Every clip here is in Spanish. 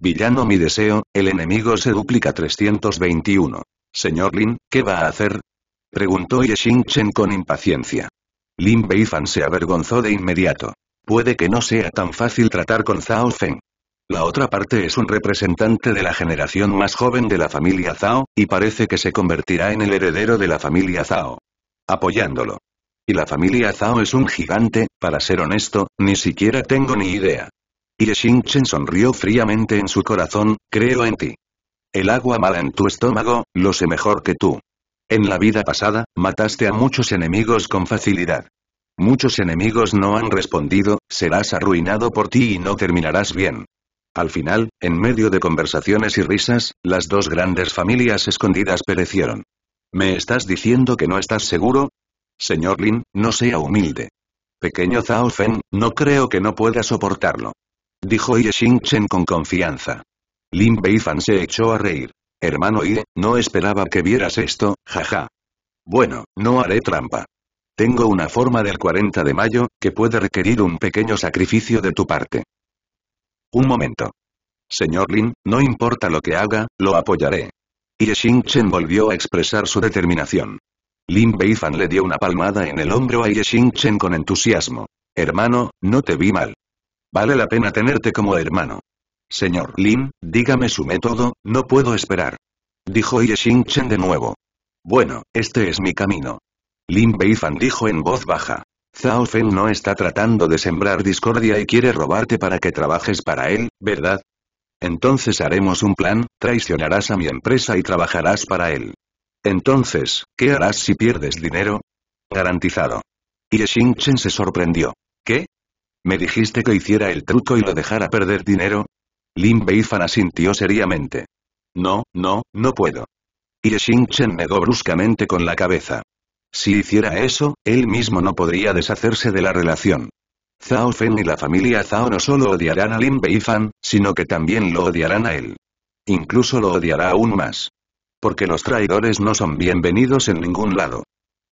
Villano mi deseo, el enemigo se duplica 321. Señor Lin, ¿qué va a hacer? Preguntó Ye Xingchen con impaciencia. Lin Beifan se avergonzó de inmediato. Puede que no sea tan fácil tratar con Zhao Feng. La otra parte es un representante de la generación más joven de la familia Zhao, y parece que se convertirá en el heredero de la familia Zhao. Apoyándolo. Y la familia Zhao es un gigante, para ser honesto, ni siquiera tengo ni idea. Y Xingchen sonrió fríamente en su corazón, creo en ti. El agua mala en tu estómago, lo sé mejor que tú. En la vida pasada, mataste a muchos enemigos con facilidad. Muchos enemigos no han respondido, serás arruinado por ti y no terminarás bien. Al final, en medio de conversaciones y risas, las dos grandes familias escondidas perecieron. ¿Me estás diciendo que no estás seguro? Señor Lin, no sea humilde. Pequeño Zhao Fen, no creo que no pueda soportarlo. Dijo Ye Xingchen con confianza. Lin Beifan se echó a reír. Hermano Ie, no esperaba que vieras esto, jaja. Bueno, no haré trampa. Tengo una forma del 40 de mayo, que puede requerir un pequeño sacrificio de tu parte. Un momento. Señor Lin, no importa lo que haga, lo apoyaré. Ye Xingchen volvió a expresar su determinación. Lin Beifan le dio una palmada en el hombro a Ye Xingchen con entusiasmo. Hermano, no te vi mal. Vale la pena tenerte como hermano. Señor Lin, dígame su método, no puedo esperar. Dijo Ye Chen de nuevo. Bueno, este es mi camino. Lin Beifan dijo en voz baja. Zhao Feng no está tratando de sembrar discordia y quiere robarte para que trabajes para él, ¿verdad? Entonces haremos un plan, traicionarás a mi empresa y trabajarás para él. Entonces, ¿qué harás si pierdes dinero? Garantizado. Y Chen se sorprendió. ¿Qué? ¿Me dijiste que hiciera el truco y lo dejara perder dinero? Lin Beifan asintió seriamente. No, no, no puedo. Y Chen negó bruscamente con la cabeza. Si hiciera eso, él mismo no podría deshacerse de la relación. Zhao Fen y la familia Zhao no solo odiarán a Lin Beifan, sino que también lo odiarán a él. Incluso lo odiará aún más. Porque los traidores no son bienvenidos en ningún lado.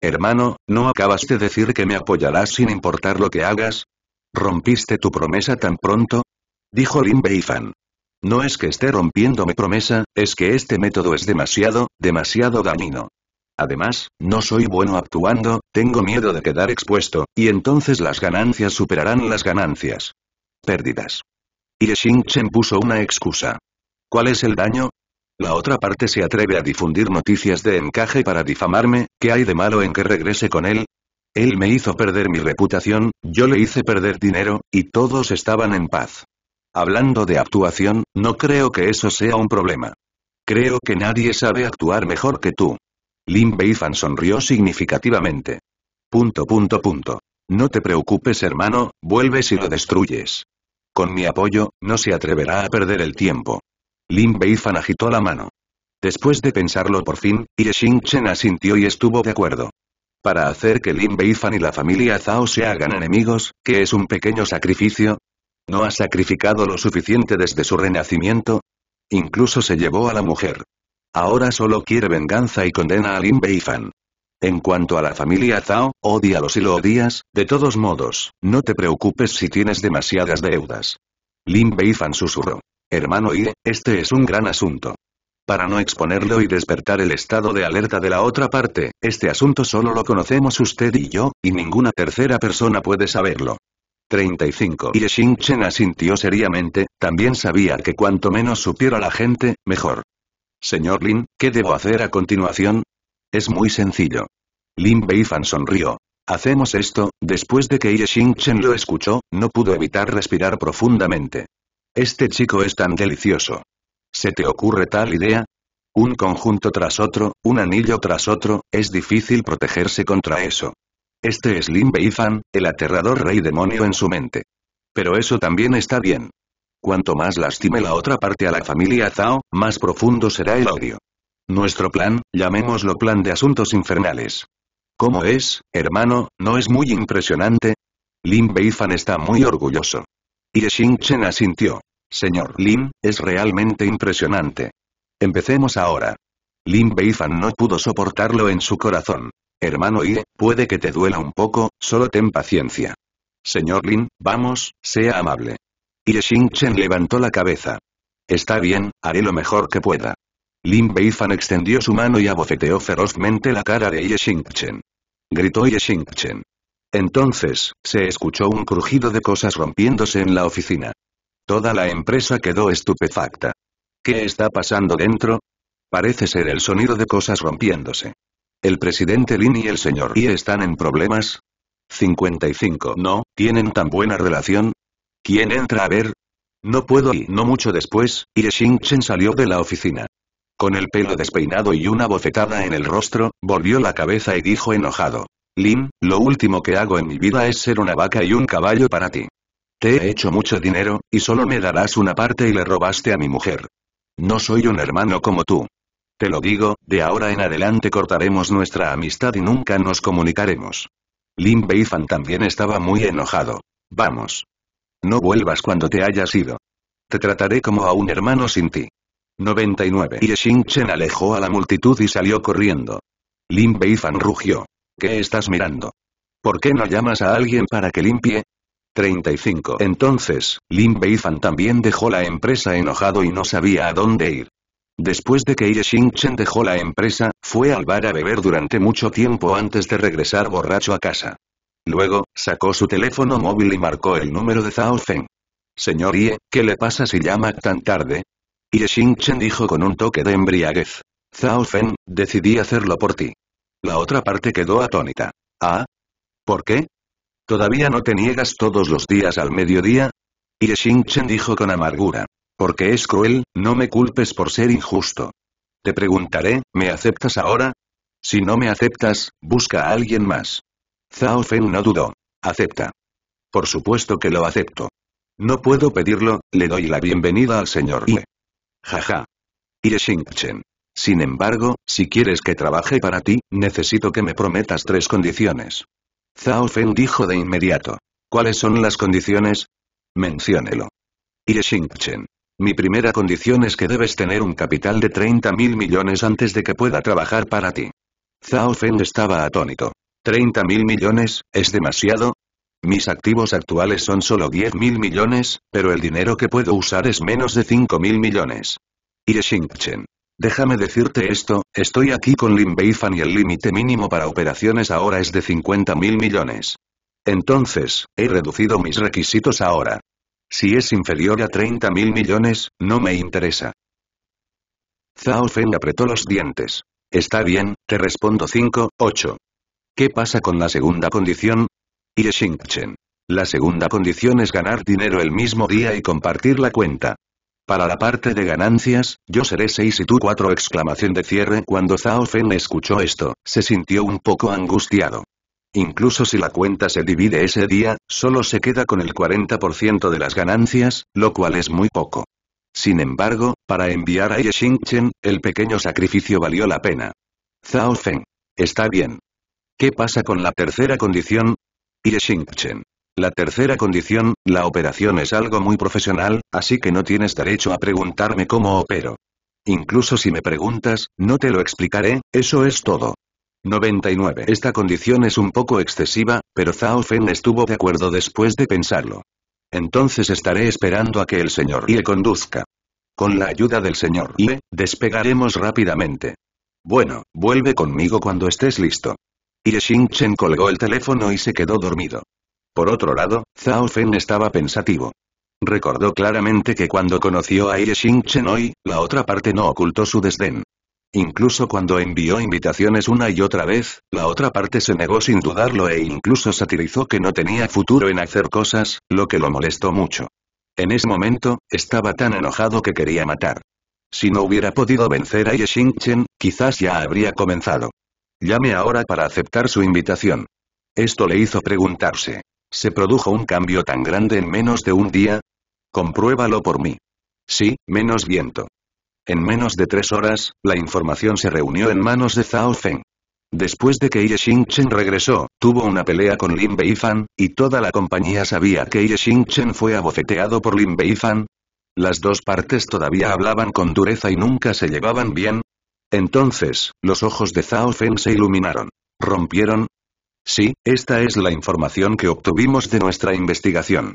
Hermano, ¿no acabas de decir que me apoyarás sin importar lo que hagas? ¿Rompiste tu promesa tan pronto? Dijo Lin Beifan. No es que esté rompiendo mi promesa, es que este método es demasiado, demasiado dañino. Además, no soy bueno actuando, tengo miedo de quedar expuesto, y entonces las ganancias superarán las ganancias. Pérdidas. Y Xing puso una excusa. ¿Cuál es el daño? La otra parte se atreve a difundir noticias de encaje para difamarme, ¿qué hay de malo en que regrese con él? Él me hizo perder mi reputación, yo le hice perder dinero, y todos estaban en paz. Hablando de actuación, no creo que eso sea un problema. Creo que nadie sabe actuar mejor que tú. Lin Beifan sonrió significativamente. Punto punto punto. No te preocupes hermano, vuelves y lo destruyes. Con mi apoyo, no se atreverá a perder el tiempo. Lin Beifan agitó la mano. Después de pensarlo por fin, Ye Chen asintió y estuvo de acuerdo para hacer que Lin Beifan y la familia Zhao se hagan enemigos, que es un pequeño sacrificio? ¿No ha sacrificado lo suficiente desde su renacimiento? Incluso se llevó a la mujer. Ahora solo quiere venganza y condena a Lin Beifan. En cuanto a la familia Zhao, odialos y lo odias, de todos modos, no te preocupes si tienes demasiadas deudas. Lin Beifan susurró. Hermano I, este es un gran asunto. Para no exponerlo y despertar el estado de alerta de la otra parte, este asunto solo lo conocemos usted y yo, y ninguna tercera persona puede saberlo. 35. Y Xingchen asintió seriamente, también sabía que cuanto menos supiera la gente, mejor. Señor Lin, ¿qué debo hacer a continuación? Es muy sencillo. Lin Beifan sonrió. Hacemos esto, después de que Ye Xingchen lo escuchó, no pudo evitar respirar profundamente. Este chico es tan delicioso. ¿Se te ocurre tal idea? Un conjunto tras otro, un anillo tras otro, es difícil protegerse contra eso. Este es Lin Beifan, el aterrador rey demonio en su mente. Pero eso también está bien. Cuanto más lastime la otra parte a la familia Zhao, más profundo será el odio. Nuestro plan, llamémoslo plan de asuntos infernales. ¿Cómo es, hermano, no es muy impresionante? Lin Beifan está muy orgulloso. Y Xing asintió. Señor Lin, es realmente impresionante. Empecemos ahora. Lin Beifan no pudo soportarlo en su corazón. Hermano y puede que te duela un poco, solo ten paciencia. Señor Lin, vamos, sea amable. Ye Xingchen levantó la cabeza. Está bien, haré lo mejor que pueda. Lin Beifan extendió su mano y abofeteó ferozmente la cara de Ye Xingchen. Gritó Ye Xingchen. Entonces, se escuchó un crujido de cosas rompiéndose en la oficina. Toda la empresa quedó estupefacta. ¿Qué está pasando dentro? Parece ser el sonido de cosas rompiéndose. El presidente Lin y el señor Yi están en problemas. 55. No, tienen tan buena relación. ¿Quién entra a ver? No puedo y no mucho después, Ye Xingchen salió de la oficina. Con el pelo despeinado y una bofetada en el rostro, volvió la cabeza y dijo enojado. Lin, lo último que hago en mi vida es ser una vaca y un caballo para ti. Te he hecho mucho dinero, y solo me darás una parte y le robaste a mi mujer. No soy un hermano como tú. Te lo digo, de ahora en adelante cortaremos nuestra amistad y nunca nos comunicaremos. Lin Beifan también estaba muy enojado. Vamos. No vuelvas cuando te hayas ido. Te trataré como a un hermano sin ti. 99. Y Xingchen alejó a la multitud y salió corriendo. Lin Beifan rugió. ¿Qué estás mirando? ¿Por qué no llamas a alguien para que limpie? 35. Entonces, Lin Beifan también dejó la empresa enojado y no sabía a dónde ir. Después de que Ye Xingchen dejó la empresa, fue al bar a beber durante mucho tiempo antes de regresar borracho a casa. Luego, sacó su teléfono móvil y marcó el número de Zhao Feng. Señor Ye, ¿qué le pasa si llama tan tarde? Ye Xingchen dijo con un toque de embriaguez. Zhao Feng, decidí hacerlo por ti. La otra parte quedó atónita. ¿Ah? ¿Por qué? ¿Todavía no te niegas todos los días al mediodía? Y Xingchen dijo con amargura. Porque es cruel, no me culpes por ser injusto. Te preguntaré, ¿me aceptas ahora? Si no me aceptas, busca a alguien más. Zhao Fen no dudó. Acepta. Por supuesto que lo acepto. No puedo pedirlo, le doy la bienvenida al señor Ye. Jaja. Ye Xingchen. Sin embargo, si quieres que trabaje para ti, necesito que me prometas tres condiciones. Zhao Fen dijo de inmediato. ¿Cuáles son las condiciones? Menciónelo. Ye Xingchen. Mi primera condición es que debes tener un capital de 30.000 mil millones antes de que pueda trabajar para ti. Zhao Fen estaba atónito. ¿30 mil millones, es demasiado? Mis activos actuales son solo 10 mil millones, pero el dinero que puedo usar es menos de 5 mil millones. Ye Xingchen. Déjame decirte esto, estoy aquí con Lin Beifan y el límite mínimo para operaciones ahora es de 50 mil millones. Entonces, he reducido mis requisitos ahora. Si es inferior a 30 mil millones, no me interesa. Zhao Feng apretó los dientes. Está bien, te respondo 5, 8. ¿Qué pasa con la segunda condición? Ye Chen. La segunda condición es ganar dinero el mismo día y compartir la cuenta. Para la parte de ganancias, yo seré 6 y tú 4 exclamación de cierre cuando Zhao Feng escuchó esto, se sintió un poco angustiado. Incluso si la cuenta se divide ese día, solo se queda con el 40% de las ganancias, lo cual es muy poco. Sin embargo, para enviar a Ye Xingchen, el pequeño sacrificio valió la pena. Zhao Feng. Está bien. ¿Qué pasa con la tercera condición? Xingchen. La tercera condición, la operación es algo muy profesional, así que no tienes derecho a preguntarme cómo opero. Incluso si me preguntas, no te lo explicaré, eso es todo. 99. Esta condición es un poco excesiva, pero Zhao Fen estuvo de acuerdo después de pensarlo. Entonces estaré esperando a que el señor Ye conduzca. Con la ayuda del señor Ye, despegaremos rápidamente. Bueno, vuelve conmigo cuando estés listo. Ye Xingchen colgó el teléfono y se quedó dormido. Por otro lado, Zhao Fen estaba pensativo. Recordó claramente que cuando conoció a Ye hoy, la otra parte no ocultó su desdén. Incluso cuando envió invitaciones una y otra vez, la otra parte se negó sin dudarlo e incluso satirizó que no tenía futuro en hacer cosas, lo que lo molestó mucho. En ese momento, estaba tan enojado que quería matar. Si no hubiera podido vencer a Ye Xingchen, quizás ya habría comenzado. Llame ahora para aceptar su invitación. Esto le hizo preguntarse, ¿Se produjo un cambio tan grande en menos de un día? Compruébalo por mí. Sí, menos viento. En menos de tres horas, la información se reunió en manos de Zhao Feng. Después de que Ye Xingchen regresó, tuvo una pelea con Lin Beifan, y toda la compañía sabía que Ye Xingchen fue abofeteado por Lin Beifan. Las dos partes todavía hablaban con dureza y nunca se llevaban bien. Entonces, los ojos de Zhao Feng se iluminaron. Rompieron, Sí, esta es la información que obtuvimos de nuestra investigación.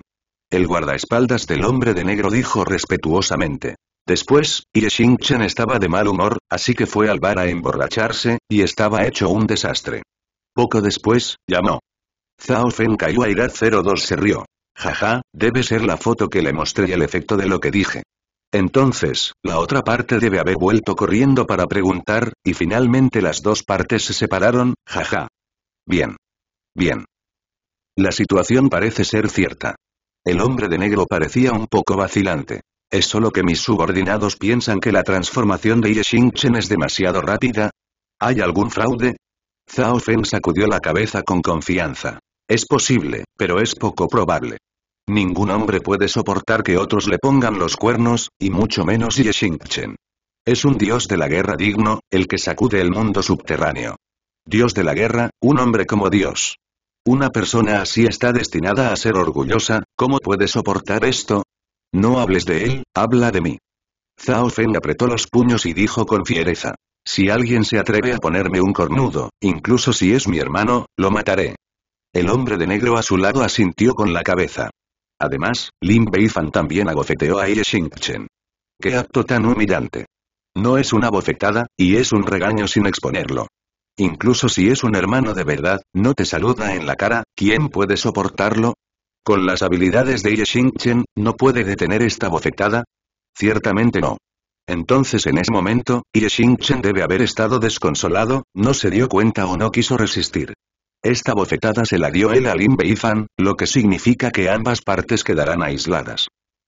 El guardaespaldas del hombre de negro dijo respetuosamente. Después, Ieshin-chen estaba de mal humor, así que fue al bar a emborracharse, y estaba hecho un desastre. Poco después, llamó. Zhao Fen 02 se rió. Jaja, debe ser la foto que le mostré y el efecto de lo que dije. Entonces, la otra parte debe haber vuelto corriendo para preguntar, y finalmente las dos partes se separaron, jaja. Bien. Bien. La situación parece ser cierta. El hombre de negro parecía un poco vacilante. ¿Es solo que mis subordinados piensan que la transformación de Chen es demasiado rápida? ¿Hay algún fraude? Zhao Feng sacudió la cabeza con confianza. Es posible, pero es poco probable. Ningún hombre puede soportar que otros le pongan los cuernos, y mucho menos Chen. Es un dios de la guerra digno, el que sacude el mundo subterráneo. Dios de la guerra, un hombre como Dios. Una persona así está destinada a ser orgullosa, ¿cómo puede soportar esto? No hables de él, habla de mí. Zhao Feng apretó los puños y dijo con fiereza. Si alguien se atreve a ponerme un cornudo, incluso si es mi hermano, lo mataré. El hombre de negro a su lado asintió con la cabeza. Además, Lin Beifan también abofeteó a Ye Xingchen. ¡Qué acto tan humillante! No es una bofetada, y es un regaño sin exponerlo. Incluso si es un hermano de verdad, no te saluda en la cara, ¿quién puede soportarlo? Con las habilidades de Ye Xingchen, ¿no puede detener esta bofetada? Ciertamente no. Entonces en ese momento, Ye Xingchen debe haber estado desconsolado, no se dio cuenta o no quiso resistir. Esta bofetada se la dio él a Lin Beifan, lo que significa que ambas partes quedarán aisladas.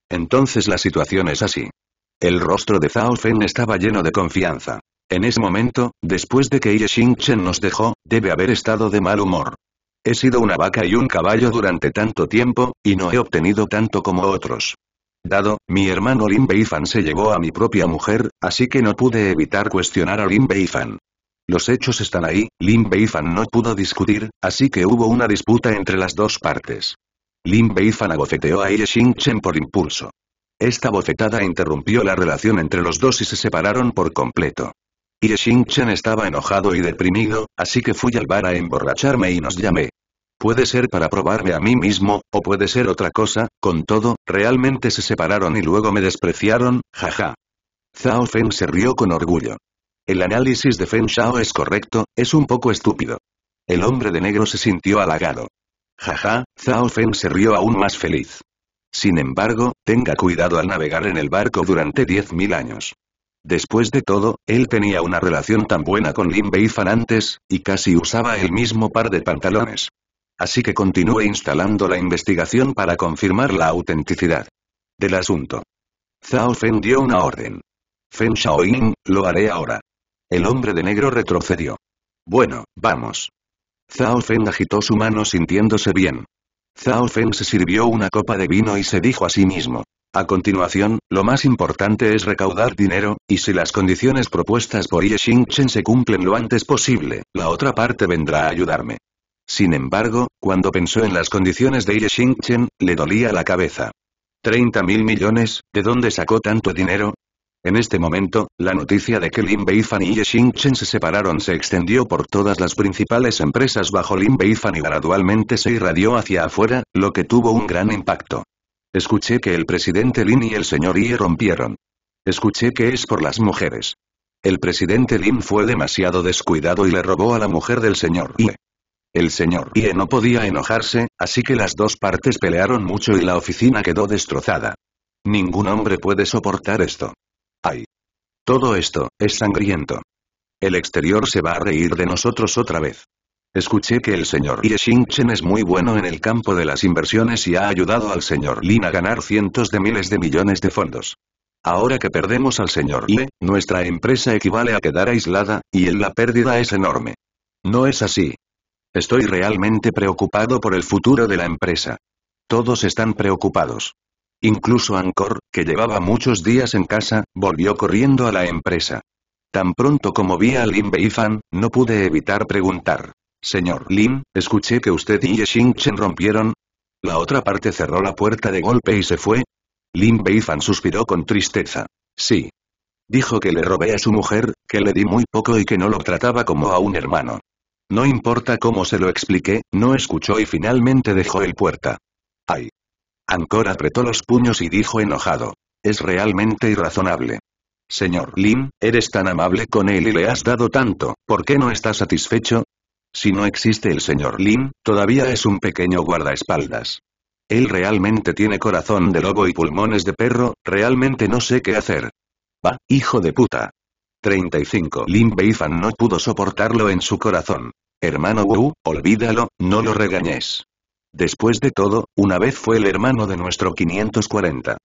Entonces la situación es así. El rostro de Zhao Fen estaba lleno de confianza. En ese momento, después de que Ye Xingchen nos dejó, debe haber estado de mal humor. He sido una vaca y un caballo durante tanto tiempo, y no he obtenido tanto como otros. Dado, mi hermano Lin Beifan se llevó a mi propia mujer, así que no pude evitar cuestionar a Lin Beifan. Los hechos están ahí, Lin Beifan no pudo discutir, así que hubo una disputa entre las dos partes. Lin Beifan abofeteó a Ye Xingchen por impulso. Esta bofetada interrumpió la relación entre los dos y se separaron por completo. Y shin estaba enojado y deprimido, así que fui al bar a emborracharme y nos llamé. Puede ser para probarme a mí mismo, o puede ser otra cosa, con todo, realmente se separaron y luego me despreciaron, jaja. Zhao Feng se rió con orgullo. El análisis de Feng Shao es correcto, es un poco estúpido. El hombre de negro se sintió halagado. Jaja, Zhao Feng se rió aún más feliz. Sin embargo, tenga cuidado al navegar en el barco durante 10.000 años. Después de todo, él tenía una relación tan buena con Lin Beifan antes, y casi usaba el mismo par de pantalones. Así que continúe instalando la investigación para confirmar la autenticidad del asunto. Zhao Fen dio una orden. Fen Shaoyin, lo haré ahora. El hombre de negro retrocedió. Bueno, vamos. Zhao Feng agitó su mano sintiéndose bien. Zhao Feng se sirvió una copa de vino y se dijo a sí mismo. A continuación, lo más importante es recaudar dinero, y si las condiciones propuestas por Ye Xingchen se cumplen lo antes posible, la otra parte vendrá a ayudarme. Sin embargo, cuando pensó en las condiciones de Ye Xingchen, le dolía la cabeza. ¿30 mil millones? ¿De dónde sacó tanto dinero? En este momento, la noticia de que Lin Beifan y Ye Xingchen se separaron se extendió por todas las principales empresas bajo Lin Beifan y gradualmente se irradió hacia afuera, lo que tuvo un gran impacto. Escuché que el presidente Lin y el señor Ye rompieron. Escuché que es por las mujeres. El presidente Lin fue demasiado descuidado y le robó a la mujer del señor Ye. El señor Ye no podía enojarse, así que las dos partes pelearon mucho y la oficina quedó destrozada. Ningún hombre puede soportar esto. ¡Ay! Todo esto, es sangriento. El exterior se va a reír de nosotros otra vez. Escuché que el señor Xingchen es muy bueno en el campo de las inversiones y ha ayudado al señor Lin a ganar cientos de miles de millones de fondos. Ahora que perdemos al señor Ye, nuestra empresa equivale a quedar aislada, y en la pérdida es enorme. No es así. Estoy realmente preocupado por el futuro de la empresa. Todos están preocupados. Incluso Ancor, que llevaba muchos días en casa, volvió corriendo a la empresa. Tan pronto como vi a Lin Beifan, no pude evitar preguntar. Señor Lin, escuché que usted y Ye Xingchen rompieron. La otra parte cerró la puerta de golpe y se fue. Lin Beifan suspiró con tristeza. Sí. Dijo que le robé a su mujer, que le di muy poco y que no lo trataba como a un hermano. No importa cómo se lo expliqué, no escuchó y finalmente dejó el puerta. ¡Ay! Ancor apretó los puños y dijo enojado. Es realmente irrazonable. Señor Lin, eres tan amable con él y le has dado tanto, ¿por qué no está satisfecho? Si no existe el señor Lin, todavía es un pequeño guardaespaldas. Él realmente tiene corazón de lobo y pulmones de perro, realmente no sé qué hacer. Va, hijo de puta. 35. Lin Beifan no pudo soportarlo en su corazón. Hermano Wu, olvídalo, no lo regañes. Después de todo, una vez fue el hermano de nuestro 540.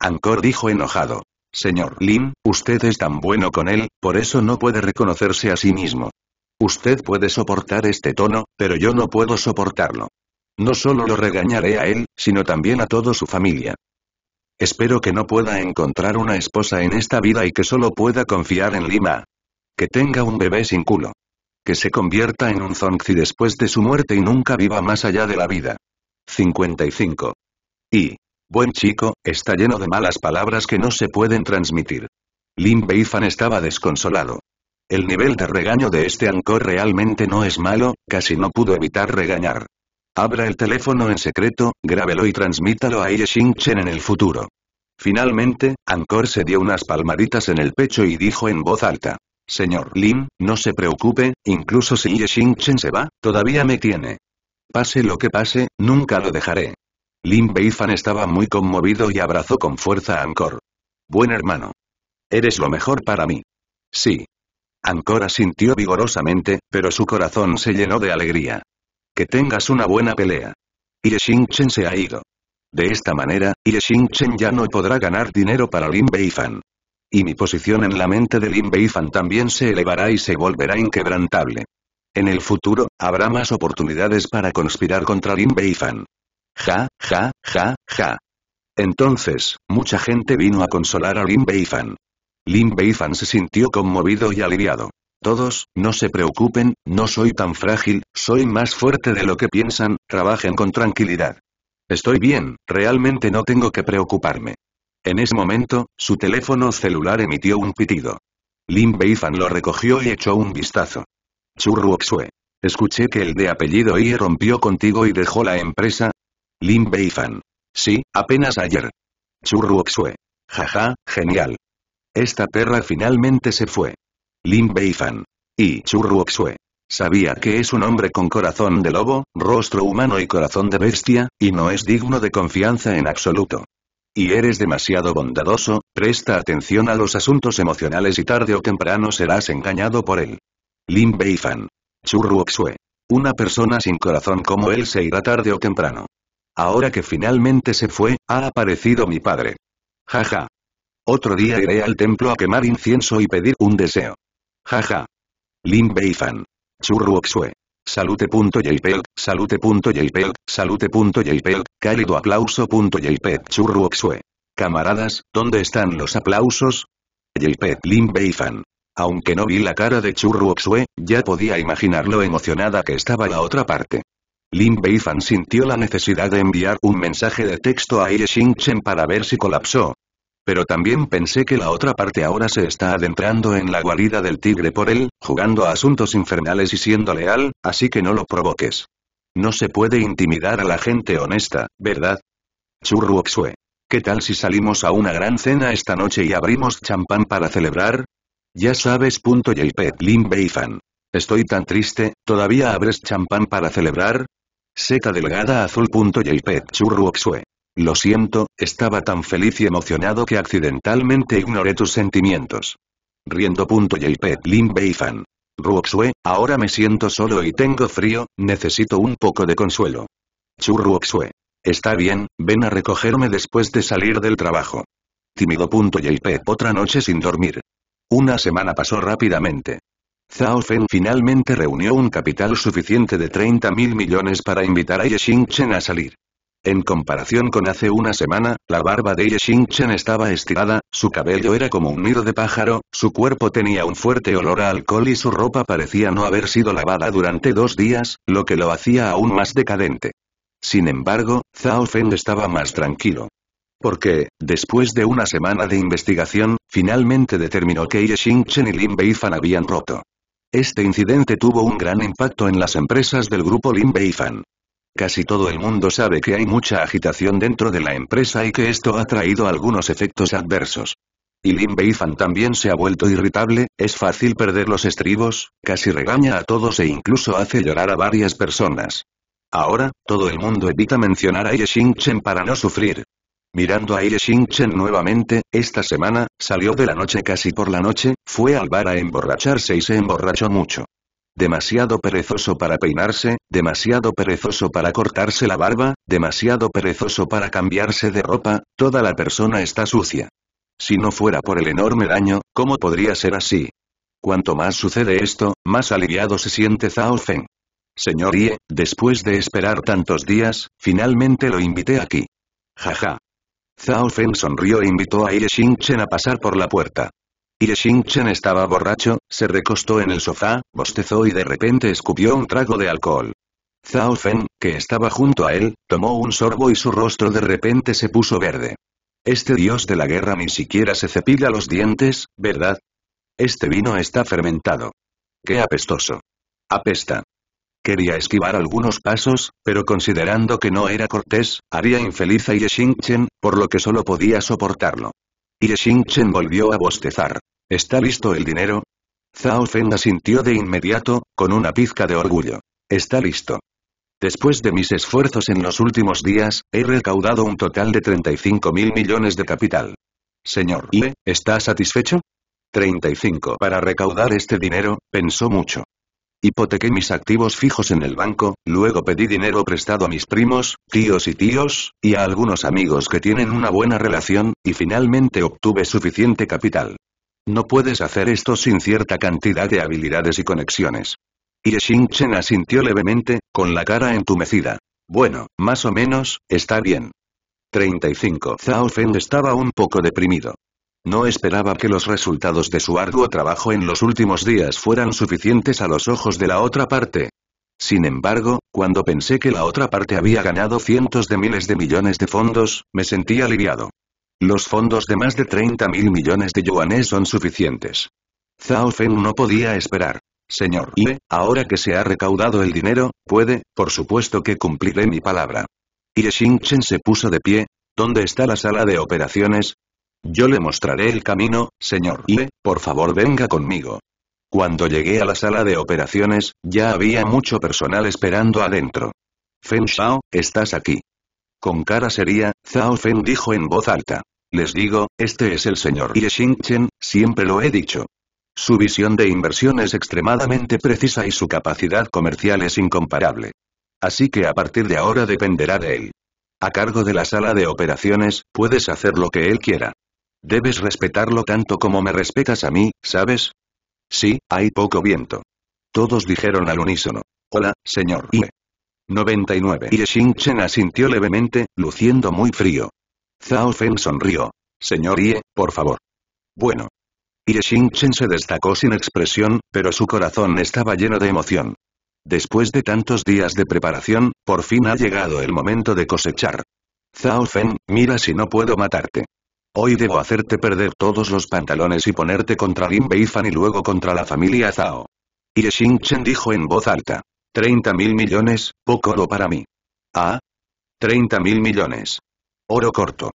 Ancor dijo enojado. Señor Lin, usted es tan bueno con él, por eso no puede reconocerse a sí mismo. Usted puede soportar este tono, pero yo no puedo soportarlo. No solo lo regañaré a él, sino también a toda su familia. Espero que no pueda encontrar una esposa en esta vida y que solo pueda confiar en Lima. Que tenga un bebé sin culo. Que se convierta en un Zongzi después de su muerte y nunca viva más allá de la vida. 55. Y. Buen chico, está lleno de malas palabras que no se pueden transmitir. Lim Beifan estaba desconsolado. El nivel de regaño de este Ancor realmente no es malo, casi no pudo evitar regañar. Abra el teléfono en secreto, grábelo y transmítalo a Ye Chen en el futuro. Finalmente, Ancor se dio unas palmaditas en el pecho y dijo en voz alta. Señor Lin, no se preocupe, incluso si Ye Chen se va, todavía me tiene. Pase lo que pase, nunca lo dejaré. Lin Beifan estaba muy conmovido y abrazó con fuerza a Ancor. Buen hermano. Eres lo mejor para mí. Sí, Ancora sintió vigorosamente, pero su corazón se llenó de alegría. Que tengas una buena pelea. Xingchen se ha ido. De esta manera, Xingchen ya no podrá ganar dinero para Lin Beifan. Y mi posición en la mente de Lin Beifan también se elevará y se volverá inquebrantable. En el futuro, habrá más oportunidades para conspirar contra Lin Beifan. Ja, ja, ja, ja. Entonces, mucha gente vino a consolar a Lin Beifan. Lin Beifan se sintió conmovido y aliviado. Todos, no se preocupen, no soy tan frágil, soy más fuerte de lo que piensan, trabajen con tranquilidad. Estoy bien, realmente no tengo que preocuparme. En ese momento, su teléfono celular emitió un pitido. Lin Beifan lo recogió y echó un vistazo. Churruoxue. Escuché que el de apellido I rompió contigo y dejó la empresa. Lin Beifan. Sí, apenas ayer. Churruoxue. Jaja, genial. Esta perra finalmente se fue. Lin Beifan. Y Chu Sabía que es un hombre con corazón de lobo, rostro humano y corazón de bestia, y no es digno de confianza en absoluto. Y eres demasiado bondadoso, presta atención a los asuntos emocionales y tarde o temprano serás engañado por él. Lin Beifan. Chu Una persona sin corazón como él se irá tarde o temprano. Ahora que finalmente se fue, ha aparecido mi padre. Jaja. Ja. Otro día iré al templo a quemar incienso y pedir un deseo. Jaja. Lin Beifan. Churruoxue. Salute.jpg, salute.jpg, salute.jpg, cálido aplauso.jpg Churruoxue. Camaradas, ¿dónde están los aplausos? JPEG Lin Beifan. Aunque no vi la cara de Churruoxue, ya podía imaginar lo emocionada que estaba la otra parte. Lin Beifan sintió la necesidad de enviar un mensaje de texto a Ye Xingchen para ver si colapsó, pero también pensé que la otra parte ahora se está adentrando en la guarida del tigre por él, jugando a asuntos infernales y siendo leal, así que no lo provoques. No se puede intimidar a la gente honesta, ¿verdad? Churruoxue. ¿Qué tal si salimos a una gran cena esta noche y abrimos champán para celebrar? Ya sabes. JPEG Lin Beifan. Estoy tan triste, ¿todavía abres champán para celebrar? Seta delgada azul. JP Churruoxue. Lo siento, estaba tan feliz y emocionado que accidentalmente ignoré tus sentimientos. Riendo.jp Lin Beifan. Ruoxue, ahora me siento solo y tengo frío, necesito un poco de consuelo. Chu Ruoxue. Está bien, ven a recogerme después de salir del trabajo. Tímido.jp Otra noche sin dormir. Una semana pasó rápidamente. Zhao Fen finalmente reunió un capital suficiente de 30 mil millones para invitar a Ye Xingchen a salir. En comparación con hace una semana, la barba de Ye Xingchen estaba estirada, su cabello era como un nido de pájaro, su cuerpo tenía un fuerte olor a alcohol y su ropa parecía no haber sido lavada durante dos días, lo que lo hacía aún más decadente. Sin embargo, Zhao Feng estaba más tranquilo. Porque, después de una semana de investigación, finalmente determinó que Ye Xingchen y Lin Beifan habían roto. Este incidente tuvo un gran impacto en las empresas del grupo Lin Beifan. Casi todo el mundo sabe que hay mucha agitación dentro de la empresa y que esto ha traído algunos efectos adversos. Y Lin Beifan también se ha vuelto irritable, es fácil perder los estribos, casi regaña a todos e incluso hace llorar a varias personas. Ahora, todo el mundo evita mencionar a Ye Xingchen para no sufrir. Mirando a Ye Xingchen nuevamente, esta semana, salió de la noche casi por la noche, fue al bar a emborracharse y se emborrachó mucho demasiado perezoso para peinarse, demasiado perezoso para cortarse la barba, demasiado perezoso para cambiarse de ropa, toda la persona está sucia. Si no fuera por el enorme daño, ¿cómo podría ser así? Cuanto más sucede esto, más aliviado se siente Zhao Feng. Señor Ye, después de esperar tantos días, finalmente lo invité aquí. Jaja. Zhao Feng sonrió e invitó a Ye Xingchen a pasar por la puerta. Xingchen estaba borracho, se recostó en el sofá, bostezó y de repente escupió un trago de alcohol. Zhao Feng, que estaba junto a él, tomó un sorbo y su rostro de repente se puso verde. Este dios de la guerra ni siquiera se cepilla los dientes, ¿verdad? Este vino está fermentado. ¡Qué apestoso! Apesta. Quería esquivar algunos pasos, pero considerando que no era cortés, haría infeliz a Yeshingchen, por lo que solo podía soportarlo. Xingchen volvió a bostezar. ¿Está listo el dinero? Zhao Feng asintió de inmediato, con una pizca de orgullo. Está listo. Después de mis esfuerzos en los últimos días, he recaudado un total de 35 mil millones de capital. Señor Ye, ¿está satisfecho? 35 para recaudar este dinero, pensó mucho. Hipotequé mis activos fijos en el banco, luego pedí dinero prestado a mis primos, tíos y tíos, y a algunos amigos que tienen una buena relación, y finalmente obtuve suficiente capital. No puedes hacer esto sin cierta cantidad de habilidades y conexiones. Y Chen asintió levemente, con la cara entumecida. Bueno, más o menos, está bien. 35. Zhao Feng estaba un poco deprimido. No esperaba que los resultados de su arduo trabajo en los últimos días fueran suficientes a los ojos de la otra parte. Sin embargo, cuando pensé que la otra parte había ganado cientos de miles de millones de fondos, me sentí aliviado. Los fondos de más de 30 mil millones de yuanes son suficientes. Zhao Feng no podía esperar. Señor Ye, ahora que se ha recaudado el dinero, puede, por supuesto que cumpliré mi palabra. Y Xingchen se puso de pie. ¿Dónde está la sala de operaciones? Yo le mostraré el camino, señor lee por favor venga conmigo. Cuando llegué a la sala de operaciones, ya había mucho personal esperando adentro. Feng Shao, estás aquí. Con cara seria, Zhao Feng dijo en voz alta. Les digo, este es el señor Ye Xingchen, siempre lo he dicho. Su visión de inversión es extremadamente precisa y su capacidad comercial es incomparable. Así que a partir de ahora dependerá de él. A cargo de la sala de operaciones, puedes hacer lo que él quiera. Debes respetarlo tanto como me respetas a mí, ¿sabes? Sí, hay poco viento. Todos dijeron al unísono. Hola, señor Ie. 99. Y Xingchen asintió levemente, luciendo muy frío. Zhao Fen sonrió. Señor Ie, por favor. Bueno. Ye Xingchen se destacó sin expresión, pero su corazón estaba lleno de emoción. Después de tantos días de preparación, por fin ha llegado el momento de cosechar. Zhao Fen, mira si no puedo matarte. Hoy debo hacerte perder todos los pantalones y ponerte contra Lin Beifan y luego contra la familia Zhao. Y Xingchen dijo en voz alta. 30 mil millones, poco oro para mí. ¿Ah? 30 mil millones. Oro corto.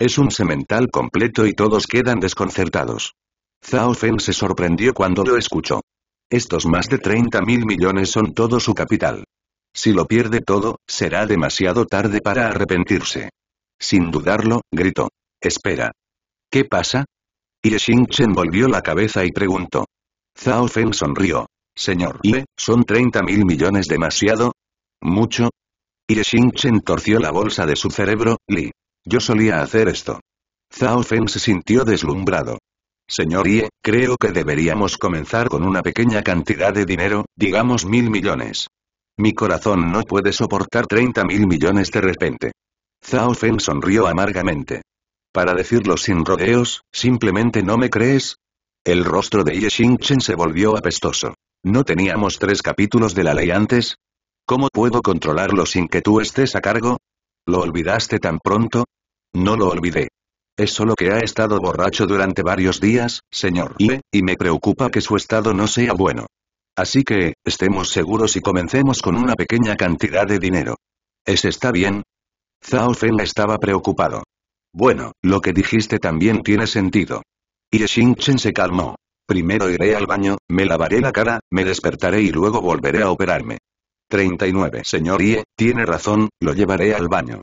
Es un semental completo y todos quedan desconcertados. Zhao Feng se sorprendió cuando lo escuchó. Estos más de 30 mil millones son todo su capital. Si lo pierde todo, será demasiado tarde para arrepentirse. Sin dudarlo, gritó. Espera. ¿Qué pasa? Ye Xingchen volvió la cabeza y preguntó. Zhao Feng sonrió. Señor Ye, ¿son 30 mil millones demasiado? ¿Mucho? Ye Xingchen torció la bolsa de su cerebro, Li. Yo solía hacer esto. Zhao Feng se sintió deslumbrado. Señor Ye, creo que deberíamos comenzar con una pequeña cantidad de dinero, digamos mil millones. Mi corazón no puede soportar 30 mil millones de repente. Zhao Feng sonrió amargamente. Para decirlo sin rodeos, ¿simplemente no me crees? El rostro de Ye Xingchen se volvió apestoso. ¿No teníamos tres capítulos de la ley antes? ¿Cómo puedo controlarlo sin que tú estés a cargo? ¿Lo olvidaste tan pronto? No lo olvidé. Es solo que ha estado borracho durante varios días, señor Ye, y me preocupa que su estado no sea bueno. Así que, estemos seguros y comencemos con una pequeña cantidad de dinero. ¿Es está bien? Zhao Feng estaba preocupado. Bueno, lo que dijiste también tiene sentido. Y Xingchen se calmó. Primero iré al baño, me lavaré la cara, me despertaré y luego volveré a operarme. 39. Señor Ie, tiene razón, lo llevaré al baño.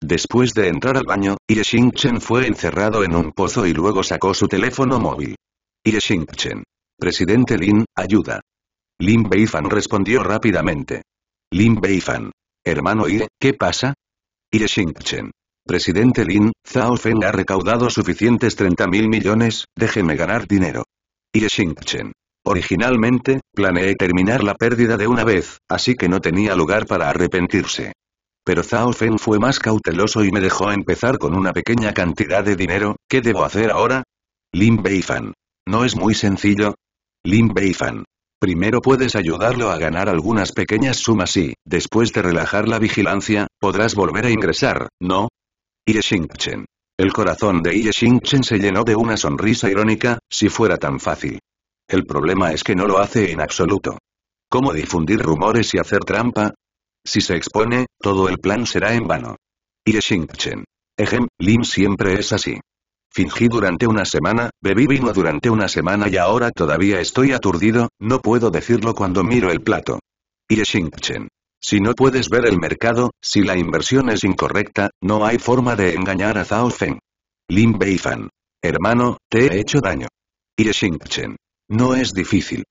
Después de entrar al baño, Ie Xingchen fue encerrado en un pozo y luego sacó su teléfono móvil. Ie Xingchen, Presidente Lin, ayuda. Lin Beifan respondió rápidamente. Lin Beifan. Hermano Ie, ¿qué pasa? Ie Xingchen. Presidente Lin, Zhao Feng ha recaudado suficientes 30 mil millones, déjeme ganar dinero. Y Xingchen. Originalmente, planeé terminar la pérdida de una vez, así que no tenía lugar para arrepentirse. Pero Zhao Feng fue más cauteloso y me dejó empezar con una pequeña cantidad de dinero, ¿qué debo hacer ahora? Lin Beifan. ¿No es muy sencillo? Lin Beifan. Primero puedes ayudarlo a ganar algunas pequeñas sumas y, después de relajar la vigilancia, podrás volver a ingresar, ¿no? Xingchen. El corazón de Xingchen se llenó de una sonrisa irónica, si fuera tan fácil. El problema es que no lo hace en absoluto. ¿Cómo difundir rumores y hacer trampa? Si se expone, todo el plan será en vano. Xingchen. Ejem, Lim siempre es así. Fingí durante una semana, bebí vino durante una semana y ahora todavía estoy aturdido, no puedo decirlo cuando miro el plato. Xingchen. Si no puedes ver el mercado, si la inversión es incorrecta, no hay forma de engañar a Zhao Feng. Lin Beifan. Hermano, te he hecho daño. Y Xingchen. No es difícil.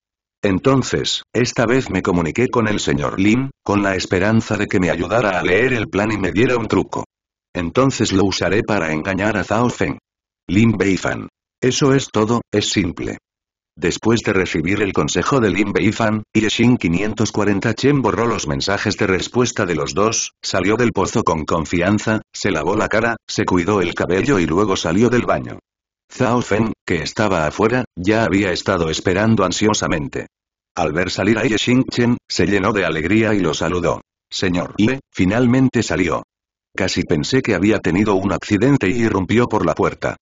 Entonces, esta vez me comuniqué con el señor Lin, con la esperanza de que me ayudara a leer el plan y me diera un truco. Entonces lo usaré para engañar a Zhao Feng. Lin Beifan. Eso es todo, es simple. Después de recibir el consejo de Lin Beifan, Xing 540 Chen borró los mensajes de respuesta de los dos, salió del pozo con confianza, se lavó la cara, se cuidó el cabello y luego salió del baño. Zhao Feng, que estaba afuera, ya había estado esperando ansiosamente. Al ver salir a Xing Chen, se llenó de alegría y lo saludó. Señor Le, finalmente salió. Casi pensé que había tenido un accidente y irrumpió por la puerta.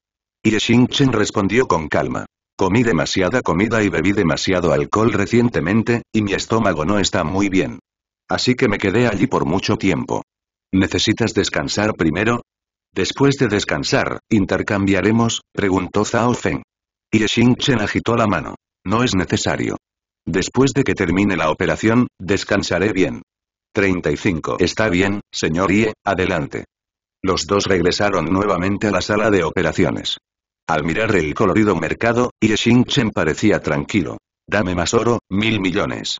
Xing Chen respondió con calma. Comí demasiada comida y bebí demasiado alcohol recientemente, y mi estómago no está muy bien. Así que me quedé allí por mucho tiempo. ¿Necesitas descansar primero? Después de descansar, intercambiaremos, preguntó Zhao Feng. Y Xingchen agitó la mano. No es necesario. Después de que termine la operación, descansaré bien. 35. Está bien, señor Ye, adelante. Los dos regresaron nuevamente a la sala de operaciones. Al mirar el colorido mercado, Ye Chen parecía tranquilo. Dame más oro, mil millones.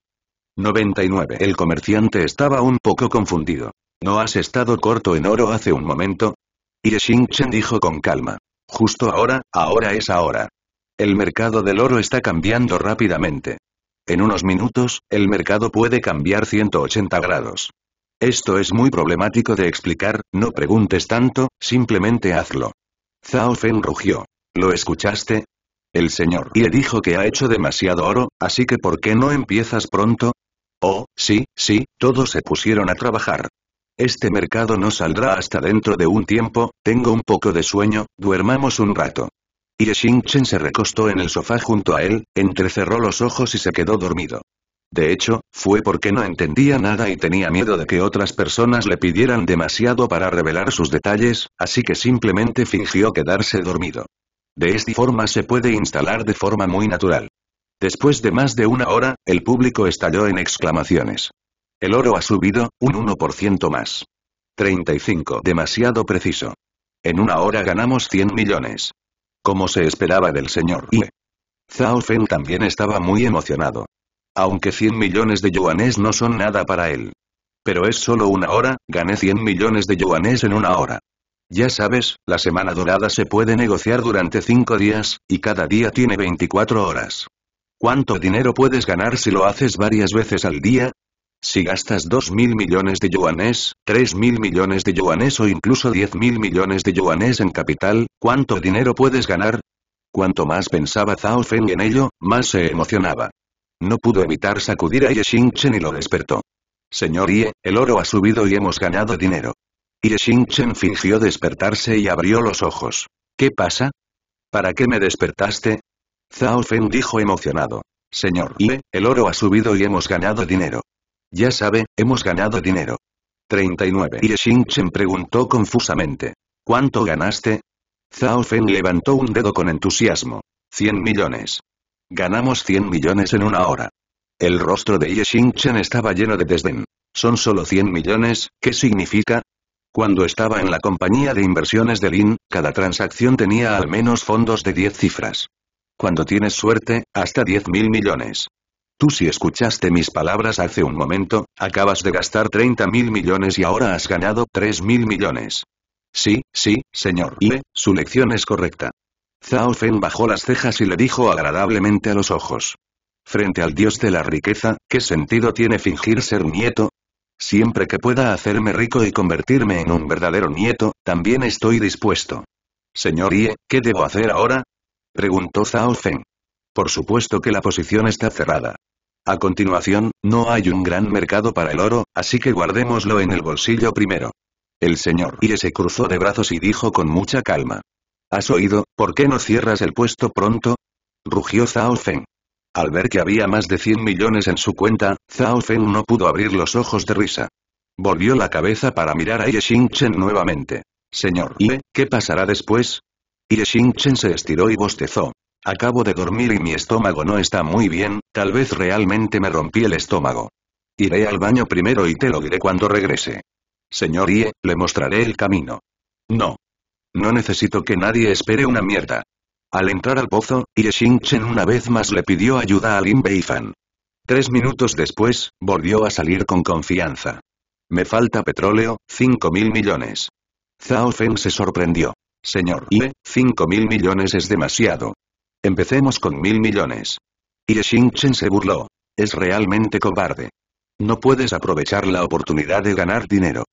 99. El comerciante estaba un poco confundido. ¿No has estado corto en oro hace un momento? Ye Chen dijo con calma. Justo ahora, ahora es ahora. El mercado del oro está cambiando rápidamente. En unos minutos, el mercado puede cambiar 180 grados. Esto es muy problemático de explicar, no preguntes tanto, simplemente hazlo. Zhao Fen rugió. ¿Lo escuchaste? El señor le dijo que ha hecho demasiado oro, así que ¿por qué no empiezas pronto? Oh, sí, sí, todos se pusieron a trabajar. Este mercado no saldrá hasta dentro de un tiempo, tengo un poco de sueño, duermamos un rato. Y Xingchen se recostó en el sofá junto a él, entrecerró los ojos y se quedó dormido. De hecho, fue porque no entendía nada y tenía miedo de que otras personas le pidieran demasiado para revelar sus detalles, así que simplemente fingió quedarse dormido. De esta forma se puede instalar de forma muy natural. Después de más de una hora, el público estalló en exclamaciones. El oro ha subido, un 1% más. 35. Demasiado preciso. En una hora ganamos 100 millones. Como se esperaba del señor I. Zhao Feng también estaba muy emocionado. Aunque 100 millones de yuanes no son nada para él. Pero es solo una hora, gané 100 millones de yuanes en una hora. Ya sabes, la semana dorada se puede negociar durante cinco días, y cada día tiene 24 horas. ¿Cuánto dinero puedes ganar si lo haces varias veces al día? Si gastas 2.000 millones de yuanes, 3.000 millones de yuanes o incluso 10.000 millones de yuanes en capital, ¿cuánto dinero puedes ganar? Cuanto más pensaba Zhao Feng en ello, más se emocionaba. No pudo evitar sacudir a Ye Xingchen y lo despertó. Señor Ye, el oro ha subido y hemos ganado dinero. Chen fingió despertarse y abrió los ojos. ¿Qué pasa? ¿Para qué me despertaste? Zhao Feng dijo emocionado. Señor Ye, el oro ha subido y hemos ganado dinero. Ya sabe, hemos ganado dinero. 39. Chen preguntó confusamente. ¿Cuánto ganaste? Zhao Feng levantó un dedo con entusiasmo. 100 millones. Ganamos 100 millones en una hora. El rostro de Ye Chen estaba lleno de desdén. Son solo 100 millones, ¿qué significa? Cuando estaba en la compañía de inversiones de Lin, cada transacción tenía al menos fondos de 10 cifras. Cuando tienes suerte, hasta 10 mil millones. Tú si escuchaste mis palabras hace un momento, acabas de gastar 30 mil millones y ahora has ganado 3.000 mil millones. Sí, sí, señor Y, su lección es correcta. Zhao Fen bajó las cejas y le dijo agradablemente a los ojos. Frente al dios de la riqueza, ¿qué sentido tiene fingir ser nieto? Siempre que pueda hacerme rico y convertirme en un verdadero nieto, también estoy dispuesto. Señor Ye, ¿qué debo hacer ahora? Preguntó Zhao Feng. Por supuesto que la posición está cerrada. A continuación, no hay un gran mercado para el oro, así que guardémoslo en el bolsillo primero. El señor Ye se cruzó de brazos y dijo con mucha calma. ¿Has oído, por qué no cierras el puesto pronto? Rugió Zhao Feng. Al ver que había más de 100 millones en su cuenta, Zhao Feng no pudo abrir los ojos de risa. Volvió la cabeza para mirar a Ye Xingchen nuevamente. Señor Ye, ¿qué pasará después? Ye Xingchen se estiró y bostezó. Acabo de dormir y mi estómago no está muy bien, tal vez realmente me rompí el estómago. Iré al baño primero y te lo diré cuando regrese. Señor Ye, le mostraré el camino. No. No necesito que nadie espere una mierda. Al entrar al pozo, Ye Xingchen una vez más le pidió ayuda a Lin Beifan. Tres minutos después, volvió a salir con confianza. Me falta petróleo, cinco mil millones. Zhao Feng se sorprendió. Señor Ye, cinco mil millones es demasiado. Empecemos con mil millones. Ye Xingchen se burló. Es realmente cobarde. No puedes aprovechar la oportunidad de ganar dinero.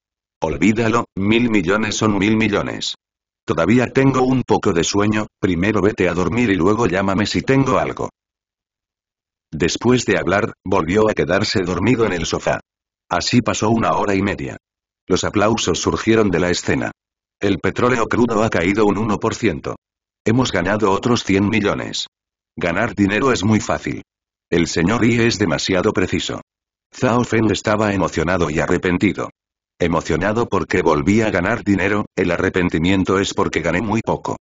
Olvídalo, mil millones son mil millones. Todavía tengo un poco de sueño, primero vete a dormir y luego llámame si tengo algo. Después de hablar, volvió a quedarse dormido en el sofá. Así pasó una hora y media. Los aplausos surgieron de la escena. El petróleo crudo ha caído un 1%. Hemos ganado otros 100 millones. Ganar dinero es muy fácil. El señor Yi es demasiado preciso. Zhao Feng estaba emocionado y arrepentido. Emocionado porque volví a ganar dinero, el arrepentimiento es porque gané muy poco.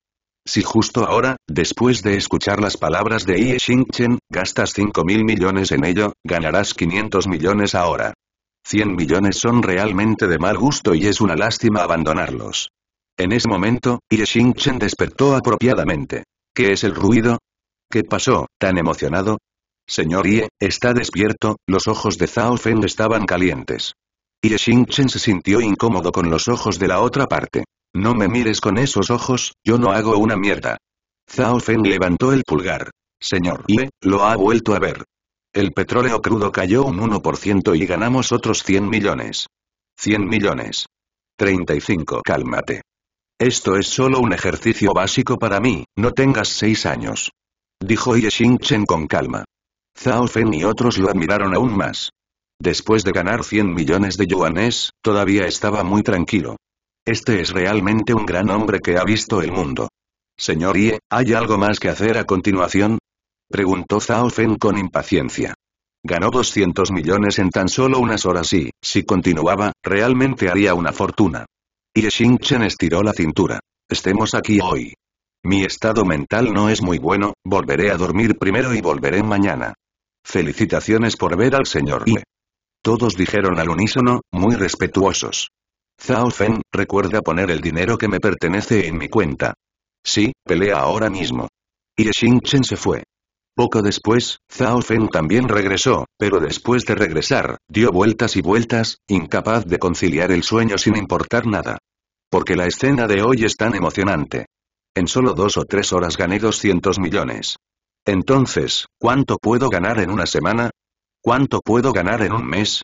Si justo ahora, después de escuchar las palabras de Ye Xingchen, gastas 5 mil millones en ello, ganarás 500 millones ahora. 100 millones son realmente de mal gusto y es una lástima abandonarlos. En ese momento, Ye Xingchen despertó apropiadamente. ¿Qué es el ruido? ¿Qué pasó, tan emocionado? Señor Ye, está despierto, los ojos de Zhao Fen estaban calientes. Y Xingchen se sintió incómodo con los ojos de la otra parte. No me mires con esos ojos, yo no hago una mierda. Zhao Fen levantó el pulgar. Señor Ye, lo ha vuelto a ver. El petróleo crudo cayó un 1% y ganamos otros 100 millones. 100 millones. 35. Cálmate. Esto es solo un ejercicio básico para mí, no tengas 6 años. Dijo Ye Xingchen con calma. Zhao Fen y otros lo admiraron aún más. Después de ganar 100 millones de yuanes, todavía estaba muy tranquilo. Este es realmente un gran hombre que ha visto el mundo. Señor Ye, ¿hay algo más que hacer a continuación? Preguntó Zhao Fen con impaciencia. Ganó 200 millones en tan solo unas horas y, si continuaba, realmente haría una fortuna. Ye Xingchen estiró la cintura. Estemos aquí hoy. Mi estado mental no es muy bueno, volveré a dormir primero y volveré mañana. Felicitaciones por ver al señor Ye. Todos dijeron al unísono, muy respetuosos. Zhao Feng, recuerda poner el dinero que me pertenece en mi cuenta. Sí, pelea ahora mismo. Y se fue. Poco después, Zhao Feng también regresó, pero después de regresar, dio vueltas y vueltas, incapaz de conciliar el sueño sin importar nada. Porque la escena de hoy es tan emocionante. En solo dos o tres horas gané 200 millones. Entonces, ¿cuánto puedo ganar en una semana? ¿Cuánto puedo ganar en un mes?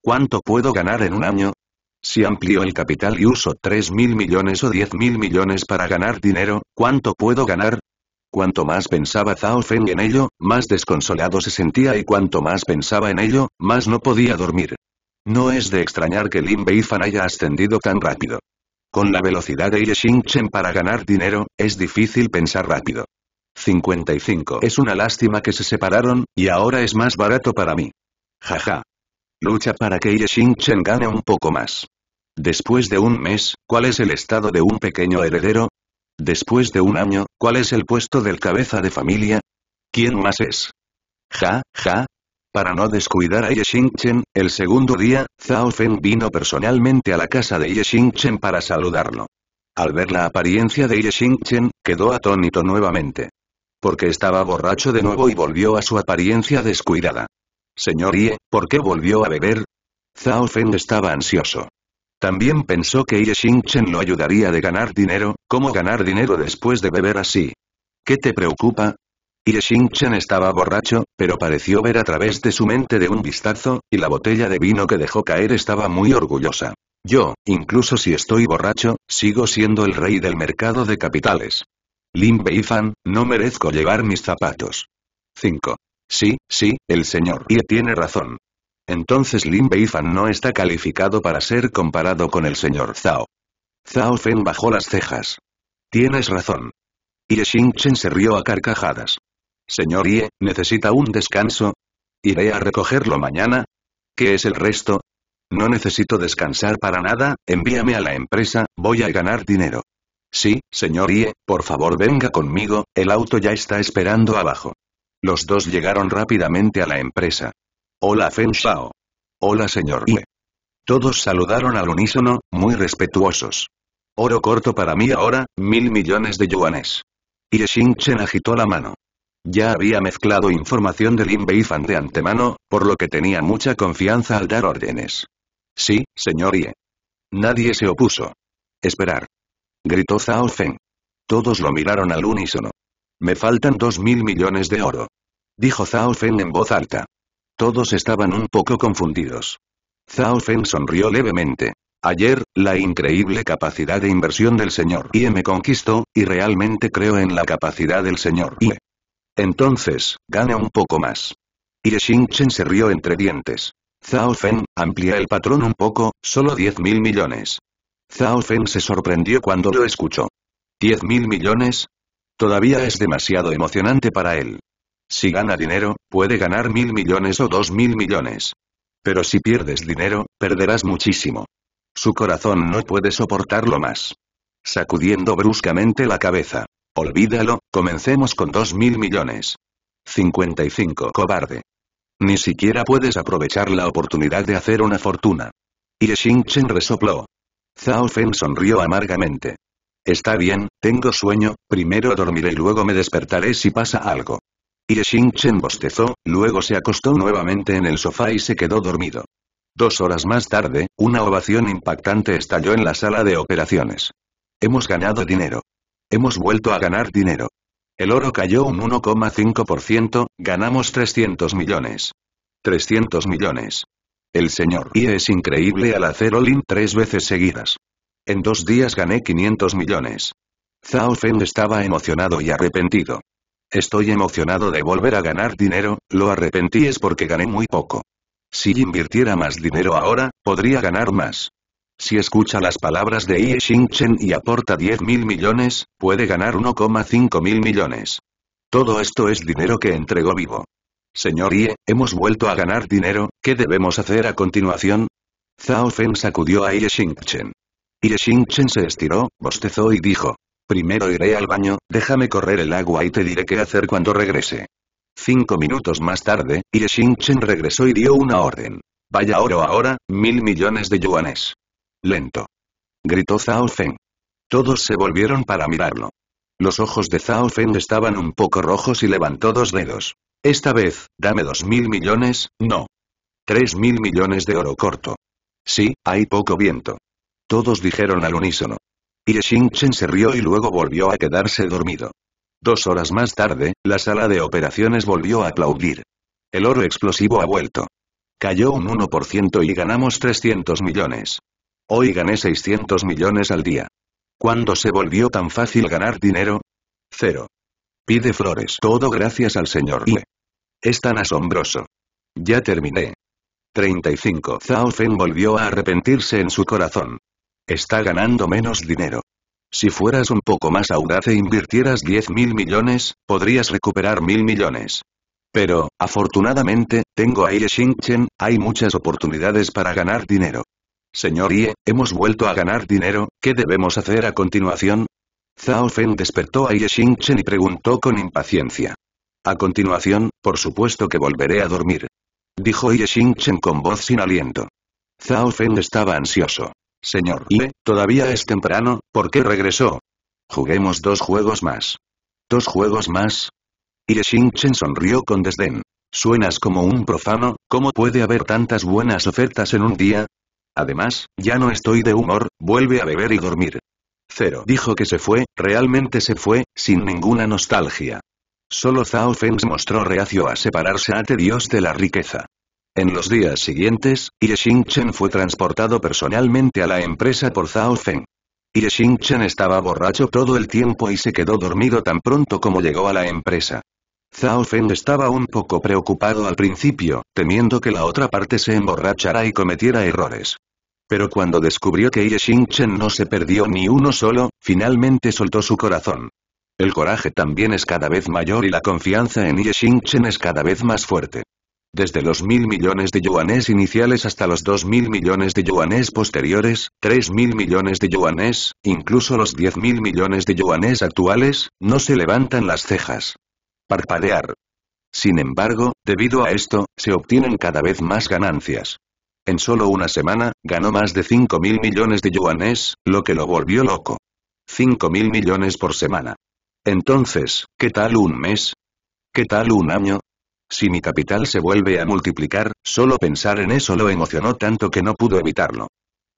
¿Cuánto puedo ganar en un año? Si amplío el capital y uso 3.000 millones o 10.000 millones para ganar dinero, ¿cuánto puedo ganar? Cuanto más pensaba Zhao Feng en ello, más desconsolado se sentía y cuanto más pensaba en ello, más no podía dormir. No es de extrañar que Lin Beifan haya ascendido tan rápido. Con la velocidad de Ye Xingchen para ganar dinero, es difícil pensar rápido. 55. Es una lástima que se separaron, y ahora es más barato para mí. Jaja. Lucha para que Ye Xingchen gane un poco más. Después de un mes, ¿cuál es el estado de un pequeño heredero? Después de un año, ¿cuál es el puesto del cabeza de familia? ¿Quién más es? Ja, ja. Para no descuidar a Xingchen, el segundo día, Zhao Feng vino personalmente a la casa de Xingchen para saludarlo. Al ver la apariencia de Xingchen, quedó atónito nuevamente. Porque estaba borracho de nuevo y volvió a su apariencia descuidada. Señor Ye, ¿por qué volvió a beber? Zhao Feng estaba ansioso. También pensó que Ye Xingchen lo ayudaría de ganar dinero, ¿cómo ganar dinero después de beber así? ¿Qué te preocupa? Ye Xingchen estaba borracho, pero pareció ver a través de su mente de un vistazo, y la botella de vino que dejó caer estaba muy orgullosa. Yo, incluso si estoy borracho, sigo siendo el rey del mercado de capitales. Lin Beifan, no merezco llevar mis zapatos. 5. Sí, sí, el señor Ye tiene razón. Entonces Lin Beifan no está calificado para ser comparado con el señor Zhao. Zhao Fen bajó las cejas. Tienes razón. Y Xingchen se rió a carcajadas. Señor Ye, ¿necesita un descanso? ¿Iré a recogerlo mañana? ¿Qué es el resto? No necesito descansar para nada, envíame a la empresa, voy a ganar dinero. Sí, señor Ie, por favor venga conmigo, el auto ya está esperando abajo. Los dos llegaron rápidamente a la empresa. Hola Feng Shao. Hola señor Ie. Todos saludaron al unísono, muy respetuosos. Oro corto para mí ahora, mil millones de yuanes. Y Xingchen agitó la mano. Ya había mezclado información del Lin Fan de antemano, por lo que tenía mucha confianza al dar órdenes. Sí, señor Ie. Nadie se opuso. Esperar gritó Zhao Feng. Todos lo miraron al unísono. Me faltan dos mil millones de oro. Dijo Zhao Feng en voz alta. Todos estaban un poco confundidos. Zhao Feng sonrió levemente. Ayer, la increíble capacidad de inversión del señor IE me conquistó, y realmente creo en la capacidad del señor IE. Entonces, gana un poco más. Ye Xingchen se rió entre dientes. Zhao Feng, amplía el patrón un poco, solo diez mil millones. Zhao Feng se sorprendió cuando lo escuchó. ¿Diez mil millones? Todavía es demasiado emocionante para él. Si gana dinero, puede ganar mil millones o dos mil millones. Pero si pierdes dinero, perderás muchísimo. Su corazón no puede soportarlo más. Sacudiendo bruscamente la cabeza. Olvídalo, comencemos con dos mil millones. 55 Cobarde. Ni siquiera puedes aprovechar la oportunidad de hacer una fortuna. Y Xingchen resopló. Zhao Feng sonrió amargamente. Está bien, tengo sueño, primero dormiré y luego me despertaré si pasa algo. Y Chen bostezó, luego se acostó nuevamente en el sofá y se quedó dormido. Dos horas más tarde, una ovación impactante estalló en la sala de operaciones. Hemos ganado dinero. Hemos vuelto a ganar dinero. El oro cayó un 1,5%, ganamos 300 millones. 300 millones. El señor Yi es increíble al hacer Olin tres veces seguidas. En dos días gané 500 millones. Zhao Feng estaba emocionado y arrepentido. Estoy emocionado de volver a ganar dinero, lo arrepentí es porque gané muy poco. Si invirtiera más dinero ahora, podría ganar más. Si escucha las palabras de Ye Xingchen y aporta 10 mil millones, puede ganar 1,5 mil millones. Todo esto es dinero que entregó vivo. Señor Ie, hemos vuelto a ganar dinero, ¿qué debemos hacer a continuación? Zhao Feng sacudió a Ye Xingchen. Ye Xingchen se estiró, bostezó y dijo. Primero iré al baño, déjame correr el agua y te diré qué hacer cuando regrese. Cinco minutos más tarde, Ye Xingchen regresó y dio una orden. Vaya oro ahora, mil millones de yuanes. Lento. Gritó Zhao Feng. Todos se volvieron para mirarlo. Los ojos de Zhao Feng estaban un poco rojos y levantó dos dedos. Esta vez, dame dos mil millones, no. Tres mil millones de oro corto. Sí, hay poco viento. Todos dijeron al unísono. Y Shinchen se rió y luego volvió a quedarse dormido. Dos horas más tarde, la sala de operaciones volvió a aplaudir. El oro explosivo ha vuelto. Cayó un 1% y ganamos 300 millones. Hoy gané 600 millones al día. ¿Cuándo se volvió tan fácil ganar dinero? Cero. Pide flores. Todo gracias al señor Ye. Es tan asombroso. Ya terminé. 35. Zhao Feng volvió a arrepentirse en su corazón. Está ganando menos dinero. Si fueras un poco más audaz e invirtieras 10 mil millones, podrías recuperar mil millones. Pero, afortunadamente, tengo a Ye Xingchen, hay muchas oportunidades para ganar dinero. Señor Ye, hemos vuelto a ganar dinero, ¿qué debemos hacer a continuación? Zhao Fen despertó a Ye Xingchen y preguntó con impaciencia. A continuación, por supuesto que volveré a dormir. Dijo Ye Xingchen con voz sin aliento. Zhao Fen estaba ansioso. Señor Ye, todavía es temprano, ¿por qué regresó? Juguemos dos juegos más. ¿Dos juegos más? Ye Xingchen sonrió con desdén. Suenas como un profano, ¿cómo puede haber tantas buenas ofertas en un día? Además, ya no estoy de humor, vuelve a beber y dormir. Cero dijo que se fue, realmente se fue, sin ninguna nostalgia. Solo Zhao Feng mostró reacio a separarse a Dios de la riqueza. En los días siguientes, Ye Xingchen fue transportado personalmente a la empresa por Zhao Feng. Ye Xingchen estaba borracho todo el tiempo y se quedó dormido tan pronto como llegó a la empresa. Zhao Feng estaba un poco preocupado al principio, temiendo que la otra parte se emborrachara y cometiera errores. Pero cuando descubrió que Yi Xingchen no se perdió ni uno solo, finalmente soltó su corazón. El coraje también es cada vez mayor y la confianza en Ye Xingchen es cada vez más fuerte. Desde los mil millones de yuanes iniciales hasta los dos mil millones de yuanes posteriores, tres mil millones de yuanes, incluso los diez mil millones de yuanes actuales, no se levantan las cejas. Parpadear. Sin embargo, debido a esto, se obtienen cada vez más ganancias. En solo una semana, ganó más de 5 mil millones de yuanes, lo que lo volvió loco. 5 mil millones por semana. Entonces, ¿qué tal un mes? ¿Qué tal un año? Si mi capital se vuelve a multiplicar, solo pensar en eso lo emocionó tanto que no pudo evitarlo.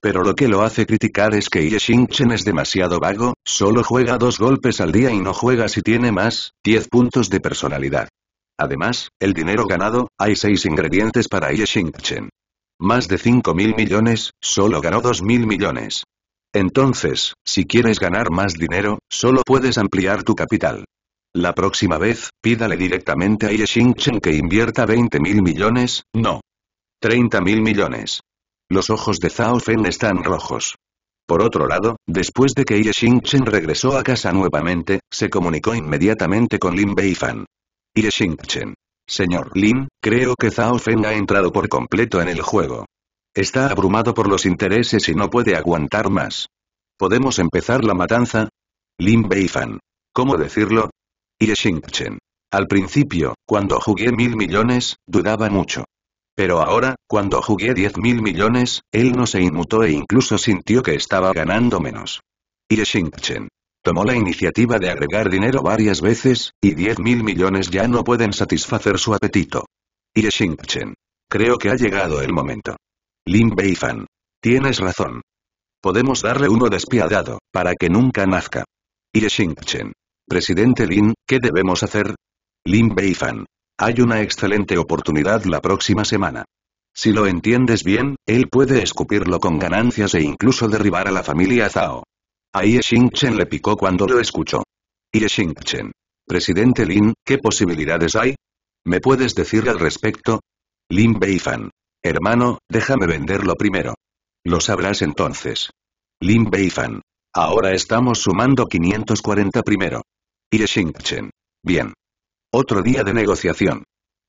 Pero lo que lo hace criticar es que Ye Chen es demasiado vago, solo juega dos golpes al día y no juega si tiene más, 10 puntos de personalidad. Además, el dinero ganado, hay seis ingredientes para Ye Chen. Más de 5.000 millones, solo ganó 2.000 millones. Entonces, si quieres ganar más dinero, solo puedes ampliar tu capital. La próxima vez, pídale directamente a Xingchen que invierta 20.000 millones, no. 30.000 millones. Los ojos de Zhao Fen están rojos. Por otro lado, después de que Xingchen regresó a casa nuevamente, se comunicó inmediatamente con Lin Beifan. Xingchen. Señor Lin, creo que Zhao Feng ha entrado por completo en el juego. Está abrumado por los intereses y no puede aguantar más. ¿Podemos empezar la matanza? Lin Beifan. ¿Cómo decirlo? Y Xingchen. Al principio, cuando jugué mil millones, dudaba mucho. Pero ahora, cuando jugué diez mil millones, él no se inmutó e incluso sintió que estaba ganando menos. Y Xingchen. Tomó la iniciativa de agregar dinero varias veces, y 10 mil millones ya no pueden satisfacer su apetito. Y Xingchen. Creo que ha llegado el momento. Lin Beifan. Tienes razón. Podemos darle uno despiadado, para que nunca nazca. Y Xingchen. Presidente Lin, ¿qué debemos hacer? Lin Beifan. Hay una excelente oportunidad la próxima semana. Si lo entiendes bien, él puede escupirlo con ganancias e incluso derribar a la familia Zhao. Ahí Xingchen le picó cuando lo escuchó. Y Xingchen. Presidente Lin, ¿qué posibilidades hay? ¿Me puedes decir al respecto? Lin Beifan. Hermano, déjame venderlo primero. Lo sabrás entonces. Lin Beifan. Ahora estamos sumando 540 primero. Y Xingchen. Bien. Otro día de negociación.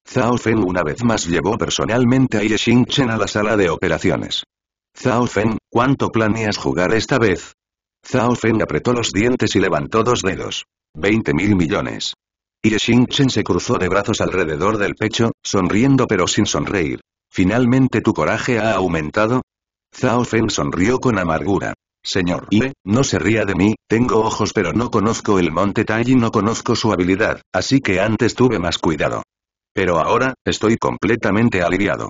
Zhao Fen una vez más llevó personalmente a Xingchen a la sala de operaciones. Zhao Fen, ¿cuánto planeas jugar esta vez? Zhao Feng apretó los dientes y levantó dos dedos. Veinte mil millones. Y Xingchen se cruzó de brazos alrededor del pecho, sonriendo pero sin sonreír. ¿Finalmente tu coraje ha aumentado? Zhao Feng sonrió con amargura. Señor Ie, no se ría de mí, tengo ojos pero no conozco el monte Tai y no conozco su habilidad, así que antes tuve más cuidado. Pero ahora, estoy completamente aliviado.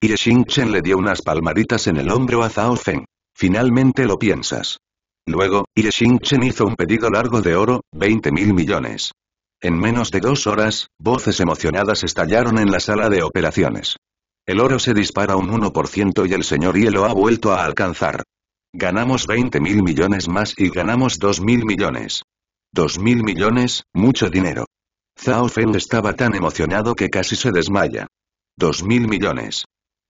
Y Xingchen le dio unas palmaditas en el hombro a Zhao Feng. Finalmente lo piensas. Luego, Yi Chen hizo un pedido largo de oro, 20 mil millones. En menos de dos horas, voces emocionadas estallaron en la sala de operaciones. El oro se dispara un 1% y el señor lo ha vuelto a alcanzar. Ganamos 20 mil millones más y ganamos 2 mil millones. 2 mil millones, mucho dinero. Zhao Feng estaba tan emocionado que casi se desmaya. 2 mil millones.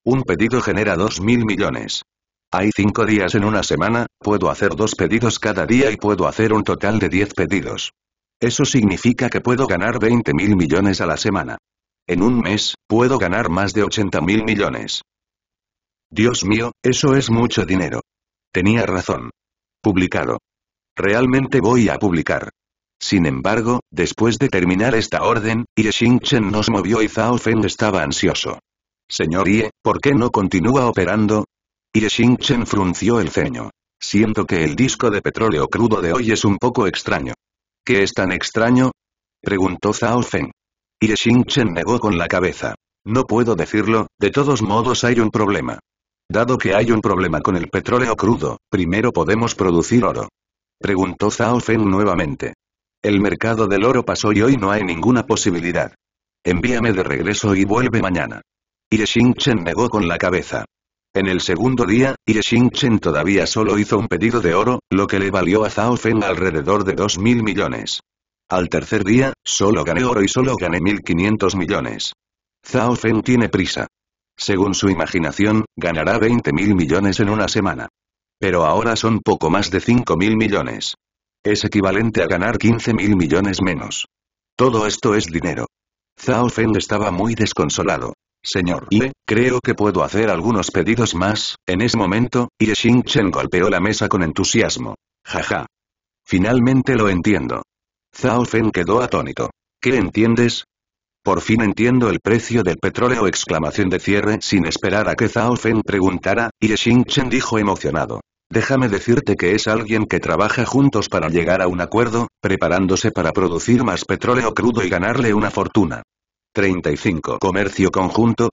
Un pedido genera 2 mil millones. Hay cinco días en una semana, puedo hacer dos pedidos cada día y puedo hacer un total de 10 pedidos. Eso significa que puedo ganar 20 mil millones a la semana. En un mes, puedo ganar más de 80 mil millones. Dios mío, eso es mucho dinero. Tenía razón. Publicado. Realmente voy a publicar. Sin embargo, después de terminar esta orden, Ye Xingchen nos movió y Zhao Feng estaba ansioso. Señor Ye, ¿por qué no continúa operando? Xingchen frunció el ceño. Siento que el disco de petróleo crudo de hoy es un poco extraño. ¿Qué es tan extraño? Preguntó Zhao Feng. Chen negó con la cabeza. No puedo decirlo, de todos modos hay un problema. Dado que hay un problema con el petróleo crudo, primero podemos producir oro. Preguntó Zhao Feng nuevamente. El mercado del oro pasó y hoy no hay ninguna posibilidad. Envíame de regreso y vuelve mañana. Chen negó con la cabeza. En el segundo día, Ye Xingchen todavía solo hizo un pedido de oro, lo que le valió a Zhao Feng alrededor de 2.000 millones. Al tercer día, solo gané oro y solo gané 1.500 millones. Zhao Feng tiene prisa. Según su imaginación, ganará 20.000 millones en una semana. Pero ahora son poco más de 5.000 millones. Es equivalente a ganar 15.000 millones menos. Todo esto es dinero. Zhao Feng estaba muy desconsolado. Señor Ye, creo que puedo hacer algunos pedidos más, en ese momento, Ye Chen golpeó la mesa con entusiasmo. Jaja. Finalmente lo entiendo. Zhao Fen quedó atónito. ¿Qué entiendes? Por fin entiendo el precio del petróleo exclamación de cierre sin esperar a que Zhao Fen preguntara, Ye Chen dijo emocionado. Déjame decirte que es alguien que trabaja juntos para llegar a un acuerdo, preparándose para producir más petróleo crudo y ganarle una fortuna. 35. Comercio conjunto.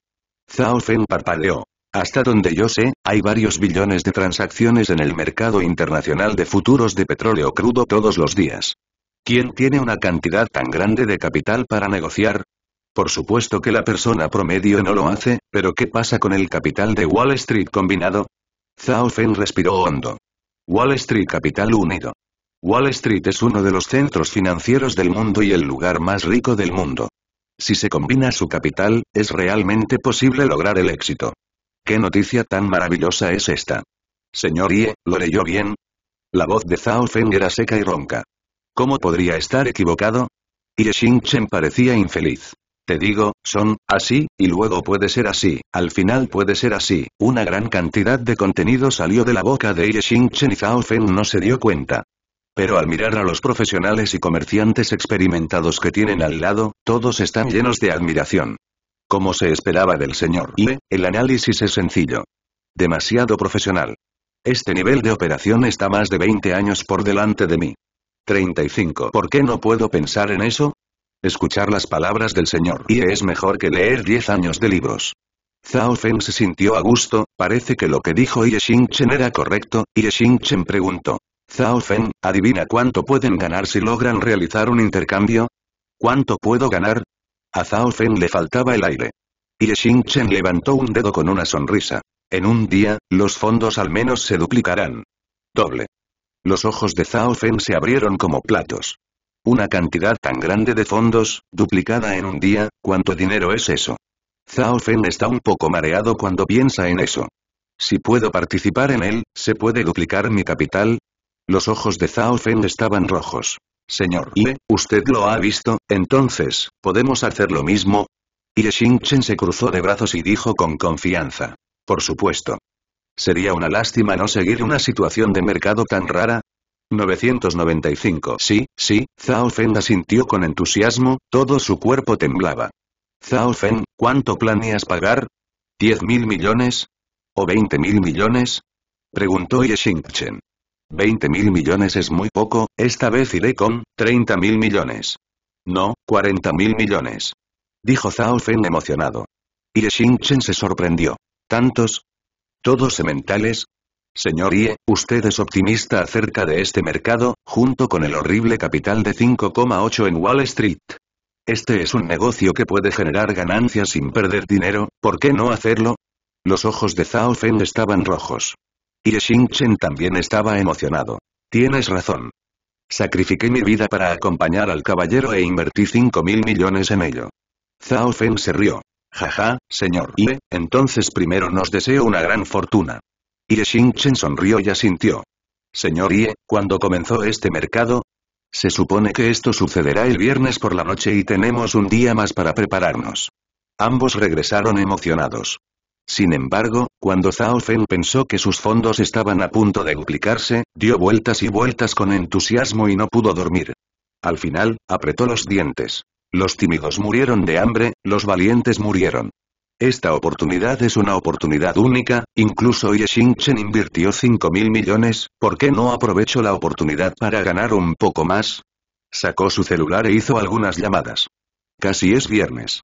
Zhao Feng parpadeó. Hasta donde yo sé, hay varios billones de transacciones en el mercado internacional de futuros de petróleo crudo todos los días. ¿Quién tiene una cantidad tan grande de capital para negociar? Por supuesto que la persona promedio no lo hace, pero ¿qué pasa con el capital de Wall Street combinado? Zhao Feng respiró hondo. Wall Street Capital Unido. Wall Street es uno de los centros financieros del mundo y el lugar más rico del mundo. Si se combina su capital, es realmente posible lograr el éxito. ¿Qué noticia tan maravillosa es esta? Señor Ie, ¿lo leyó bien? La voz de Zhao Feng era seca y ronca. ¿Cómo podría estar equivocado? Y Xingchen parecía infeliz. Te digo, son, así, y luego puede ser así, al final puede ser así. Una gran cantidad de contenido salió de la boca de Ye Xingchen y Zhao Feng no se dio cuenta. Pero al mirar a los profesionales y comerciantes experimentados que tienen al lado, todos están llenos de admiración. Como se esperaba del señor IE, el análisis es sencillo. Demasiado profesional. Este nivel de operación está más de 20 años por delante de mí. 35. ¿Por qué no puedo pensar en eso? Escuchar las palabras del señor y es mejor que leer 10 años de libros. Zhao Feng se sintió a gusto, parece que lo que dijo Ye Xingchen era correcto, Ye Xingchen preguntó. Zhao Feng, adivina cuánto pueden ganar si logran realizar un intercambio. ¿Cuánto puedo ganar? A Zhao Feng le faltaba el aire. Y Xingchen levantó un dedo con una sonrisa. En un día, los fondos al menos se duplicarán. Doble. Los ojos de Zhao Feng se abrieron como platos. Una cantidad tan grande de fondos, duplicada en un día, ¿cuánto dinero es eso? Zhao Feng está un poco mareado cuando piensa en eso. Si puedo participar en él, ¿se puede duplicar mi capital? Los ojos de Zhao Feng estaban rojos. Señor Ye, usted lo ha visto, entonces, ¿podemos hacer lo mismo? Ye Xingchen se cruzó de brazos y dijo con confianza. Por supuesto. Sería una lástima no seguir una situación de mercado tan rara, 995. Sí, sí, Zhao Feng asintió con entusiasmo, todo su cuerpo temblaba. Zhao Feng, ¿cuánto planeas pagar? ¿Diez mil millones? ¿O veinte mil millones? Preguntó Ye Xingchen. 20 mil millones es muy poco, esta vez iré con 30 mil millones. No, 40 mil millones. Dijo Zhao Feng emocionado. Y Xingchen se sorprendió. ¿Tantos? ¿Todos sementales? Señor Ye, usted es optimista acerca de este mercado, junto con el horrible capital de 5,8 en Wall Street. Este es un negocio que puede generar ganancias sin perder dinero, ¿por qué no hacerlo? Los ojos de Zhao Feng estaban rojos. Y Xingchen también estaba emocionado. Tienes razón. Sacrifiqué mi vida para acompañar al caballero e invertí 5 mil millones en ello. Zhao Feng se rió. Jaja, señor Ye, entonces primero nos deseo una gran fortuna. Y Xingchen sonrió y asintió. Señor Ye, ¿cuándo comenzó este mercado? Se supone que esto sucederá el viernes por la noche y tenemos un día más para prepararnos. Ambos regresaron emocionados. Sin embargo, cuando Zhao Feng pensó que sus fondos estaban a punto de duplicarse, dio vueltas y vueltas con entusiasmo y no pudo dormir. Al final, apretó los dientes. Los tímidos murieron de hambre, los valientes murieron. Esta oportunidad es una oportunidad única, incluso Xingchen invirtió 5.000 mil millones, ¿por qué no aprovechó la oportunidad para ganar un poco más? Sacó su celular e hizo algunas llamadas. Casi es viernes.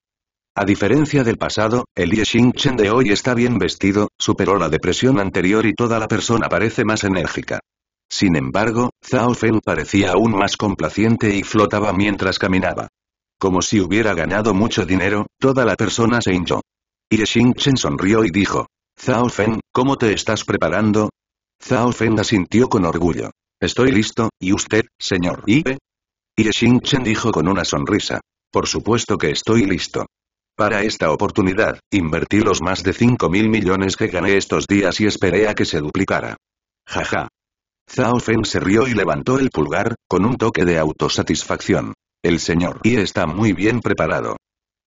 A diferencia del pasado, el Ye Xingchen de hoy está bien vestido, superó la depresión anterior y toda la persona parece más enérgica. Sin embargo, Zhao Feng parecía aún más complaciente y flotaba mientras caminaba. Como si hubiera ganado mucho dinero, toda la persona se hinchó. Ye Xingchen sonrió y dijo, Zhao Feng, ¿cómo te estás preparando? Zhao Feng asintió con orgullo. Estoy listo, ¿y usted, señor Ibe? Ye Xingchen dijo con una sonrisa. Por supuesto que estoy listo. Para esta oportunidad, invertí los más de 5 mil millones que gané estos días y esperé a que se duplicara. Jaja. Zhao Feng se rió y levantó el pulgar, con un toque de autosatisfacción. El señor Y está muy bien preparado.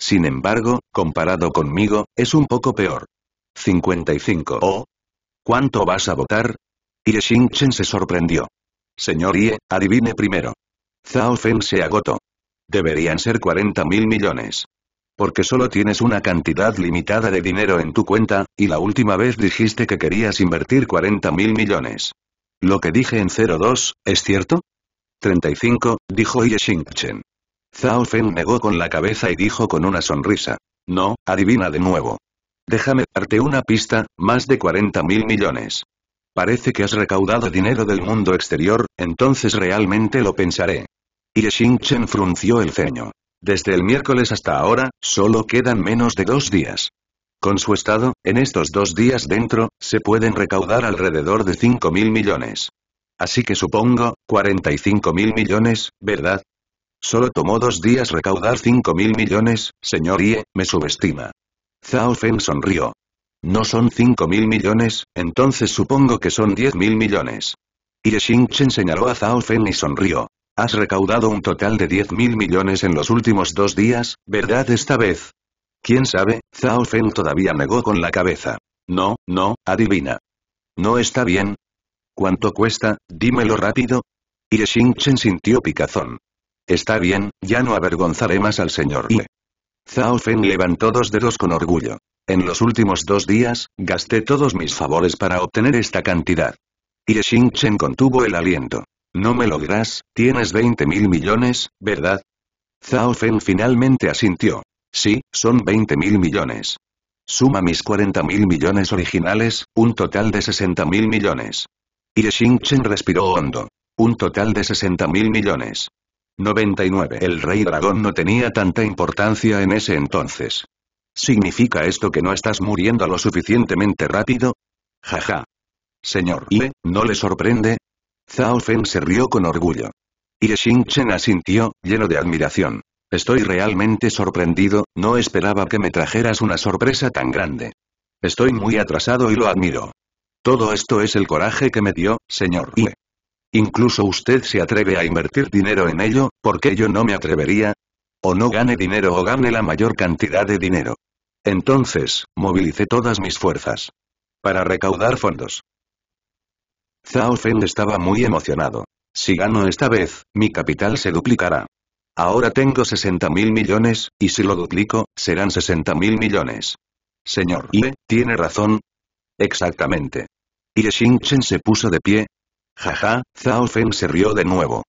Sin embargo, comparado conmigo, es un poco peor. 55. ¿Oh? ¿Cuánto vas a votar? Y Xingchen se sorprendió. Señor Ye, adivine primero. Zhao Feng se agotó. Deberían ser 40 mil millones. Porque solo tienes una cantidad limitada de dinero en tu cuenta, y la última vez dijiste que querías invertir 40 mil millones. Lo que dije en 02, ¿es cierto? 35, dijo Ye Xingchen. Zhao Feng negó con la cabeza y dijo con una sonrisa. No, adivina de nuevo. Déjame darte una pista, más de 40 mil millones. Parece que has recaudado dinero del mundo exterior, entonces realmente lo pensaré. Y Xingchen frunció el ceño. Desde el miércoles hasta ahora, solo quedan menos de dos días. Con su estado, en estos dos días dentro, se pueden recaudar alrededor de 5.000 millones. Así que supongo, 45.000 millones, ¿verdad? Solo tomó dos días recaudar 5.000 millones, señor Ie, me subestima. Zhao Fen sonrió. No son 5.000 millones, entonces supongo que son 10.000 millones. Y Xingchen señaló a Zhao Fen y sonrió. Has recaudado un total de 10.000 mil millones en los últimos dos días, ¿verdad esta vez? ¿Quién sabe? Zhao Feng todavía negó con la cabeza. No, no, adivina. No está bien. ¿Cuánto cuesta? Dímelo rápido. Y Xingchen sintió picazón. Está bien, ya no avergonzaré más al señor Ye. Zhao Feng levantó dos dedos con orgullo. En los últimos dos días, gasté todos mis favores para obtener esta cantidad. Y Xingchen contuvo el aliento. No me logras, tienes 20 mil millones, ¿verdad? Zhao Fen finalmente asintió. Sí, son 20 mil millones. Suma mis 40 mil millones originales, un total de 60 mil millones. Y Xingchen respiró hondo. Un total de 60 mil millones. 99. El rey dragón no tenía tanta importancia en ese entonces. ¿Significa esto que no estás muriendo lo suficientemente rápido? Jaja. Señor Le, ¿no le sorprende? Zhao Feng se rió con orgullo. Y Xingchen asintió, lleno de admiración. Estoy realmente sorprendido, no esperaba que me trajeras una sorpresa tan grande. Estoy muy atrasado y lo admiro. Todo esto es el coraje que me dio, señor Ye. Incluso usted se atreve a invertir dinero en ello, ¿por qué yo no me atrevería? O no gane dinero o gane la mayor cantidad de dinero. Entonces, movilicé todas mis fuerzas. Para recaudar fondos. Zhao Feng estaba muy emocionado. Si gano esta vez, mi capital se duplicará. Ahora tengo 60 mil millones, y si lo duplico, serán 60 mil millones. Señor Ye, ¿tiene razón? Exactamente. Y Xingchen se puso de pie. Jaja, Zhao Feng se rió de nuevo.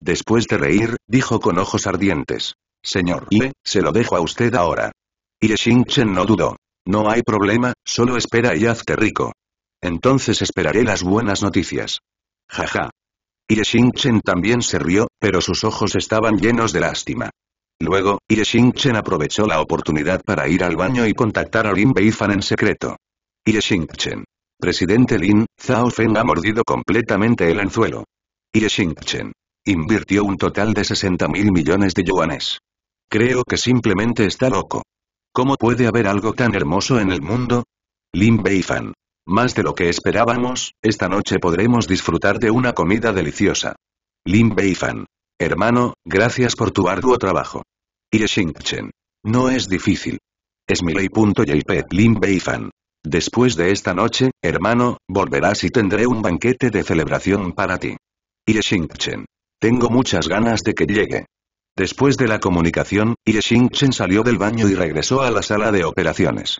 Después de reír, dijo con ojos ardientes. Señor Ye, se lo dejo a usted ahora. Y Xingchen no dudó. No hay problema, solo espera y hazte rico. Entonces esperaré las buenas noticias. Jaja. Xingchen también se rió, pero sus ojos estaban llenos de lástima. Luego, Xingchen aprovechó la oportunidad para ir al baño y contactar a Lin Beifan en secreto. Xingchen. Presidente Lin, Zhao Feng ha mordido completamente el anzuelo. Xingchen. Invirtió un total de 60 mil millones de yuanes. Creo que simplemente está loco. ¿Cómo puede haber algo tan hermoso en el mundo? Lin Beifan. Más de lo que esperábamos, esta noche podremos disfrutar de una comida deliciosa. Lin Beifan. Hermano, gracias por tu arduo trabajo. Ye Xingchen. No es difícil. Smiley.jp Lin Beifan. Después de esta noche, hermano, volverás y tendré un banquete de celebración para ti. Ye Xingchen. Tengo muchas ganas de que llegue. Después de la comunicación, Ye Xingchen salió del baño y regresó a la sala de operaciones.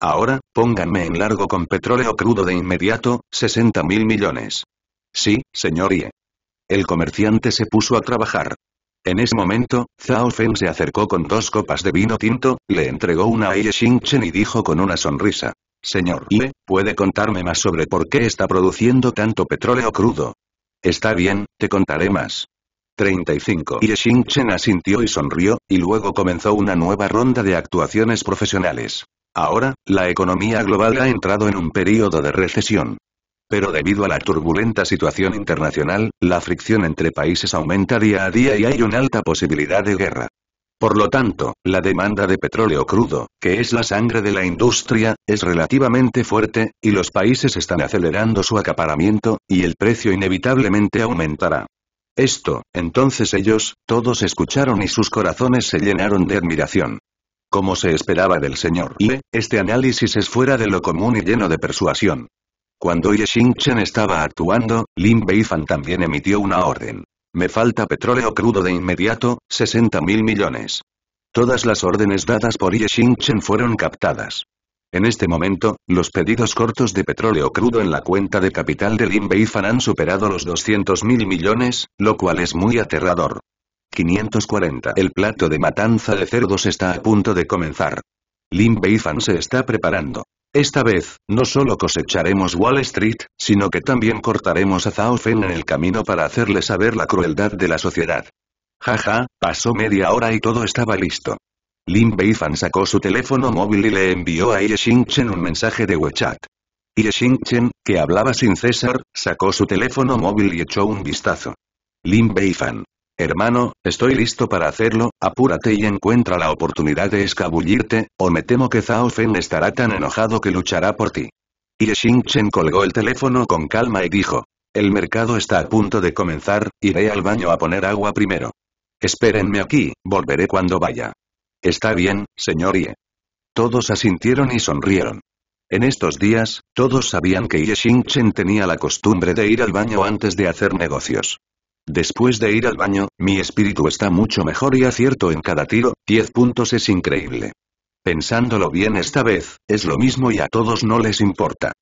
Ahora, pónganme en largo con petróleo crudo de inmediato, 60 mil millones. Sí, señor Ye. El comerciante se puso a trabajar. En ese momento, Zhao Feng se acercó con dos copas de vino tinto, le entregó una a Ye Xingchen y dijo con una sonrisa. Señor Ye, ¿puede contarme más sobre por qué está produciendo tanto petróleo crudo? Está bien, te contaré más. 35. Ye Xingchen asintió y sonrió, y luego comenzó una nueva ronda de actuaciones profesionales. Ahora, la economía global ha entrado en un período de recesión. Pero debido a la turbulenta situación internacional, la fricción entre países aumenta día a día y hay una alta posibilidad de guerra. Por lo tanto, la demanda de petróleo crudo, que es la sangre de la industria, es relativamente fuerte, y los países están acelerando su acaparamiento, y el precio inevitablemente aumentará. Esto, entonces ellos, todos escucharon y sus corazones se llenaron de admiración. Como se esperaba del señor Ye, este análisis es fuera de lo común y lleno de persuasión. Cuando Ye Xingchen estaba actuando, Lin Beifan también emitió una orden. Me falta petróleo crudo de inmediato, 60 mil millones. Todas las órdenes dadas por Ye Xingchen fueron captadas. En este momento, los pedidos cortos de petróleo crudo en la cuenta de capital de Lin Beifan han superado los 200 mil millones, lo cual es muy aterrador. 540. El plato de matanza de cerdos está a punto de comenzar. Lin Beifan se está preparando. Esta vez, no solo cosecharemos Wall Street, sino que también cortaremos a Zhao Fen en el camino para hacerle saber la crueldad de la sociedad. Jaja, pasó media hora y todo estaba listo. Lin Beifan sacó su teléfono móvil y le envió a Ye Xingchen un mensaje de WeChat. Ye Xingchen, que hablaba sin cesar, sacó su teléfono móvil y echó un vistazo. Lin Beifan, Hermano, estoy listo para hacerlo, apúrate y encuentra la oportunidad de escabullirte, o me temo que Zhao Fen estará tan enojado que luchará por ti. Y Xingchen colgó el teléfono con calma y dijo. El mercado está a punto de comenzar, iré al baño a poner agua primero. Espérenme aquí, volveré cuando vaya. Está bien, señor Ye. Todos asintieron y sonrieron. En estos días, todos sabían que Ye Xingchen tenía la costumbre de ir al baño antes de hacer negocios. Después de ir al baño, mi espíritu está mucho mejor y acierto en cada tiro, 10 puntos es increíble. Pensándolo bien esta vez, es lo mismo y a todos no les importa.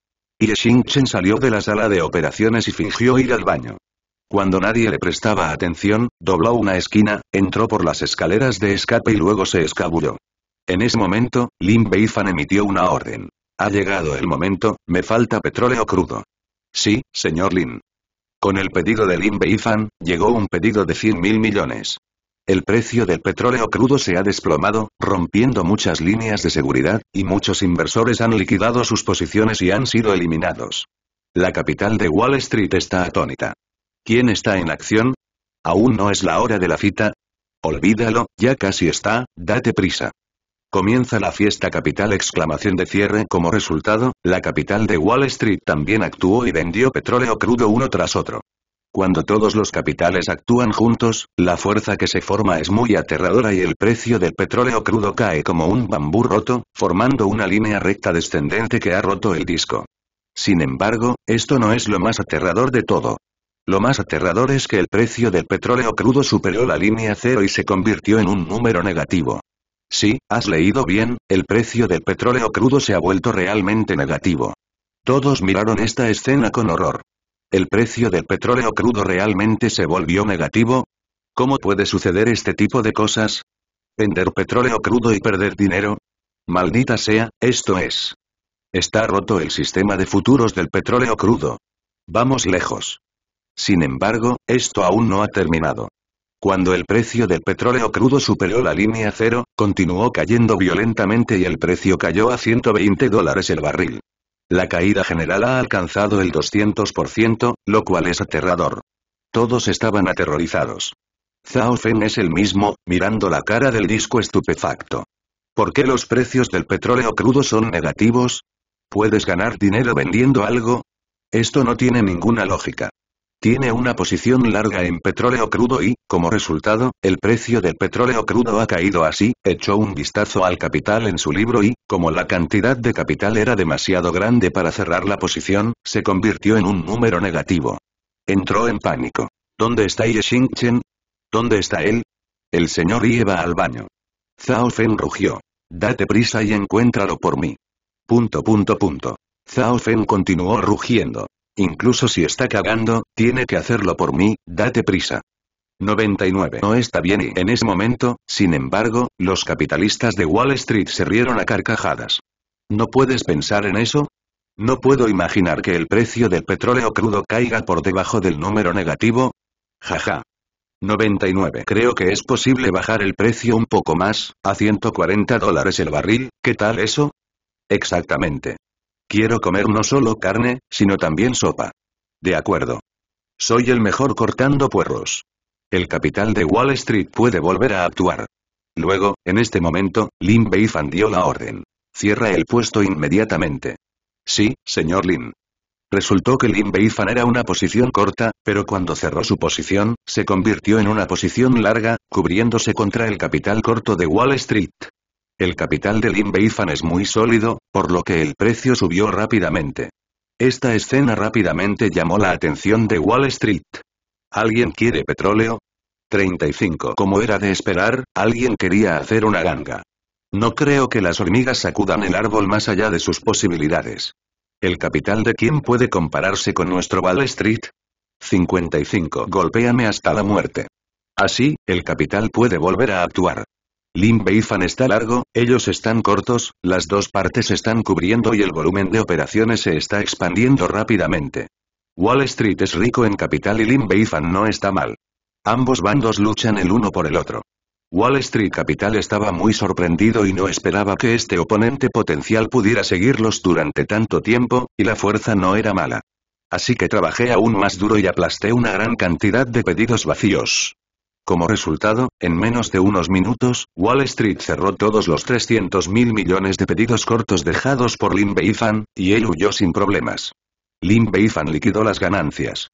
Y Xingchen salió de la sala de operaciones y fingió ir al baño. Cuando nadie le prestaba atención, dobló una esquina, entró por las escaleras de escape y luego se escabulló. En ese momento, Lin Beifan emitió una orden. Ha llegado el momento, me falta petróleo crudo. Sí, señor Lin. Con el pedido de Lin llegó un pedido de 100 mil millones. El precio del petróleo crudo se ha desplomado, rompiendo muchas líneas de seguridad, y muchos inversores han liquidado sus posiciones y han sido eliminados. La capital de Wall Street está atónita. ¿Quién está en acción? ¿Aún no es la hora de la cita? Olvídalo, ya casi está, date prisa. Comienza la fiesta capital exclamación de cierre como resultado, la capital de Wall Street también actuó y vendió petróleo crudo uno tras otro. Cuando todos los capitales actúan juntos, la fuerza que se forma es muy aterradora y el precio del petróleo crudo cae como un bambú roto, formando una línea recta descendente que ha roto el disco. Sin embargo, esto no es lo más aterrador de todo. Lo más aterrador es que el precio del petróleo crudo superó la línea cero y se convirtió en un número negativo. Sí, has leído bien, el precio del petróleo crudo se ha vuelto realmente negativo. Todos miraron esta escena con horror. ¿El precio del petróleo crudo realmente se volvió negativo? ¿Cómo puede suceder este tipo de cosas? ¿Vender petróleo crudo y perder dinero? Maldita sea, esto es. Está roto el sistema de futuros del petróleo crudo. Vamos lejos. Sin embargo, esto aún no ha terminado. Cuando el precio del petróleo crudo superó la línea cero, continuó cayendo violentamente y el precio cayó a 120 dólares el barril. La caída general ha alcanzado el 200%, lo cual es aterrador. Todos estaban aterrorizados. Zhao Fen es el mismo, mirando la cara del disco estupefacto. ¿Por qué los precios del petróleo crudo son negativos? ¿Puedes ganar dinero vendiendo algo? Esto no tiene ninguna lógica. Tiene una posición larga en petróleo crudo y, como resultado, el precio del petróleo crudo ha caído así, echó un vistazo al capital en su libro y, como la cantidad de capital era demasiado grande para cerrar la posición, se convirtió en un número negativo. Entró en pánico. ¿Dónde está Xingchen? ¿Dónde está él? El señor va al baño. Zhao Fen rugió. Date prisa y encuéntralo por mí. Punto punto punto. Zhao Fen continuó rugiendo. Incluso si está cagando, tiene que hacerlo por mí, date prisa. 99. No está bien y en ese momento, sin embargo, los capitalistas de Wall Street se rieron a carcajadas. ¿No puedes pensar en eso? No puedo imaginar que el precio del petróleo crudo caiga por debajo del número negativo. Jaja. 99. Creo que es posible bajar el precio un poco más, a 140 dólares el barril, ¿qué tal eso? Exactamente. Quiero comer no solo carne, sino también sopa. De acuerdo. Soy el mejor cortando puerros. El capital de Wall Street puede volver a actuar. Luego, en este momento, Lin Beifan dio la orden. Cierra el puesto inmediatamente. Sí, señor Lin. Resultó que Lin Beifan era una posición corta, pero cuando cerró su posición, se convirtió en una posición larga, cubriéndose contra el capital corto de Wall Street. El capital de Lin Beifan es muy sólido, por lo que el precio subió rápidamente. Esta escena rápidamente llamó la atención de Wall Street. ¿Alguien quiere petróleo? 35. Como era de esperar, alguien quería hacer una ganga. No creo que las hormigas sacudan el árbol más allá de sus posibilidades. ¿El capital de quién puede compararse con nuestro Wall Street? 55. Golpéame hasta la muerte. Así, el capital puede volver a actuar. Lin está largo, ellos están cortos, las dos partes están cubriendo y el volumen de operaciones se está expandiendo rápidamente. Wall Street es rico en capital y Lin Beifan no está mal. Ambos bandos luchan el uno por el otro. Wall Street Capital estaba muy sorprendido y no esperaba que este oponente potencial pudiera seguirlos durante tanto tiempo, y la fuerza no era mala. Así que trabajé aún más duro y aplasté una gran cantidad de pedidos vacíos. Como resultado, en menos de unos minutos, Wall Street cerró todos los 300 mil millones de pedidos cortos dejados por Lin Beifan, y él huyó sin problemas. Lin Beifan liquidó las ganancias.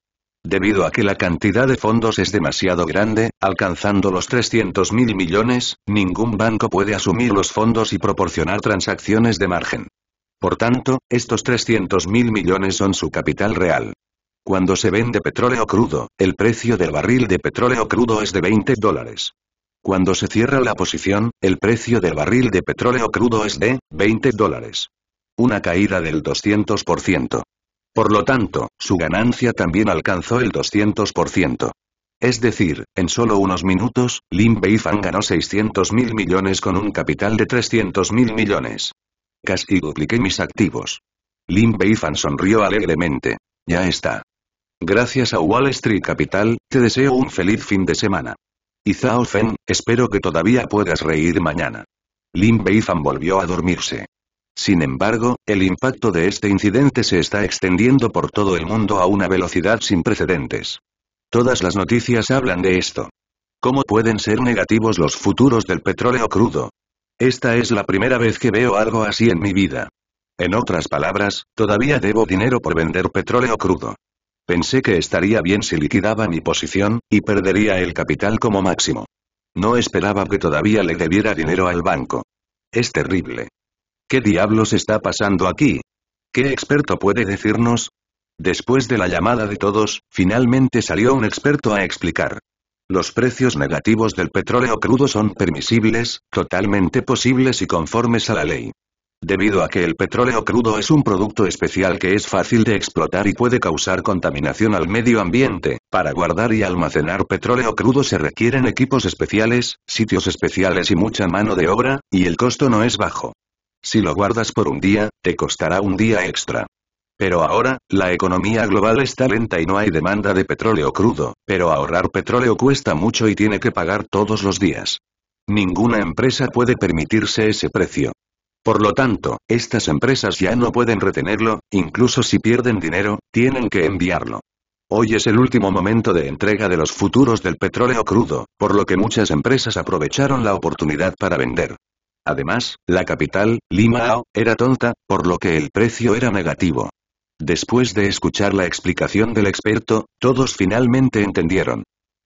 Debido a que la cantidad de fondos es demasiado grande, alcanzando los 300 mil millones, ningún banco puede asumir los fondos y proporcionar transacciones de margen. Por tanto, estos 300 mil millones son su capital real. Cuando se vende petróleo crudo, el precio del barril de petróleo crudo es de 20 dólares. Cuando se cierra la posición, el precio del barril de petróleo crudo es de 20 dólares. Una caída del 200%. Por lo tanto, su ganancia también alcanzó el 200%. Es decir, en solo unos minutos, Lin Beifan ganó 600 mil millones con un capital de 300 mil millones. Casi dupliqué mis activos. Lin Beifan sonrió alegremente. Ya está. Gracias a Wall Street Capital, te deseo un feliz fin de semana. Y Zhao Fen, espero que todavía puedas reír mañana. Lin Beifan volvió a dormirse. Sin embargo, el impacto de este incidente se está extendiendo por todo el mundo a una velocidad sin precedentes. Todas las noticias hablan de esto. ¿Cómo pueden ser negativos los futuros del petróleo crudo? Esta es la primera vez que veo algo así en mi vida. En otras palabras, todavía debo dinero por vender petróleo crudo. Pensé que estaría bien si liquidaba mi posición, y perdería el capital como máximo. No esperaba que todavía le debiera dinero al banco. Es terrible. ¿Qué diablos está pasando aquí? ¿Qué experto puede decirnos? Después de la llamada de todos, finalmente salió un experto a explicar. Los precios negativos del petróleo crudo son permisibles, totalmente posibles y conformes a la ley. Debido a que el petróleo crudo es un producto especial que es fácil de explotar y puede causar contaminación al medio ambiente, para guardar y almacenar petróleo crudo se requieren equipos especiales, sitios especiales y mucha mano de obra, y el costo no es bajo. Si lo guardas por un día, te costará un día extra. Pero ahora, la economía global está lenta y no hay demanda de petróleo crudo, pero ahorrar petróleo cuesta mucho y tiene que pagar todos los días. Ninguna empresa puede permitirse ese precio. Por lo tanto, estas empresas ya no pueden retenerlo, incluso si pierden dinero, tienen que enviarlo. Hoy es el último momento de entrega de los futuros del petróleo crudo, por lo que muchas empresas aprovecharon la oportunidad para vender. Además, la capital, Limao, era tonta, por lo que el precio era negativo. Después de escuchar la explicación del experto, todos finalmente entendieron.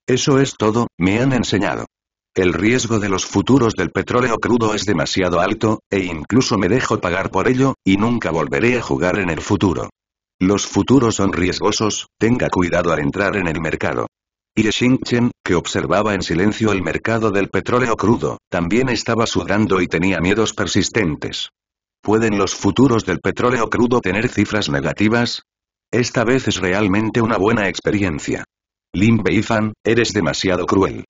Eso es todo, me han enseñado. El riesgo de los futuros del petróleo crudo es demasiado alto, e incluso me dejo pagar por ello, y nunca volveré a jugar en el futuro. Los futuros son riesgosos, tenga cuidado al entrar en el mercado. Y Xingchen, que observaba en silencio el mercado del petróleo crudo, también estaba sudando y tenía miedos persistentes. ¿Pueden los futuros del petróleo crudo tener cifras negativas? Esta vez es realmente una buena experiencia. Lin Beifan, eres demasiado cruel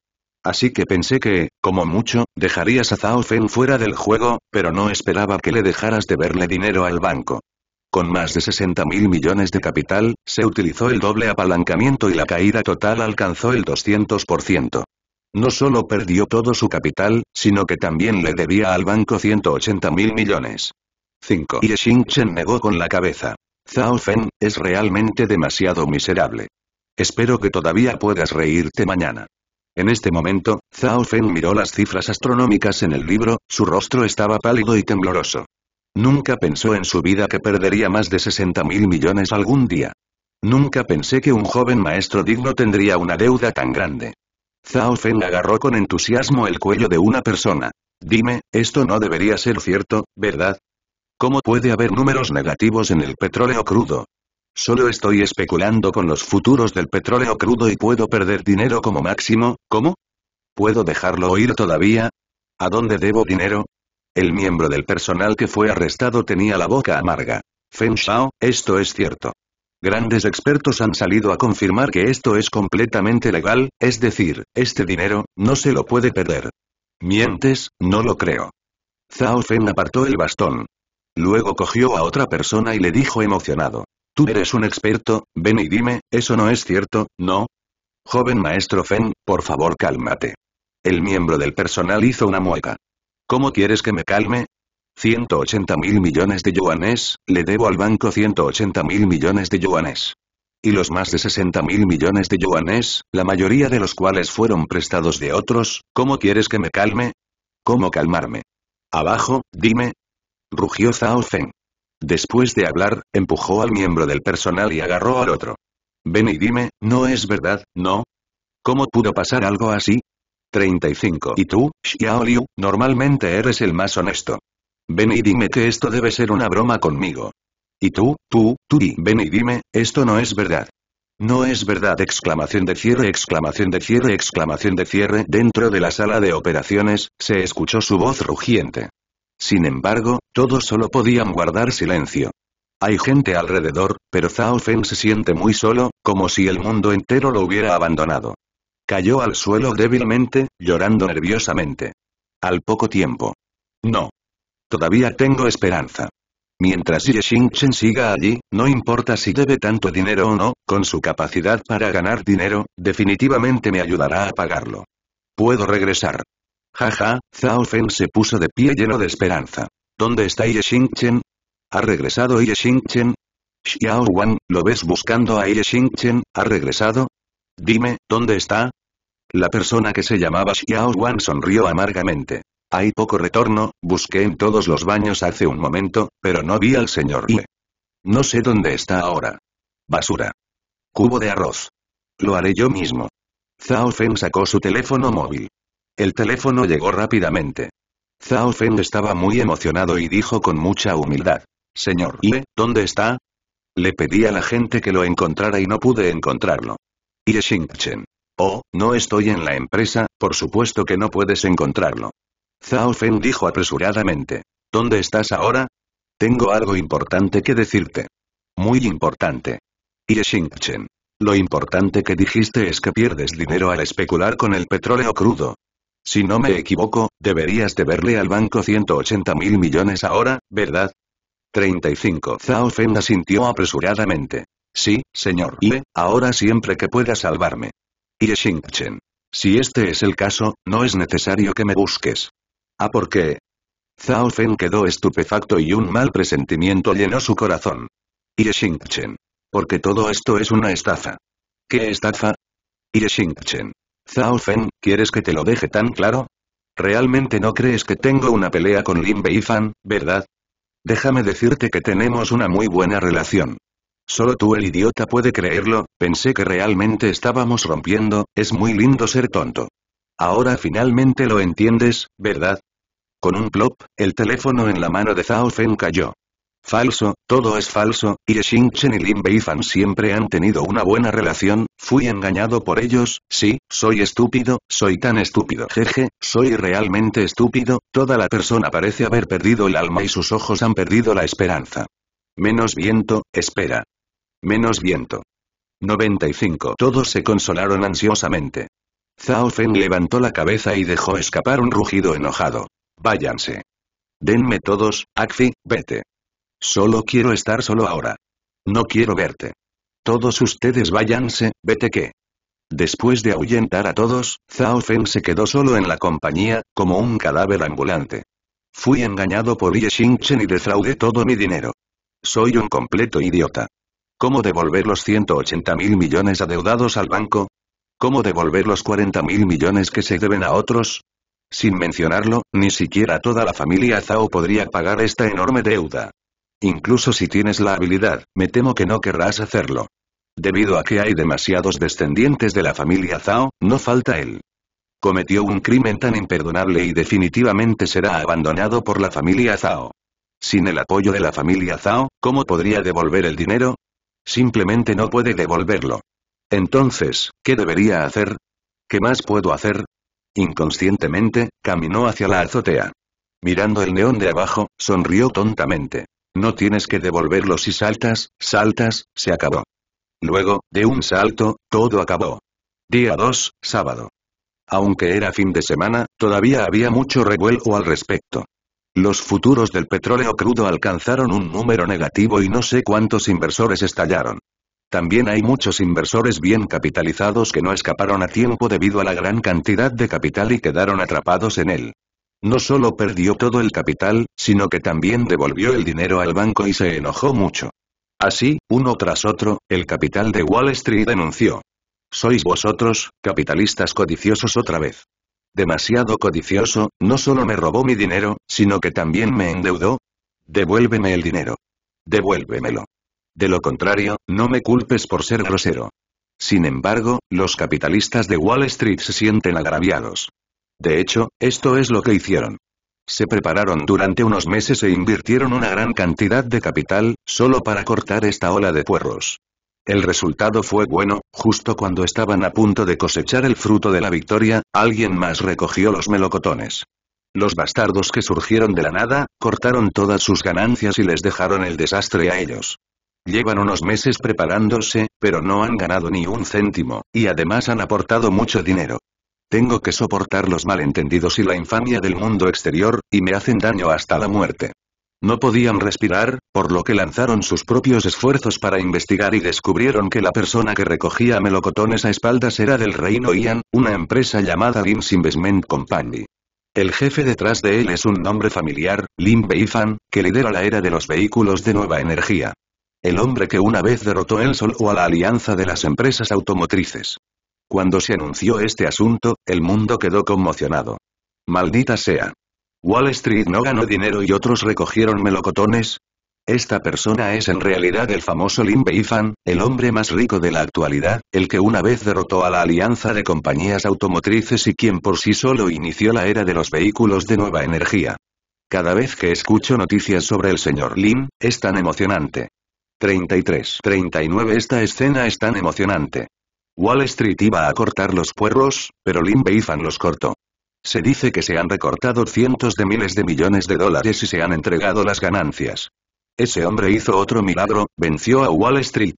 así que pensé que, como mucho, dejarías a Zhao Fen fuera del juego, pero no esperaba que le dejaras de verle dinero al banco. Con más de 60 mil millones de capital, se utilizó el doble apalancamiento y la caída total alcanzó el 200%. No solo perdió todo su capital, sino que también le debía al banco 180 mil millones. 5. Y Xingchen negó con la cabeza. Zhao Fen, es realmente demasiado miserable. Espero que todavía puedas reírte mañana. En este momento, Zhao Fen miró las cifras astronómicas en el libro, su rostro estaba pálido y tembloroso. Nunca pensó en su vida que perdería más de 60 mil millones algún día. Nunca pensé que un joven maestro digno tendría una deuda tan grande. Zhao Fen agarró con entusiasmo el cuello de una persona. Dime, esto no debería ser cierto, ¿verdad? ¿Cómo puede haber números negativos en el petróleo crudo? Solo estoy especulando con los futuros del petróleo crudo y puedo perder dinero como máximo, ¿cómo? ¿Puedo dejarlo oír todavía? ¿A dónde debo dinero? El miembro del personal que fue arrestado tenía la boca amarga. Feng Shao, esto es cierto. Grandes expertos han salido a confirmar que esto es completamente legal, es decir, este dinero, no se lo puede perder. Mientes, no lo creo. Zhao Feng apartó el bastón. Luego cogió a otra persona y le dijo emocionado. Tú eres un experto, ven y dime, eso no es cierto, ¿no? Joven maestro Fen, por favor cálmate. El miembro del personal hizo una mueca. ¿Cómo quieres que me calme? 180 mil millones de yuanes, le debo al banco 180 mil millones de yuanes. Y los más de 60 mil millones de yuanes, la mayoría de los cuales fueron prestados de otros, ¿cómo quieres que me calme? ¿Cómo calmarme? Abajo, dime. Rugió Zhao Feng. Después de hablar, empujó al miembro del personal y agarró al otro. Ven y dime, no es verdad, ¿no? ¿Cómo pudo pasar algo así? 35. Y tú, Xiaoliu, normalmente eres el más honesto. Ven y dime que esto debe ser una broma conmigo. Y tú, tú, tú ven y dime, esto no es verdad. No es verdad, exclamación de cierre, exclamación de cierre, exclamación de cierre. Dentro de la sala de operaciones, se escuchó su voz rugiente. Sin embargo, todos solo podían guardar silencio. Hay gente alrededor, pero Zhao Feng se siente muy solo, como si el mundo entero lo hubiera abandonado. Cayó al suelo débilmente, llorando nerviosamente. Al poco tiempo. No. Todavía tengo esperanza. Mientras Ye Xingchen siga allí, no importa si debe tanto dinero o no, con su capacidad para ganar dinero, definitivamente me ayudará a pagarlo. Puedo regresar ja, Zhao Feng se puso de pie lleno de esperanza. ¿Dónde está Ye Xingchen? ¿Ha regresado Ye Xingchen? Xiao Wan, ¿lo ves buscando a Ye Xingchen? ¿Ha regresado? Dime, ¿dónde está? La persona que se llamaba Xiao Wan sonrió amargamente. Hay poco retorno, busqué en todos los baños hace un momento, pero no vi al señor Ye. No sé dónde está ahora. Basura. Cubo de arroz. Lo haré yo mismo. Zhao Feng sacó su teléfono móvil. El teléfono llegó rápidamente. Zhao Fen estaba muy emocionado y dijo con mucha humildad. Señor le ¿dónde está? Le pedí a la gente que lo encontrara y no pude encontrarlo. Ye Xingchen. Oh, no estoy en la empresa, por supuesto que no puedes encontrarlo. Zhao Fen dijo apresuradamente. ¿Dónde estás ahora? Tengo algo importante que decirte. Muy importante. Ye Xingchen. Lo importante que dijiste es que pierdes dinero al especular con el petróleo crudo, si no me equivoco, deberías de verle al banco 180 mil millones ahora, ¿verdad? 35. Zhao Feng asintió apresuradamente. Sí, señor Y ahora siempre que pueda salvarme. Y Xingchen. Si este es el caso, no es necesario que me busques. Ah, ¿por qué? Zhao Feng quedó estupefacto y un mal presentimiento llenó su corazón. Y Xingchen. Porque todo esto es una estafa. ¿Qué estafa? Y Xingchen. Zhao Fen, ¿quieres que te lo deje tan claro? Realmente no crees que tengo una pelea con Lin Beifan, ¿verdad? Déjame decirte que tenemos una muy buena relación. Solo tú el idiota puede creerlo, pensé que realmente estábamos rompiendo, es muy lindo ser tonto. Ahora finalmente lo entiendes, ¿verdad? Con un plop, el teléfono en la mano de Zhao Fen cayó. Falso, todo es falso, y Shinchen y Lin Beifan siempre han tenido una buena relación, fui engañado por ellos, sí, soy estúpido, soy tan estúpido jeje, soy realmente estúpido, toda la persona parece haber perdido el alma y sus ojos han perdido la esperanza. Menos viento, espera. Menos viento. 95. Todos se consolaron ansiosamente. Zhao Feng levantó la cabeza y dejó escapar un rugido enojado. Váyanse. Denme todos, Akfi, vete. Solo quiero estar solo ahora. No quiero verte. Todos ustedes váyanse, vete que. Después de ahuyentar a todos, Zhao Feng se quedó solo en la compañía, como un cadáver ambulante. Fui engañado por Ye Xingchen y defraudé todo mi dinero. Soy un completo idiota. ¿Cómo devolver los 180 mil millones adeudados al banco? ¿Cómo devolver los 40 mil millones que se deben a otros? Sin mencionarlo, ni siquiera toda la familia Zhao podría pagar esta enorme deuda. Incluso si tienes la habilidad, me temo que no querrás hacerlo. Debido a que hay demasiados descendientes de la familia Zhao, no falta él. Cometió un crimen tan imperdonable y definitivamente será abandonado por la familia Zhao. Sin el apoyo de la familia Zhao, ¿cómo podría devolver el dinero? Simplemente no puede devolverlo. Entonces, ¿qué debería hacer? ¿Qué más puedo hacer? Inconscientemente, caminó hacia la azotea. Mirando el neón de abajo, sonrió tontamente. No tienes que devolverlos y saltas, saltas, se acabó. Luego, de un salto, todo acabó. Día 2, sábado. Aunque era fin de semana, todavía había mucho revuelo al respecto. Los futuros del petróleo crudo alcanzaron un número negativo y no sé cuántos inversores estallaron. También hay muchos inversores bien capitalizados que no escaparon a tiempo debido a la gran cantidad de capital y quedaron atrapados en él. No solo perdió todo el capital, sino que también devolvió el dinero al banco y se enojó mucho. Así, uno tras otro, el capital de Wall Street denunció. Sois vosotros, capitalistas codiciosos otra vez. Demasiado codicioso, no solo me robó mi dinero, sino que también me endeudó. Devuélveme el dinero. Devuélvemelo. De lo contrario, no me culpes por ser grosero. Sin embargo, los capitalistas de Wall Street se sienten agraviados. De hecho, esto es lo que hicieron. Se prepararon durante unos meses e invirtieron una gran cantidad de capital, solo para cortar esta ola de puerros. El resultado fue bueno, justo cuando estaban a punto de cosechar el fruto de la victoria, alguien más recogió los melocotones. Los bastardos que surgieron de la nada, cortaron todas sus ganancias y les dejaron el desastre a ellos. Llevan unos meses preparándose, pero no han ganado ni un céntimo, y además han aportado mucho dinero. Tengo que soportar los malentendidos y la infamia del mundo exterior, y me hacen daño hasta la muerte. No podían respirar, por lo que lanzaron sus propios esfuerzos para investigar y descubrieron que la persona que recogía melocotones a espaldas era del reino Ian, una empresa llamada Lim's Investment Company. El jefe detrás de él es un nombre familiar, Lim Beifan, que lidera la era de los vehículos de nueva energía. El hombre que una vez derrotó el sol o a la alianza de las empresas automotrices. Cuando se anunció este asunto, el mundo quedó conmocionado. Maldita sea. Wall Street no ganó dinero y otros recogieron melocotones. Esta persona es en realidad el famoso Lin Beifan, el hombre más rico de la actualidad, el que una vez derrotó a la alianza de compañías automotrices y quien por sí solo inició la era de los vehículos de nueva energía. Cada vez que escucho noticias sobre el señor Lin, es tan emocionante. 33. 39 Esta escena es tan emocionante. Wall Street iba a cortar los puerros, pero Lin Beifan los cortó. Se dice que se han recortado cientos de miles de millones de dólares y se han entregado las ganancias. Ese hombre hizo otro milagro, venció a Wall Street.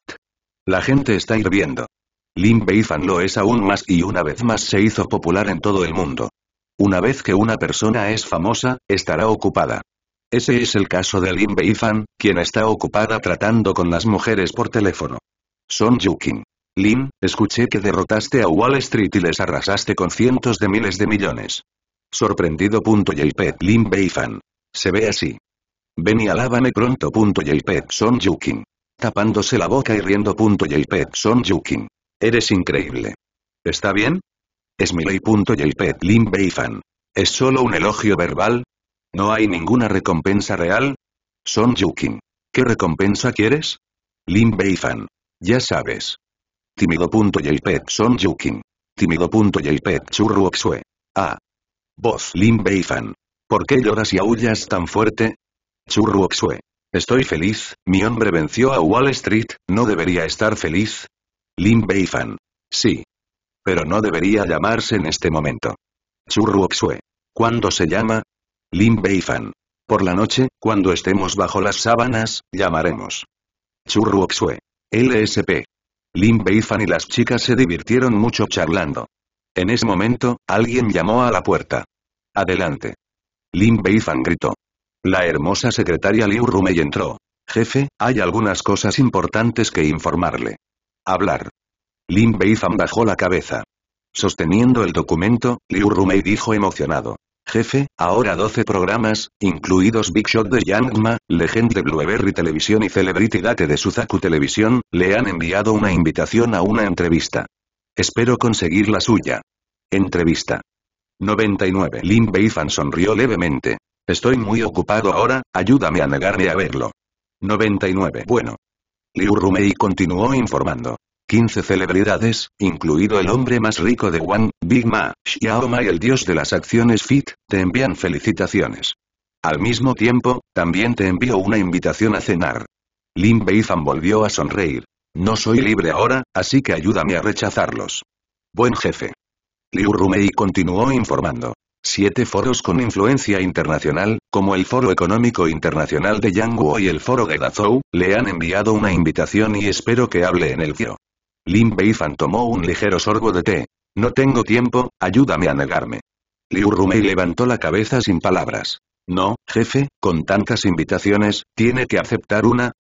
La gente está hirviendo. Lin Beifan lo es aún más y una vez más se hizo popular en todo el mundo. Una vez que una persona es famosa, estará ocupada. Ese es el caso de Lin Beifan, quien está ocupada tratando con las mujeres por teléfono. Son Yukin. Lin, escuché que derrotaste a Wall Street y les arrasaste con cientos de miles de millones. Sorprendido. .jp Lim Beifan. Se ve así. Ven y alábame pronto. .jp Son Yukin. Tapándose la boca y riendo. .jp Son Yukin. Eres increíble. ¿Está bien? Es mi ley. .jp Lin Beifan. ¿Es solo un elogio verbal? ¿No hay ninguna recompensa real? Son Yukin. ¿Qué recompensa quieres? Lin Beifan. Ya sabes. Tímido.jpg Son Yukin. Tímido.jpg Churruoxue. Ah. Voz Lin Beifan. ¿Por qué lloras y aullas tan fuerte? Churruoxue. Estoy feliz, mi hombre venció a Wall Street, ¿no debería estar feliz? Lin Beifan. Sí. Pero no debería llamarse en este momento. Churruoxue. ¿Cuándo se llama? Lin Beifan. Por la noche, cuando estemos bajo las sábanas, llamaremos. Churruoxue. LSP. Lin Beifan y las chicas se divirtieron mucho charlando. En ese momento, alguien llamó a la puerta. Adelante. Lin Beifan gritó. La hermosa secretaria Liu Rumei entró. Jefe, hay algunas cosas importantes que informarle. Hablar. Lin Beifan bajó la cabeza. Sosteniendo el documento, Liu Rumei dijo emocionado jefe, ahora 12 programas, incluidos Big Shot de Yangma, Legend de Blueberry Televisión y Celebrity Date de Suzaku Televisión, le han enviado una invitación a una entrevista. Espero conseguir la suya. Entrevista. 99. Lin Beifan sonrió levemente. Estoy muy ocupado ahora, ayúdame a negarme a verlo. 99. Bueno. Liu Rumei continuó informando. 15 celebridades, incluido el hombre más rico de Wang, Big Ma, Xiaoma y el dios de las acciones FIT, te envían felicitaciones. Al mismo tiempo, también te envío una invitación a cenar. Lin Beifan volvió a sonreír. No soy libre ahora, así que ayúdame a rechazarlos. Buen jefe. Liu Rumei continuó informando. Siete foros con influencia internacional, como el Foro Económico Internacional de Yanguo y el Foro de Dazhou, le han enviado una invitación y espero que hable en el guión. Lin Beifan tomó un ligero sorbo de té. No tengo tiempo, ayúdame a negarme. Liu Rumei levantó la cabeza sin palabras. No, jefe, con tantas invitaciones, ¿tiene que aceptar una?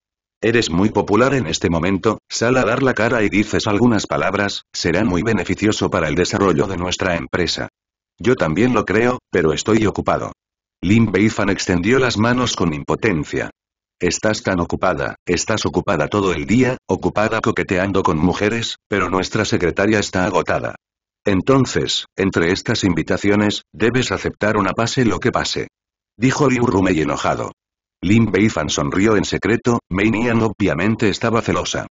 Eres muy popular en este momento, sal a dar la cara y dices algunas palabras, será muy beneficioso para el desarrollo de nuestra empresa. Yo también lo creo, pero estoy ocupado. Lin Beifan extendió las manos con impotencia. Estás tan ocupada, estás ocupada todo el día, ocupada coqueteando con mujeres, pero nuestra secretaria está agotada. Entonces, entre estas invitaciones, debes aceptar una pase lo que pase. Dijo Liu Rumei enojado. Lin Beifan sonrió en secreto, Mei Nian obviamente estaba celosa.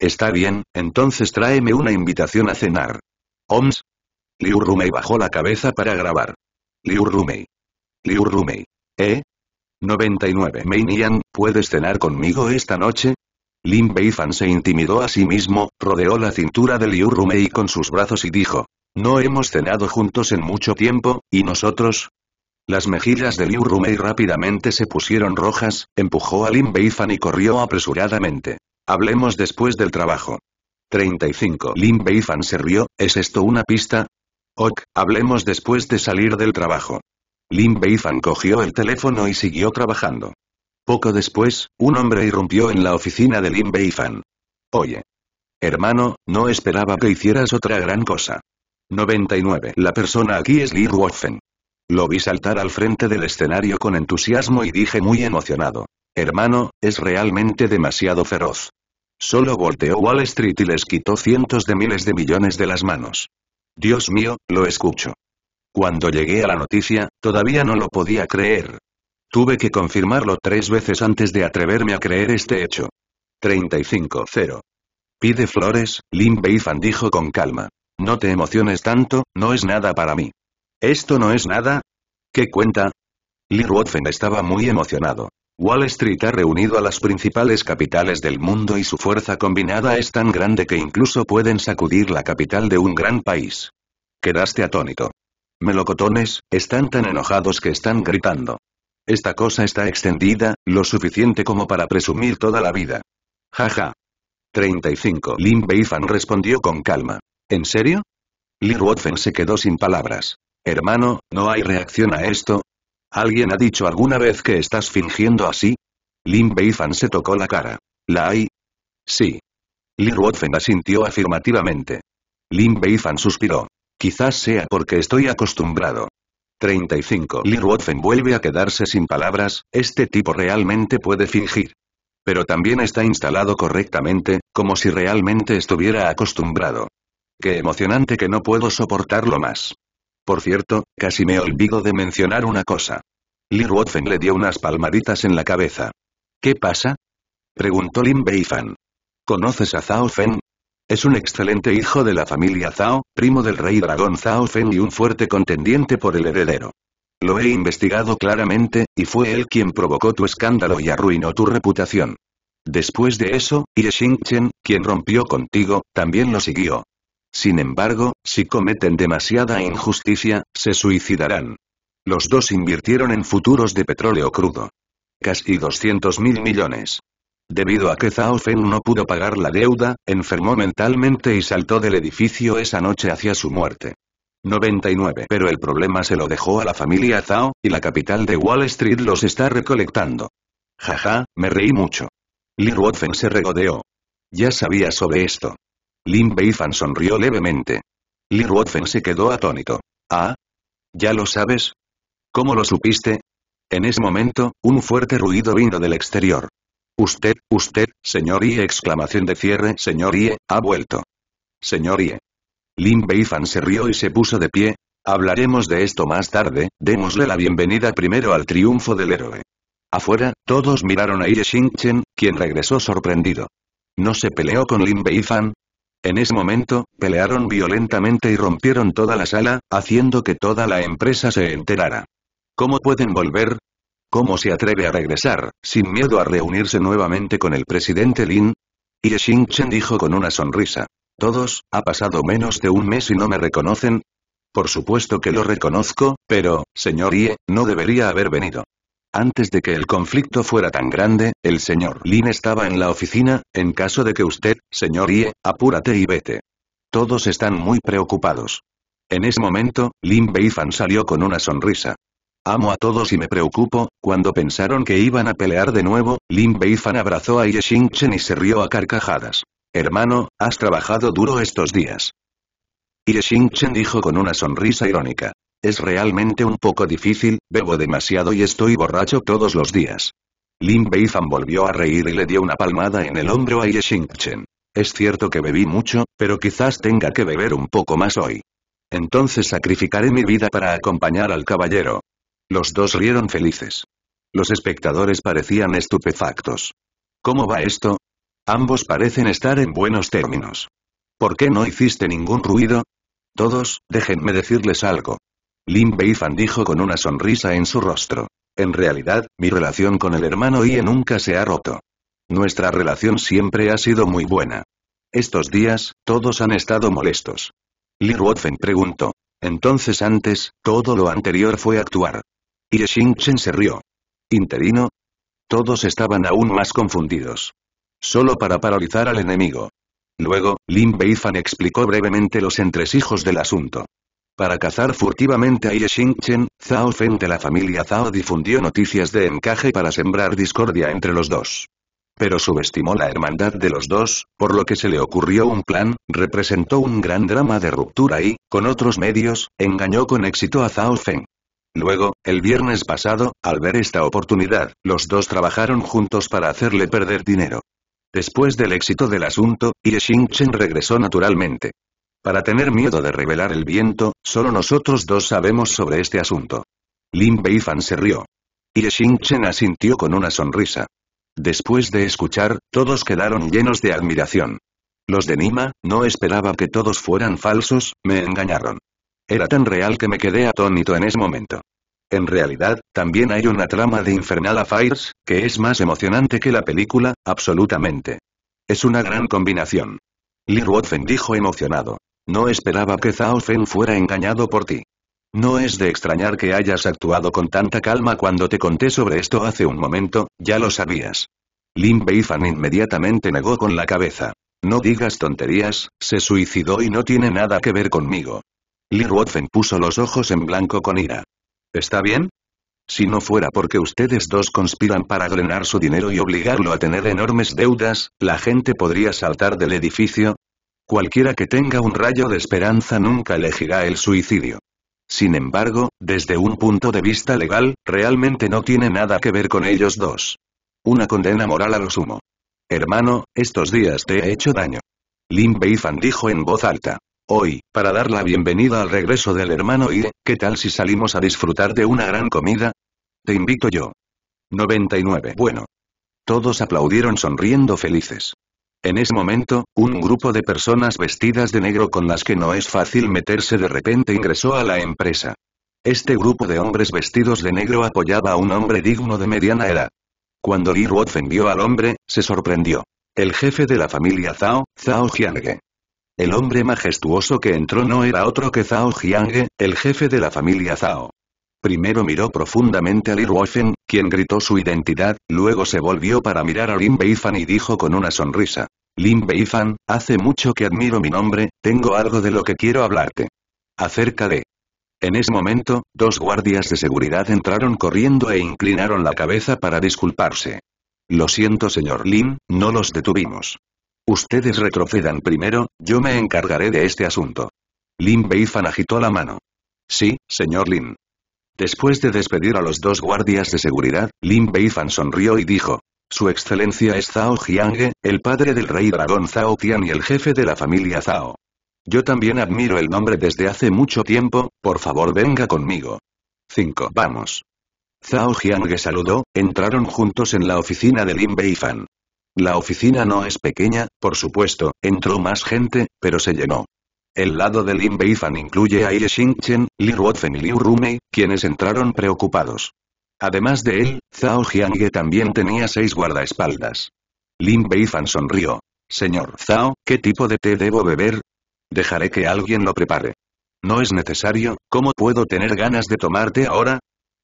Está bien, entonces tráeme una invitación a cenar. Oms. Liu Rumei bajó la cabeza para grabar. Liu Rumei. Liu Rumei. ¿Eh? 99 Yan, ¿puedes cenar conmigo esta noche? Lin Beifan se intimidó a sí mismo, rodeó la cintura de Liu Rumei con sus brazos y dijo. No hemos cenado juntos en mucho tiempo, ¿y nosotros? Las mejillas de Liu Rumei rápidamente se pusieron rojas, empujó a Lin Beifan y corrió apresuradamente. Hablemos después del trabajo. 35 Lin Beifan se rió, ¿es esto una pista? Ok, hablemos después de salir del trabajo. Lin Beifan cogió el teléfono y siguió trabajando. Poco después, un hombre irrumpió en la oficina de Lin Beifan. Oye. Hermano, no esperaba que hicieras otra gran cosa. 99. La persona aquí es Lee Wolfen. Lo vi saltar al frente del escenario con entusiasmo y dije muy emocionado. Hermano, es realmente demasiado feroz. Solo volteó Wall Street y les quitó cientos de miles de millones de las manos. Dios mío, lo escucho. Cuando llegué a la noticia, todavía no lo podía creer. Tuve que confirmarlo tres veces antes de atreverme a creer este hecho. 35-0. Pide flores, Lin Beifan dijo con calma. No te emociones tanto, no es nada para mí. ¿Esto no es nada? ¿Qué cuenta? Lee Ruofen estaba muy emocionado. Wall Street ha reunido a las principales capitales del mundo y su fuerza combinada es tan grande que incluso pueden sacudir la capital de un gran país. Quedaste atónito. Melocotones, están tan enojados que están gritando. Esta cosa está extendida, lo suficiente como para presumir toda la vida. Jaja. 35. Lin Beifan respondió con calma. ¿En serio? Li Ruofen se quedó sin palabras. Hermano, ¿no hay reacción a esto? ¿Alguien ha dicho alguna vez que estás fingiendo así? Lin Beifan se tocó la cara. ¿La hay? Sí. Li Ruofen asintió afirmativamente. Lin Beifan suspiró. Quizás sea porque estoy acostumbrado. 35. Wotfen vuelve a quedarse sin palabras, este tipo realmente puede fingir. Pero también está instalado correctamente, como si realmente estuviera acostumbrado. Qué emocionante que no puedo soportarlo más. Por cierto, casi me olvido de mencionar una cosa. Lirwoffen le dio unas palmaditas en la cabeza. ¿Qué pasa? Preguntó Lin Beifan. ¿Conoces a Zhao Feng? Es un excelente hijo de la familia Zhao, primo del rey dragón Zhao Fen y un fuerte contendiente por el heredero. Lo he investigado claramente, y fue él quien provocó tu escándalo y arruinó tu reputación. Después de eso, Ye Xingchen, quien rompió contigo, también lo siguió. Sin embargo, si cometen demasiada injusticia, se suicidarán. Los dos invirtieron en futuros de petróleo crudo. Casi 200 mil millones. Debido a que Zhao Fen no pudo pagar la deuda, enfermó mentalmente y saltó del edificio esa noche hacia su muerte. 99. Pero el problema se lo dejó a la familia Zhao, y la capital de Wall Street los está recolectando. Jaja, me reí mucho. Li Ruofen se regodeó. Ya sabía sobre esto. Lin Beifan sonrió levemente. Li Ruofen se quedó atónito. ¿Ah? ¿Ya lo sabes? ¿Cómo lo supiste? En ese momento, un fuerte ruido vino del exterior. Usted, usted, señorie exclamación de cierre, señorie, ha vuelto. Señorie. Lin Beifan se rió y se puso de pie. Hablaremos de esto más tarde, démosle la bienvenida primero al triunfo del héroe. Afuera, todos miraron a Ire Xingchen, quien regresó sorprendido. No se peleó con Lin Beifan, en ese momento, pelearon violentamente y rompieron toda la sala, haciendo que toda la empresa se enterara. ¿Cómo pueden volver? ¿Cómo se atreve a regresar, sin miedo a reunirse nuevamente con el presidente Lin? Y Xingchen dijo con una sonrisa. Todos, ha pasado menos de un mes y no me reconocen. Por supuesto que lo reconozco, pero, señor Ye, no debería haber venido. Antes de que el conflicto fuera tan grande, el señor Lin estaba en la oficina, en caso de que usted, señor Ye, apúrate y vete. Todos están muy preocupados. En ese momento, Lin Beifan salió con una sonrisa. Amo a todos y me preocupo, cuando pensaron que iban a pelear de nuevo, Lin Beifan abrazó a Xingchen y se rió a carcajadas. Hermano, has trabajado duro estos días. Xingchen dijo con una sonrisa irónica. Es realmente un poco difícil, bebo demasiado y estoy borracho todos los días. Lin Beifan volvió a reír y le dio una palmada en el hombro a Xingchen. Es cierto que bebí mucho, pero quizás tenga que beber un poco más hoy. Entonces sacrificaré mi vida para acompañar al caballero. Los dos rieron felices. Los espectadores parecían estupefactos. ¿Cómo va esto? Ambos parecen estar en buenos términos. ¿Por qué no hiciste ningún ruido? Todos, déjenme decirles algo. Lin Beifan dijo con una sonrisa en su rostro. En realidad, mi relación con el hermano Ie nunca se ha roto. Nuestra relación siempre ha sido muy buena. Estos días, todos han estado molestos. Li Ruofen preguntó. Entonces antes, todo lo anterior fue actuar. Y Xingchen se rió. ¿Interino? Todos estaban aún más confundidos. Solo para paralizar al enemigo. Luego, Lin Beifan explicó brevemente los entresijos del asunto. Para cazar furtivamente a Ye Xingchen, Zhao Feng de la familia Zhao difundió noticias de encaje para sembrar discordia entre los dos. Pero subestimó la hermandad de los dos, por lo que se le ocurrió un plan, representó un gran drama de ruptura y, con otros medios, engañó con éxito a Zhao Feng. Luego, el viernes pasado, al ver esta oportunidad, los dos trabajaron juntos para hacerle perder dinero. Después del éxito del asunto, Ye Chen regresó naturalmente. Para tener miedo de revelar el viento, solo nosotros dos sabemos sobre este asunto. Lin Beifan se rió. Ye Chen asintió con una sonrisa. Después de escuchar, todos quedaron llenos de admiración. Los de Nima, no esperaba que todos fueran falsos, me engañaron. Era tan real que me quedé atónito en ese momento. En realidad, también hay una trama de Infernal Affairs, que es más emocionante que la película, absolutamente. Es una gran combinación. Lee dijo emocionado. No esperaba que Zhao Fen fuera engañado por ti. No es de extrañar que hayas actuado con tanta calma cuando te conté sobre esto hace un momento, ya lo sabías. Lin Beifan inmediatamente negó con la cabeza. No digas tonterías, se suicidó y no tiene nada que ver conmigo. Li puso los ojos en blanco con ira. ¿Está bien? Si no fuera porque ustedes dos conspiran para drenar su dinero y obligarlo a tener enormes deudas, la gente podría saltar del edificio. Cualquiera que tenga un rayo de esperanza nunca elegirá el suicidio. Sin embargo, desde un punto de vista legal, realmente no tiene nada que ver con ellos dos. Una condena moral a lo sumo. Hermano, estos días te he hecho daño. Lin Beifan dijo en voz alta hoy, para dar la bienvenida al regreso del hermano y ¿qué tal si salimos a disfrutar de una gran comida? Te invito yo. 99. Bueno. Todos aplaudieron sonriendo felices. En ese momento, un grupo de personas vestidas de negro con las que no es fácil meterse de repente ingresó a la empresa. Este grupo de hombres vestidos de negro apoyaba a un hombre digno de mediana edad. Cuando Lee Roth vio al hombre, se sorprendió. El jefe de la familia Zhao, Zhao Jiange. El hombre majestuoso que entró no era otro que Zhao Jiange, el jefe de la familia Zhao. Primero miró profundamente a Ruofen, quien gritó su identidad, luego se volvió para mirar a Lin Beifan y dijo con una sonrisa. Lin Beifan, hace mucho que admiro mi nombre, tengo algo de lo que quiero hablarte. Acerca de... En ese momento, dos guardias de seguridad entraron corriendo e inclinaron la cabeza para disculparse. Lo siento señor Lin, no los detuvimos. Ustedes retrocedan primero, yo me encargaré de este asunto. Lin Beifan agitó la mano. Sí, señor Lin. Después de despedir a los dos guardias de seguridad, Lin Beifan sonrió y dijo. Su excelencia es Zhao Jiang, el padre del rey dragón Zhao Tian y el jefe de la familia Zhao. Yo también admiro el nombre desde hace mucho tiempo, por favor venga conmigo. 5. Vamos. Zhao Jiang saludó, entraron juntos en la oficina de Lin Beifan. La oficina no es pequeña, por supuesto, entró más gente, pero se llenó. El lado de Lin Beifan incluye a Ye Xingchen, Li Ruofen y Liu Rumei, quienes entraron preocupados. Además de él, Zhao Jiangye también tenía seis guardaespaldas. Lin Beifan sonrió. Señor Zhao, ¿qué tipo de té debo beber? Dejaré que alguien lo prepare. No es necesario, ¿cómo puedo tener ganas de tomarte ahora?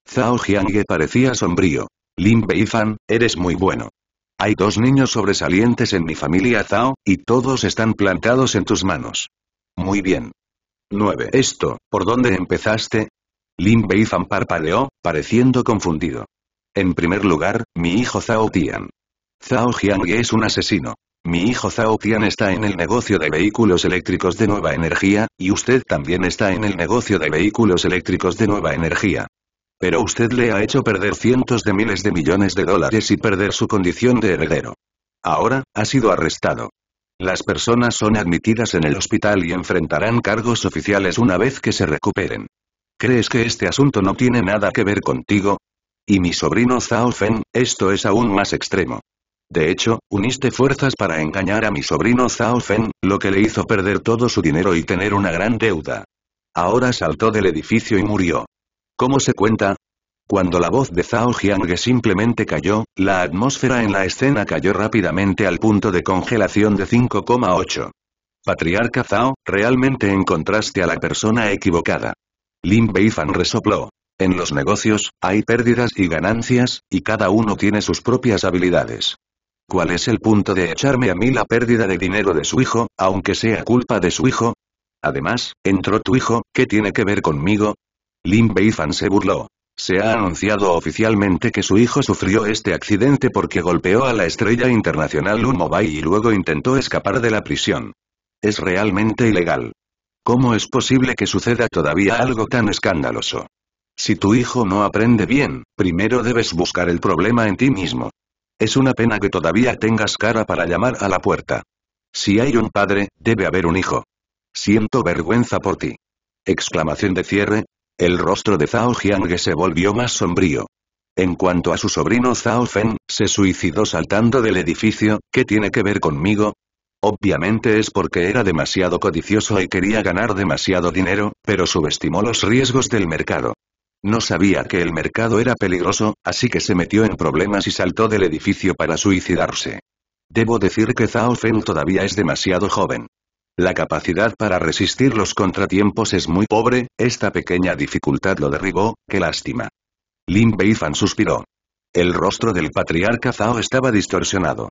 Zhao Jiangye parecía sombrío. Lin Beifan, eres muy bueno. Hay dos niños sobresalientes en mi familia Zhao, y todos están plantados en tus manos. Muy bien. 9. Esto, ¿por dónde empezaste? Lin Beifan parpadeó, pareciendo confundido. En primer lugar, mi hijo Zhao Tian. Zhao y es un asesino. Mi hijo Zhao Tian está en el negocio de vehículos eléctricos de nueva energía, y usted también está en el negocio de vehículos eléctricos de nueva energía. Pero usted le ha hecho perder cientos de miles de millones de dólares y perder su condición de heredero. Ahora, ha sido arrestado. Las personas son admitidas en el hospital y enfrentarán cargos oficiales una vez que se recuperen. ¿Crees que este asunto no tiene nada que ver contigo? Y mi sobrino Zhao Fen, esto es aún más extremo. De hecho, uniste fuerzas para engañar a mi sobrino Zhao Fen, lo que le hizo perder todo su dinero y tener una gran deuda. Ahora saltó del edificio y murió. ¿Cómo se cuenta? Cuando la voz de Zhao Jiang simplemente cayó, la atmósfera en la escena cayó rápidamente al punto de congelación de 5,8. Patriarca Zhao, realmente encontraste a la persona equivocada. Lin Beifan resopló. En los negocios, hay pérdidas y ganancias, y cada uno tiene sus propias habilidades. ¿Cuál es el punto de echarme a mí la pérdida de dinero de su hijo, aunque sea culpa de su hijo? Además, entró tu hijo, ¿qué tiene que ver conmigo? Lin Beifan se burló. Se ha anunciado oficialmente que su hijo sufrió este accidente porque golpeó a la estrella internacional Unmobile y luego intentó escapar de la prisión. Es realmente ilegal. ¿Cómo es posible que suceda todavía algo tan escandaloso? Si tu hijo no aprende bien, primero debes buscar el problema en ti mismo. Es una pena que todavía tengas cara para llamar a la puerta. Si hay un padre, debe haber un hijo. Siento vergüenza por ti. Exclamación de cierre, el rostro de Zhao Jiang se volvió más sombrío. En cuanto a su sobrino Zhao Feng, se suicidó saltando del edificio, ¿qué tiene que ver conmigo? Obviamente es porque era demasiado codicioso y quería ganar demasiado dinero, pero subestimó los riesgos del mercado. No sabía que el mercado era peligroso, así que se metió en problemas y saltó del edificio para suicidarse. Debo decir que Zhao Feng todavía es demasiado joven. La capacidad para resistir los contratiempos es muy pobre, esta pequeña dificultad lo derribó, qué lástima. Lin Beifan suspiró. El rostro del patriarca Zhao estaba distorsionado.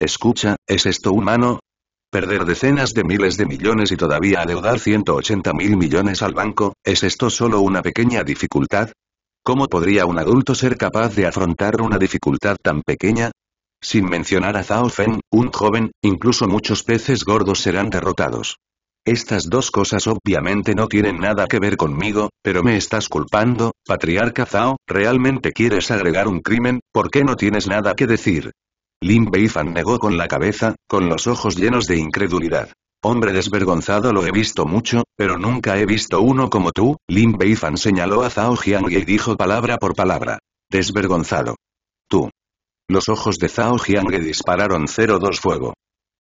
Escucha, ¿es esto humano? Perder decenas de miles de millones y todavía adeudar 180 mil millones al banco, ¿es esto solo una pequeña dificultad? ¿Cómo podría un adulto ser capaz de afrontar una dificultad tan pequeña? Sin mencionar a Zhao Feng, un joven, incluso muchos peces gordos serán derrotados. Estas dos cosas obviamente no tienen nada que ver conmigo, pero me estás culpando, patriarca Zhao, ¿realmente quieres agregar un crimen? ¿Por qué no tienes nada que decir? Lin Beifan negó con la cabeza, con los ojos llenos de incredulidad. Hombre desvergonzado lo he visto mucho, pero nunca he visto uno como tú, Lin Beifan señaló a Zhao Jiang y dijo palabra por palabra. Desvergonzado. Tú. Los ojos de Zhao Jiang dispararon 02 fuego.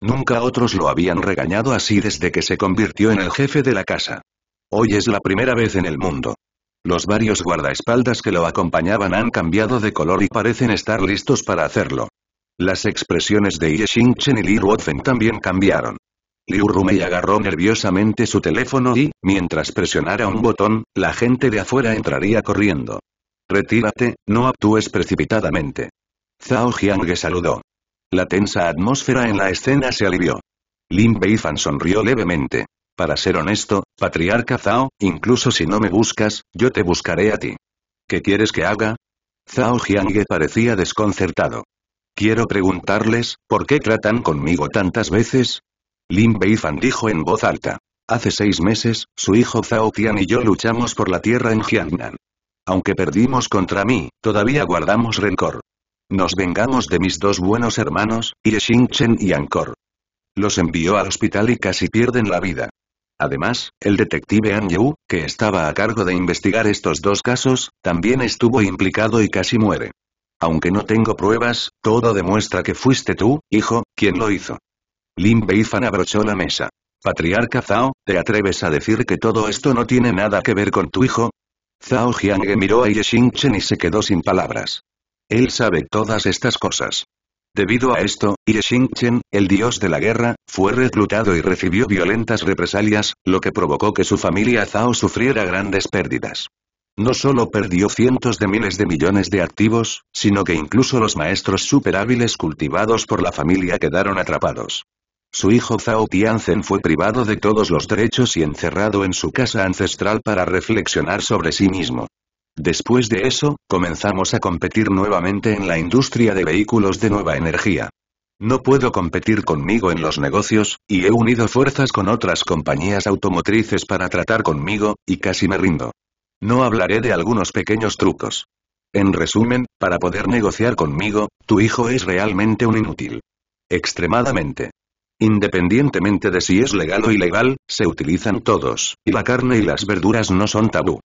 Nunca otros lo habían regañado así desde que se convirtió en el jefe de la casa. Hoy es la primera vez en el mundo. Los varios guardaespaldas que lo acompañaban han cambiado de color y parecen estar listos para hacerlo. Las expresiones de Ye Xingchen y Li Ruofen también cambiaron. Liu Rumei agarró nerviosamente su teléfono y, mientras presionara un botón, la gente de afuera entraría corriendo. Retírate, no actúes precipitadamente. Zhao Jiang saludó. La tensa atmósfera en la escena se alivió. Lin Beifan sonrió levemente. Para ser honesto, patriarca Zhao, incluso si no me buscas, yo te buscaré a ti. ¿Qué quieres que haga? Zhao Jiang parecía desconcertado. Quiero preguntarles, ¿por qué tratan conmigo tantas veces? Lin Beifan dijo en voz alta. Hace seis meses, su hijo Zhao Tian y yo luchamos por la tierra en Jiangnan. Aunque perdimos contra mí, todavía guardamos rencor. Nos vengamos de mis dos buenos hermanos, Xingchen y Ancor. Los envió al hospital y casi pierden la vida. Además, el detective An Yu, que estaba a cargo de investigar estos dos casos, también estuvo implicado y casi muere. Aunque no tengo pruebas, todo demuestra que fuiste tú, hijo, quien lo hizo. Lin Beifan abrochó la mesa. Patriarca Zhao, ¿te atreves a decir que todo esto no tiene nada que ver con tu hijo? Zhao Jiang miró a Ye Xingchen y se quedó sin palabras. Él sabe todas estas cosas. Debido a esto, Xingchen, el dios de la guerra, fue reclutado y recibió violentas represalias, lo que provocó que su familia Zhao sufriera grandes pérdidas. No solo perdió cientos de miles de millones de activos, sino que incluso los maestros superhábiles cultivados por la familia quedaron atrapados. Su hijo Zhao Tianzen fue privado de todos los derechos y encerrado en su casa ancestral para reflexionar sobre sí mismo. Después de eso, comenzamos a competir nuevamente en la industria de vehículos de nueva energía. No puedo competir conmigo en los negocios, y he unido fuerzas con otras compañías automotrices para tratar conmigo, y casi me rindo. No hablaré de algunos pequeños trucos. En resumen, para poder negociar conmigo, tu hijo es realmente un inútil. Extremadamente. Independientemente de si es legal o ilegal, se utilizan todos, y la carne y las verduras no son tabú.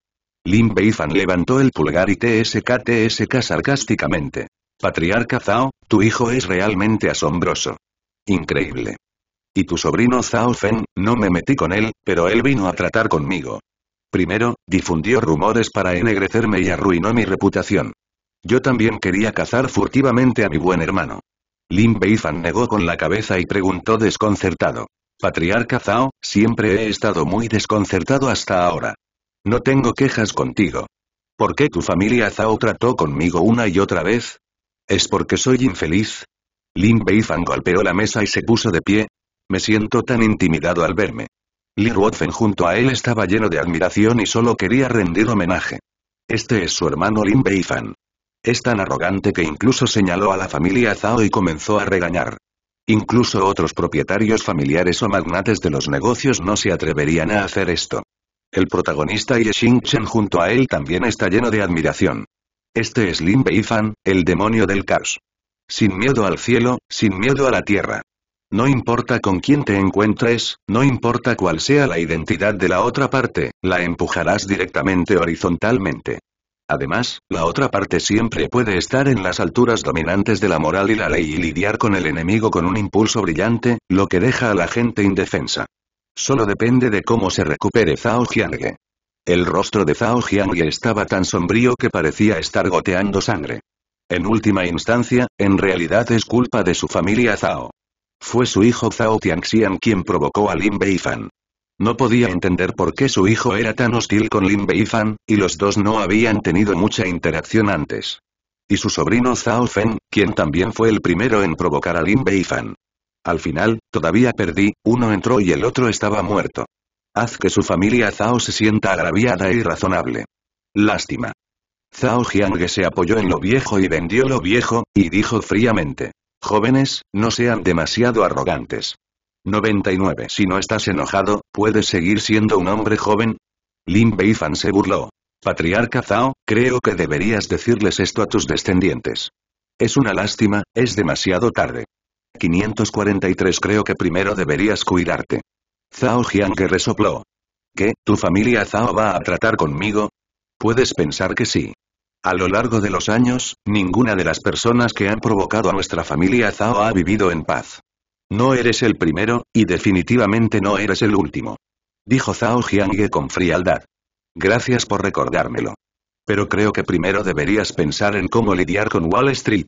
Lin Beifan levantó el pulgar y tsk tsk sarcásticamente. Patriarca Zhao, tu hijo es realmente asombroso. Increíble. Y tu sobrino Zhao Fen, no me metí con él, pero él vino a tratar conmigo. Primero, difundió rumores para ennegrecerme y arruinó mi reputación. Yo también quería cazar furtivamente a mi buen hermano. Lin Beifan negó con la cabeza y preguntó desconcertado. Patriarca Zhao, siempre he estado muy desconcertado hasta ahora. No tengo quejas contigo. ¿Por qué tu familia Zhao trató conmigo una y otra vez? ¿Es porque soy infeliz? Lin Beifan golpeó la mesa y se puso de pie. Me siento tan intimidado al verme. Li Ruofen junto a él estaba lleno de admiración y solo quería rendir homenaje. Este es su hermano Lin Beifan. Es tan arrogante que incluso señaló a la familia Zhao y comenzó a regañar. Incluso otros propietarios familiares o magnates de los negocios no se atreverían a hacer esto. El protagonista y junto a él también está lleno de admiración. Este es Lin Beifan, el demonio del caos. Sin miedo al cielo, sin miedo a la tierra. No importa con quién te encuentres, no importa cuál sea la identidad de la otra parte, la empujarás directamente horizontalmente. Además, la otra parte siempre puede estar en las alturas dominantes de la moral y la ley y lidiar con el enemigo con un impulso brillante, lo que deja a la gente indefensa. Solo depende de cómo se recupere Zhao Jiangye. El rostro de Zhao Jiangye estaba tan sombrío que parecía estar goteando sangre. En última instancia, en realidad es culpa de su familia Zhao. Fue su hijo Zhao Tianxian quien provocó a Lin Beifan. No podía entender por qué su hijo era tan hostil con Lin Beifan, y los dos no habían tenido mucha interacción antes. Y su sobrino Zhao Fen, quien también fue el primero en provocar a Lin Beifan. Al final, Todavía perdí, uno entró y el otro estaba muerto. Haz que su familia Zhao se sienta agraviada y razonable. Lástima. Zhao Jiang se apoyó en lo viejo y vendió lo viejo, y dijo fríamente. Jóvenes, no sean demasiado arrogantes. 99. Si no estás enojado, ¿puedes seguir siendo un hombre joven? Lin Beifan se burló. Patriarca Zhao, creo que deberías decirles esto a tus descendientes. Es una lástima, es demasiado tarde. 543 Creo que primero deberías cuidarte. Zhao Jiang resopló. ¿Qué, tu familia Zhao va a tratar conmigo? Puedes pensar que sí. A lo largo de los años, ninguna de las personas que han provocado a nuestra familia Zhao ha vivido en paz. No eres el primero, y definitivamente no eres el último. Dijo Zhao Jiang con frialdad. Gracias por recordármelo. Pero creo que primero deberías pensar en cómo lidiar con Wall Street.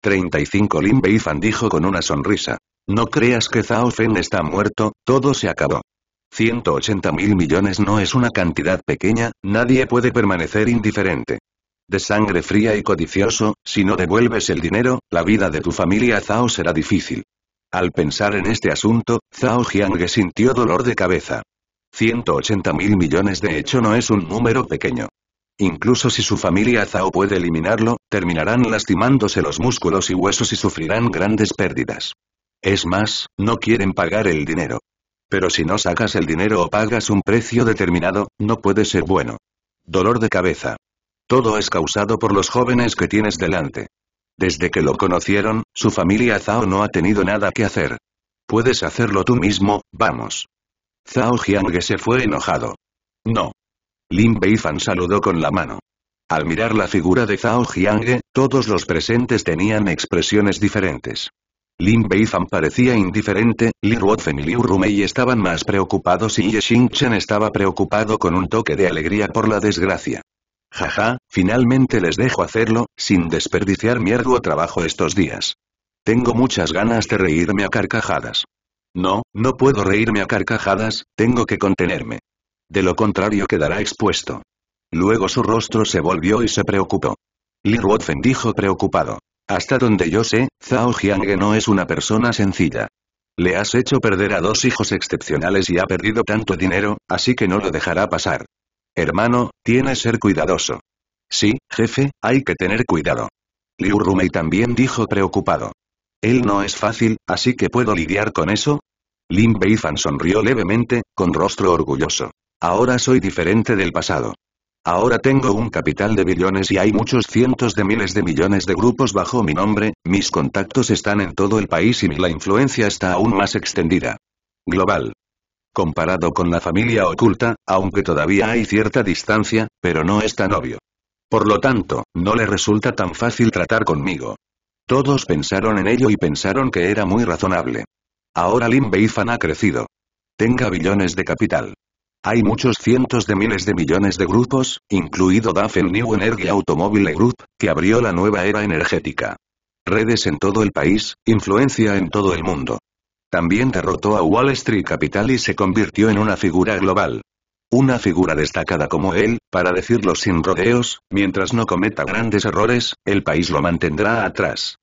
35 Lin Beifan dijo con una sonrisa. No creas que Zhao Fen está muerto, todo se acabó. 180 mil millones no es una cantidad pequeña, nadie puede permanecer indiferente. De sangre fría y codicioso, si no devuelves el dinero, la vida de tu familia Zhao será difícil. Al pensar en este asunto, Zhao Jiang sintió dolor de cabeza. 180 mil millones de hecho no es un número pequeño. Incluso si su familia Zhao puede eliminarlo, terminarán lastimándose los músculos y huesos y sufrirán grandes pérdidas. Es más, no quieren pagar el dinero. Pero si no sacas el dinero o pagas un precio determinado, no puede ser bueno. Dolor de cabeza. Todo es causado por los jóvenes que tienes delante. Desde que lo conocieron, su familia Zhao no ha tenido nada que hacer. Puedes hacerlo tú mismo, vamos. Zhao Jiang se fue enojado. No. Lin Beifan saludó con la mano. Al mirar la figura de Zhao Jiang, todos los presentes tenían expresiones diferentes. Lin Beifan parecía indiferente, Li Ruofen y Liu Rumei estaban más preocupados y Ye Xingchen estaba preocupado con un toque de alegría por la desgracia. Jaja, finalmente les dejo hacerlo, sin desperdiciar mi arduo trabajo estos días. Tengo muchas ganas de reírme a carcajadas. No, no puedo reírme a carcajadas, tengo que contenerme. De lo contrario quedará expuesto. Luego su rostro se volvió y se preocupó. Li Ruofen dijo preocupado. Hasta donde yo sé, Zhao Jiang no es una persona sencilla. Le has hecho perder a dos hijos excepcionales y ha perdido tanto dinero, así que no lo dejará pasar. Hermano, tienes ser cuidadoso. Sí, jefe, hay que tener cuidado. Liu Rumei también dijo preocupado. Él no es fácil, así que puedo lidiar con eso. Lin Beifan sonrió levemente, con rostro orgulloso. Ahora soy diferente del pasado. Ahora tengo un capital de billones y hay muchos cientos de miles de millones de grupos bajo mi nombre, mis contactos están en todo el país y la influencia está aún más extendida. Global. Comparado con la familia oculta, aunque todavía hay cierta distancia, pero no es tan obvio. Por lo tanto, no le resulta tan fácil tratar conmigo. Todos pensaron en ello y pensaron que era muy razonable. Ahora Lin Beifan ha crecido. Tenga billones de capital. Hay muchos cientos de miles de millones de grupos, incluido Dafen New Energy Automobile Group, que abrió la nueva era energética. Redes en todo el país, influencia en todo el mundo. También derrotó a Wall Street Capital y se convirtió en una figura global. Una figura destacada como él, para decirlo sin rodeos, mientras no cometa grandes errores, el país lo mantendrá atrás.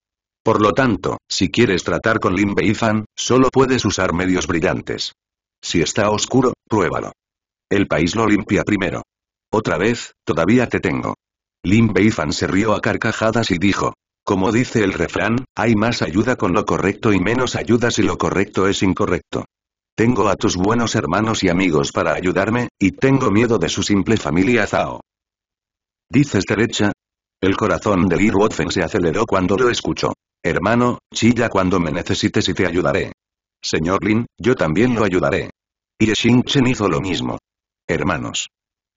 Por lo tanto, si quieres tratar con Lin Beifan, solo puedes usar medios brillantes. Si está oscuro, pruébalo. El país lo limpia primero. Otra vez, todavía te tengo. Lin Beifan se rió a carcajadas y dijo. Como dice el refrán, hay más ayuda con lo correcto y menos ayuda si lo correcto es incorrecto. Tengo a tus buenos hermanos y amigos para ayudarme, y tengo miedo de su simple familia Zhao. ¿Dices derecha? El corazón de Li Ruofen se aceleró cuando lo escuchó. Hermano, chilla cuando me necesites y te ayudaré. Señor Lin, yo también lo ayudaré. Y Shin Chen hizo lo mismo. Hermanos.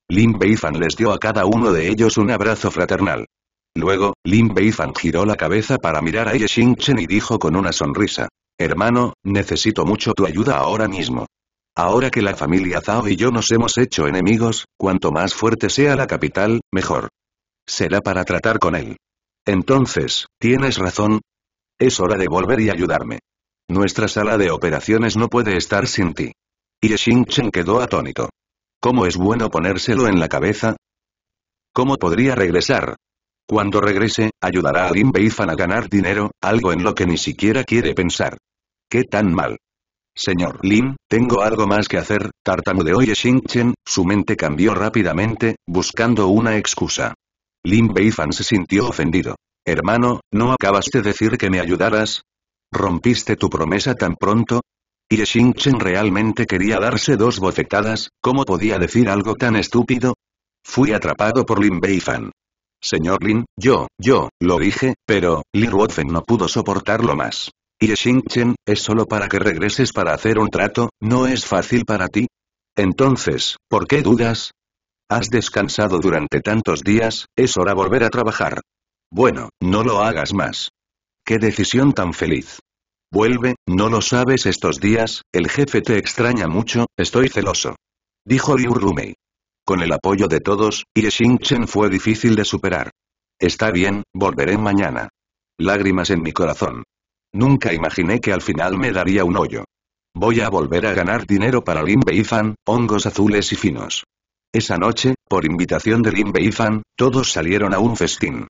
Lin Beifan les dio a cada uno de ellos un abrazo fraternal. Luego, Lin Beifan giró la cabeza para mirar a Ye Xingchen y dijo con una sonrisa. Hermano, necesito mucho tu ayuda ahora mismo. Ahora que la familia Zhao y yo nos hemos hecho enemigos, cuanto más fuerte sea la capital, mejor. Será para tratar con él. Entonces, tienes razón. Es hora de volver y ayudarme. Nuestra sala de operaciones no puede estar sin ti. Ye Xingchen quedó atónito. ¿Cómo es bueno ponérselo en la cabeza? ¿Cómo podría regresar? Cuando regrese, ayudará a Lin Beifan a ganar dinero, algo en lo que ni siquiera quiere pensar. ¿Qué tan mal? Señor Lin, tengo algo más que hacer, tartamudeó Xingchen, su mente cambió rápidamente, buscando una excusa. Lin Beifan se sintió ofendido. Hermano, ¿no acabaste de decir que me ayudarás? ¿Rompiste tu promesa tan pronto? Y Chen realmente quería darse dos bofetadas, ¿cómo podía decir algo tan estúpido? Fui atrapado por Lin Beifan. Señor Lin, yo, yo, lo dije, pero, Li Ruofeng no pudo soportarlo más. Y Chen, es solo para que regreses para hacer un trato, ¿no es fácil para ti? Entonces, ¿por qué dudas? Has descansado durante tantos días, es hora volver a trabajar. Bueno, no lo hagas más. Qué decisión tan feliz. Vuelve, no lo sabes estos días, el jefe te extraña mucho, estoy celoso. Dijo Liu Rumei. Con el apoyo de todos, Ye Xingchen fue difícil de superar. Está bien, volveré mañana. Lágrimas en mi corazón. Nunca imaginé que al final me daría un hoyo. Voy a volver a ganar dinero para Lin Beifan, hongos azules y finos. Esa noche, por invitación de Lin Beifan, todos salieron a un festín.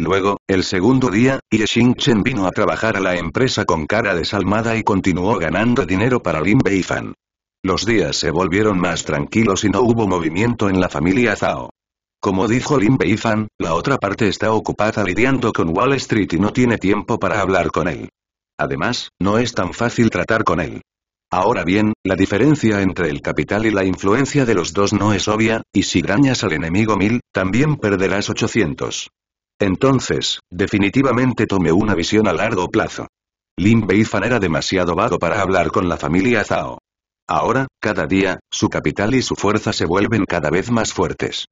Luego, el segundo día, Ye Xingchen vino a trabajar a la empresa con cara desalmada y continuó ganando dinero para Lin Beifan. Los días se volvieron más tranquilos y no hubo movimiento en la familia Zhao. Como dijo Lin Beifan, la otra parte está ocupada lidiando con Wall Street y no tiene tiempo para hablar con él. Además, no es tan fácil tratar con él. Ahora bien, la diferencia entre el capital y la influencia de los dos no es obvia, y si dañas al enemigo mil, también perderás 800. Entonces, definitivamente tomé una visión a largo plazo. Lin Beifan era demasiado vago para hablar con la familia Zhao. Ahora, cada día, su capital y su fuerza se vuelven cada vez más fuertes.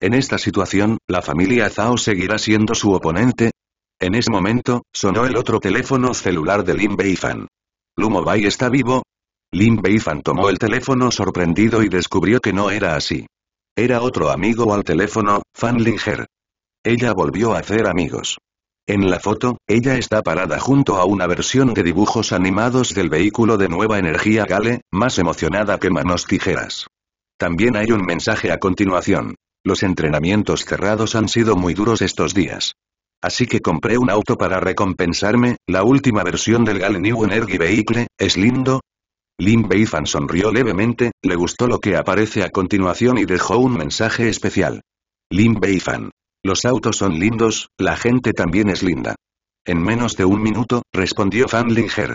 En esta situación, ¿la familia Zhao seguirá siendo su oponente? En ese momento, sonó el otro teléfono celular de Lin Beifan. ¿Lumo está vivo? Lin Beifan tomó el teléfono sorprendido y descubrió que no era así. Era otro amigo al teléfono, Fan Linger. Ella volvió a hacer amigos. En la foto, ella está parada junto a una versión de dibujos animados del vehículo de nueva energía Gale, más emocionada que manos tijeras. También hay un mensaje a continuación. Los entrenamientos cerrados han sido muy duros estos días. Así que compré un auto para recompensarme, la última versión del Gale New Energy Vehicle, ¿es lindo? Lin Beifan sonrió levemente, le gustó lo que aparece a continuación y dejó un mensaje especial. Lin Beifan. Los autos son lindos, la gente también es linda. En menos de un minuto, respondió Fanlinger.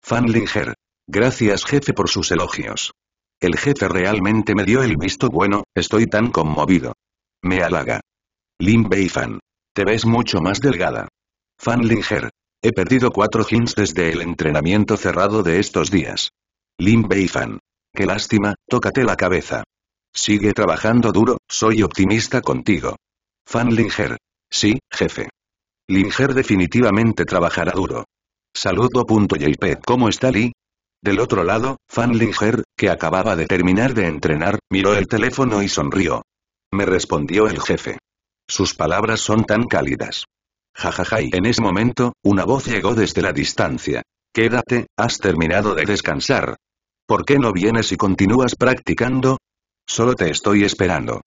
Fanlinger. Gracias jefe por sus elogios. El jefe realmente me dio el visto bueno, estoy tan conmovido. Me halaga. Lin Beifan. Te ves mucho más delgada. Fanlinger. He perdido cuatro jeans desde el entrenamiento cerrado de estos días. Lin Beifan. Qué lástima, tócate la cabeza. Sigue trabajando duro, soy optimista contigo. Fan Sí, jefe. Linger definitivamente trabajará duro. Saludo.jp ¿Cómo está Lee? Del otro lado, Fan Linger, que acababa de terminar de entrenar, miró el teléfono y sonrió. Me respondió el jefe. Sus palabras son tan cálidas. y En ese momento, una voz llegó desde la distancia. Quédate, has terminado de descansar. ¿Por qué no vienes y continúas practicando? Solo te estoy esperando.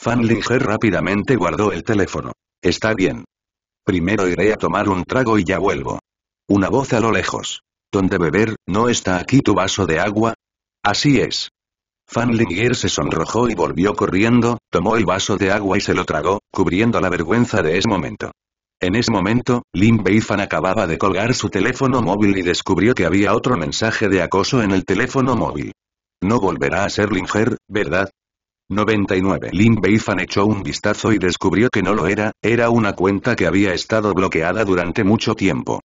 Fan rápidamente guardó el teléfono. Está bien. Primero iré a tomar un trago y ya vuelvo. Una voz a lo lejos. ¿Dónde beber? ¿No está aquí tu vaso de agua? Así es. Fan se sonrojó y volvió corriendo, tomó el vaso de agua y se lo tragó, cubriendo la vergüenza de ese momento. En ese momento, Lin Beifan acababa de colgar su teléfono móvil y descubrió que había otro mensaje de acoso en el teléfono móvil. No volverá a ser Linger, ¿verdad? 99. Lin Beifan echó un vistazo y descubrió que no lo era, era una cuenta que había estado bloqueada durante mucho tiempo.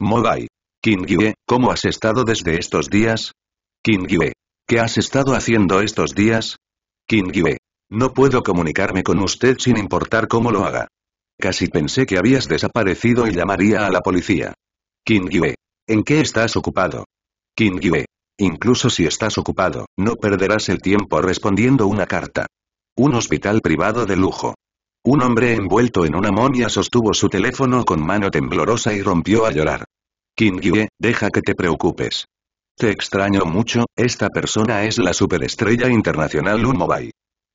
Mogai. Yue, ¿cómo has estado desde estos días? Yue, ¿Qué has estado haciendo estos días? Yue, No puedo comunicarme con usted sin importar cómo lo haga. Casi pensé que habías desaparecido y llamaría a la policía. Kingyue. ¿En qué estás ocupado? Yue. Incluso si estás ocupado, no perderás el tiempo respondiendo una carta. Un hospital privado de lujo. Un hombre envuelto en una momia sostuvo su teléfono con mano temblorosa y rompió a llorar. Kingyue, deja que te preocupes. Te extraño mucho, esta persona es la superestrella internacional Unmobile.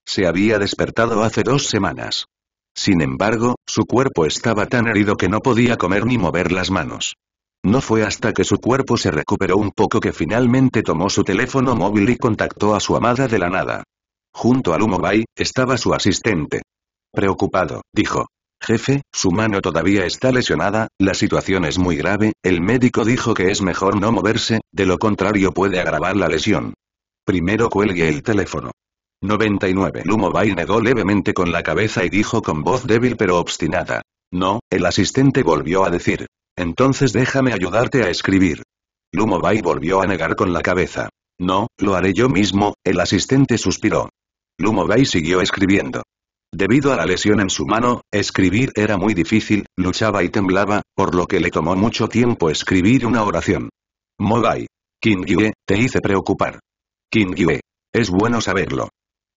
Se había despertado hace dos semanas. Sin embargo, su cuerpo estaba tan herido que no podía comer ni mover las manos. No fue hasta que su cuerpo se recuperó un poco que finalmente tomó su teléfono móvil y contactó a su amada de la nada. Junto al humo estaba su asistente. Preocupado, dijo. Jefe, su mano todavía está lesionada, la situación es muy grave, el médico dijo que es mejor no moverse, de lo contrario puede agravar la lesión. Primero cuelgue el teléfono. 99. El negó levemente con la cabeza y dijo con voz débil pero obstinada. No, el asistente volvió a decir. Entonces déjame ayudarte a escribir. Lumobai volvió a negar con la cabeza. No, lo haré yo mismo, el asistente suspiró. Lumobai siguió escribiendo. Debido a la lesión en su mano, escribir era muy difícil, luchaba y temblaba, por lo que le tomó mucho tiempo escribir una oración. Mobai. Kingyue, te hice preocupar. Kingyue. Es bueno saberlo.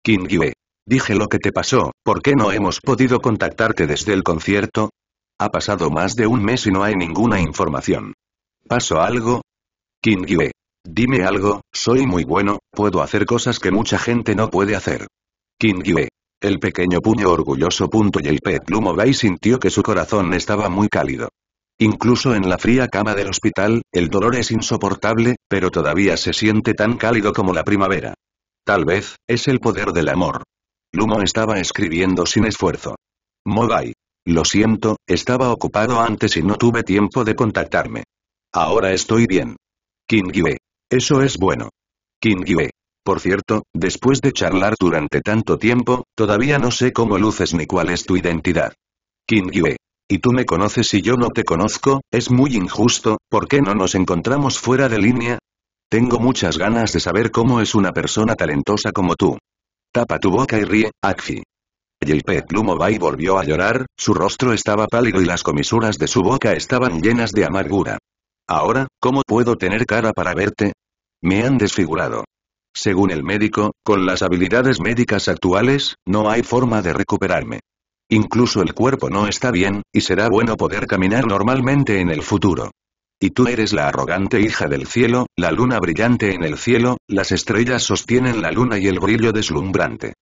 Kingyue. Dije lo que te pasó, ¿por qué no hemos podido contactarte desde el concierto? Ha pasado más de un mes y no hay ninguna información. ¿Pasó algo? Kingyue. Dime algo, soy muy bueno, puedo hacer cosas que mucha gente no puede hacer. Kingyue. El pequeño puño orgulloso. J.P. Lumobai sintió que su corazón estaba muy cálido. Incluso en la fría cama del hospital, el dolor es insoportable, pero todavía se siente tan cálido como la primavera. Tal vez, es el poder del amor. Lumo estaba escribiendo sin esfuerzo. Mogai. Lo siento, estaba ocupado antes y no tuve tiempo de contactarme. Ahora estoy bien. Kingyue. Eso es bueno. Kingyue. Por cierto, después de charlar durante tanto tiempo, todavía no sé cómo luces ni cuál es tu identidad. Kingyue. Y tú me conoces y yo no te conozco, es muy injusto, ¿por qué no nos encontramos fuera de línea? Tengo muchas ganas de saber cómo es una persona talentosa como tú. Tapa tu boca y ríe, Akji va y volvió a llorar, su rostro estaba pálido y las comisuras de su boca estaban llenas de amargura. Ahora, ¿cómo puedo tener cara para verte? Me han desfigurado. Según el médico, con las habilidades médicas actuales, no hay forma de recuperarme. Incluso el cuerpo no está bien, y será bueno poder caminar normalmente en el futuro. Y tú eres la arrogante hija del cielo, la luna brillante en el cielo, las estrellas sostienen la luna y el brillo deslumbrante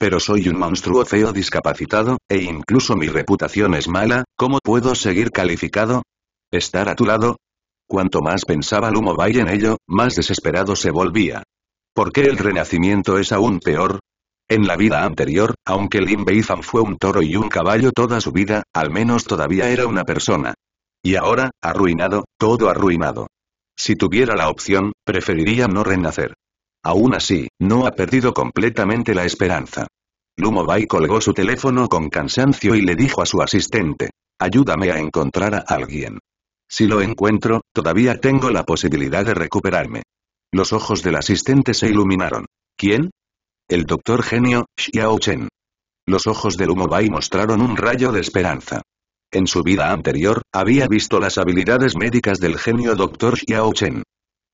pero soy un monstruo feo discapacitado, e incluso mi reputación es mala, ¿cómo puedo seguir calificado? ¿Estar a tu lado? Cuanto más pensaba Lumobay en ello, más desesperado se volvía. ¿Por qué el renacimiento es aún peor? En la vida anterior, aunque Lin Beifan fue un toro y un caballo toda su vida, al menos todavía era una persona. Y ahora, arruinado, todo arruinado. Si tuviera la opción, preferiría no renacer. Aún así, no ha perdido completamente la esperanza. Lumobai colgó su teléfono con cansancio y le dijo a su asistente. Ayúdame a encontrar a alguien. Si lo encuentro, todavía tengo la posibilidad de recuperarme. Los ojos del asistente se iluminaron. ¿Quién? El doctor genio, Xiao Chen. Los ojos de Lumobai mostraron un rayo de esperanza. En su vida anterior, había visto las habilidades médicas del genio doctor Xiao Chen.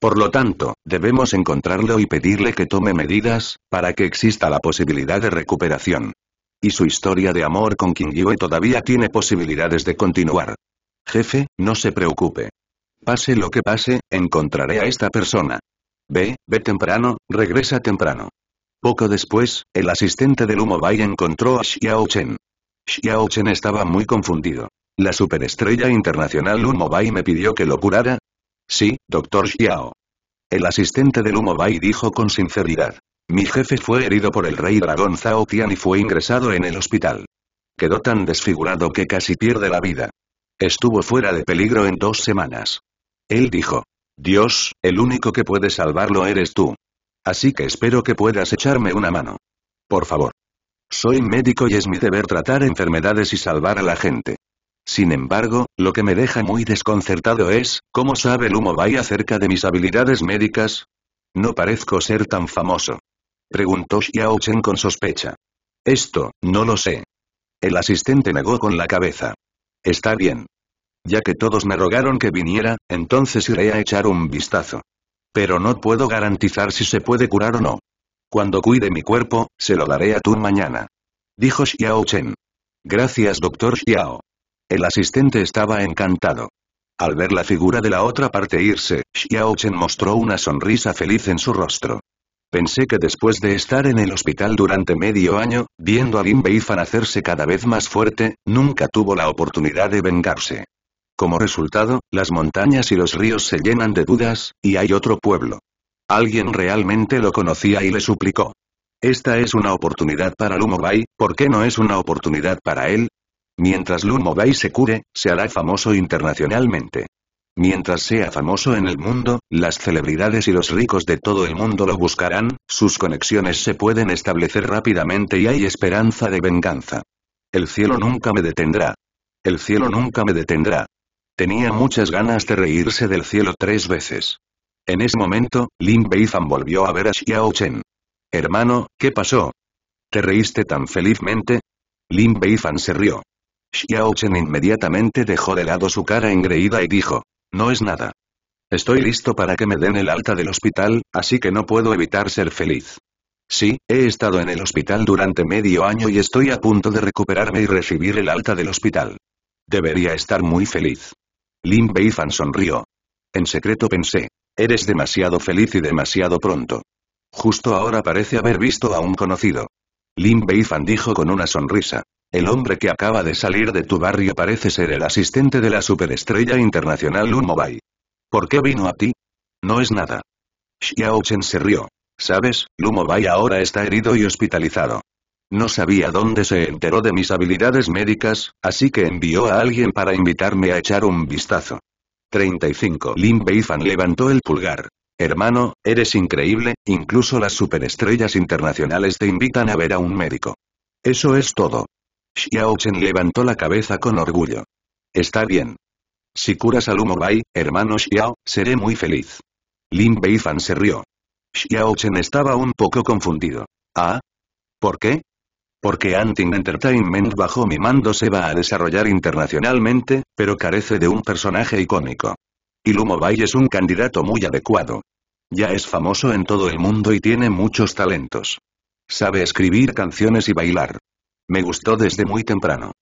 Por lo tanto, debemos encontrarlo y pedirle que tome medidas, para que exista la posibilidad de recuperación. Y su historia de amor con Yue todavía tiene posibilidades de continuar. Jefe, no se preocupe. Pase lo que pase, encontraré a esta persona. Ve, ve temprano, regresa temprano. Poco después, el asistente del humo Bai encontró a Xiao Chen. Xiao Chen estaba muy confundido. La superestrella internacional Humo Bai me pidió que lo curara, Sí, doctor Xiao. El asistente del humo Bai dijo con sinceridad. Mi jefe fue herido por el rey dragón Zhao Tian y fue ingresado en el hospital. Quedó tan desfigurado que casi pierde la vida. Estuvo fuera de peligro en dos semanas. Él dijo. Dios, el único que puede salvarlo eres tú. Así que espero que puedas echarme una mano. Por favor. Soy médico y es mi deber tratar enfermedades y salvar a la gente. Sin embargo, lo que me deja muy desconcertado es, ¿cómo sabe humo vaya acerca de mis habilidades médicas? No parezco ser tan famoso. Preguntó Xiao Chen con sospecha. Esto, no lo sé. El asistente negó con la cabeza. Está bien. Ya que todos me rogaron que viniera, entonces iré a echar un vistazo. Pero no puedo garantizar si se puede curar o no. Cuando cuide mi cuerpo, se lo daré a tú mañana. Dijo Xiao Chen. Gracias doctor Xiao. El asistente estaba encantado. Al ver la figura de la otra parte irse, Xiao mostró una sonrisa feliz en su rostro. Pensé que después de estar en el hospital durante medio año, viendo a Lin Beifan hacerse cada vez más fuerte, nunca tuvo la oportunidad de vengarse. Como resultado, las montañas y los ríos se llenan de dudas, y hay otro pueblo. Alguien realmente lo conocía y le suplicó. Esta es una oportunidad para Lumobai, ¿por qué no es una oportunidad para él? Mientras Mobei se cure, se hará famoso internacionalmente. Mientras sea famoso en el mundo, las celebridades y los ricos de todo el mundo lo buscarán, sus conexiones se pueden establecer rápidamente y hay esperanza de venganza. El cielo nunca me detendrá. El cielo nunca me detendrá. Tenía muchas ganas de reírse del cielo tres veces. En ese momento, Lin Beifan volvió a ver a Xiao Chen. Hermano, ¿qué pasó? ¿Te reíste tan felizmente? Lin Beifan se rió. Xiao inmediatamente dejó de lado su cara engreída y dijo. No es nada. Estoy listo para que me den el alta del hospital, así que no puedo evitar ser feliz. Sí, he estado en el hospital durante medio año y estoy a punto de recuperarme y recibir el alta del hospital. Debería estar muy feliz. Lin Beifan sonrió. En secreto pensé, eres demasiado feliz y demasiado pronto. Justo ahora parece haber visto a un conocido. Lin Beifan dijo con una sonrisa. El hombre que acaba de salir de tu barrio parece ser el asistente de la superestrella internacional Lumobai. ¿Por qué vino a ti? No es nada. Xiao Chen se rió. Sabes, Lumobai ahora está herido y hospitalizado. No sabía dónde se enteró de mis habilidades médicas, así que envió a alguien para invitarme a echar un vistazo. 35. Lin Beifan levantó el pulgar. Hermano, eres increíble, incluso las superestrellas internacionales te invitan a ver a un médico. Eso es todo. Xiao Chen levantó la cabeza con orgullo. Está bien. Si curas a Lumo Bai, hermano Xiao, seré muy feliz. Lin Beifan se rió. Xiao Chen estaba un poco confundido. ¿Ah? ¿Por qué? Porque Anting Entertainment bajo mi mando se va a desarrollar internacionalmente, pero carece de un personaje icónico. Y Lumo Bai es un candidato muy adecuado. Ya es famoso en todo el mundo y tiene muchos talentos. Sabe escribir canciones y bailar. Me gustó desde muy temprano.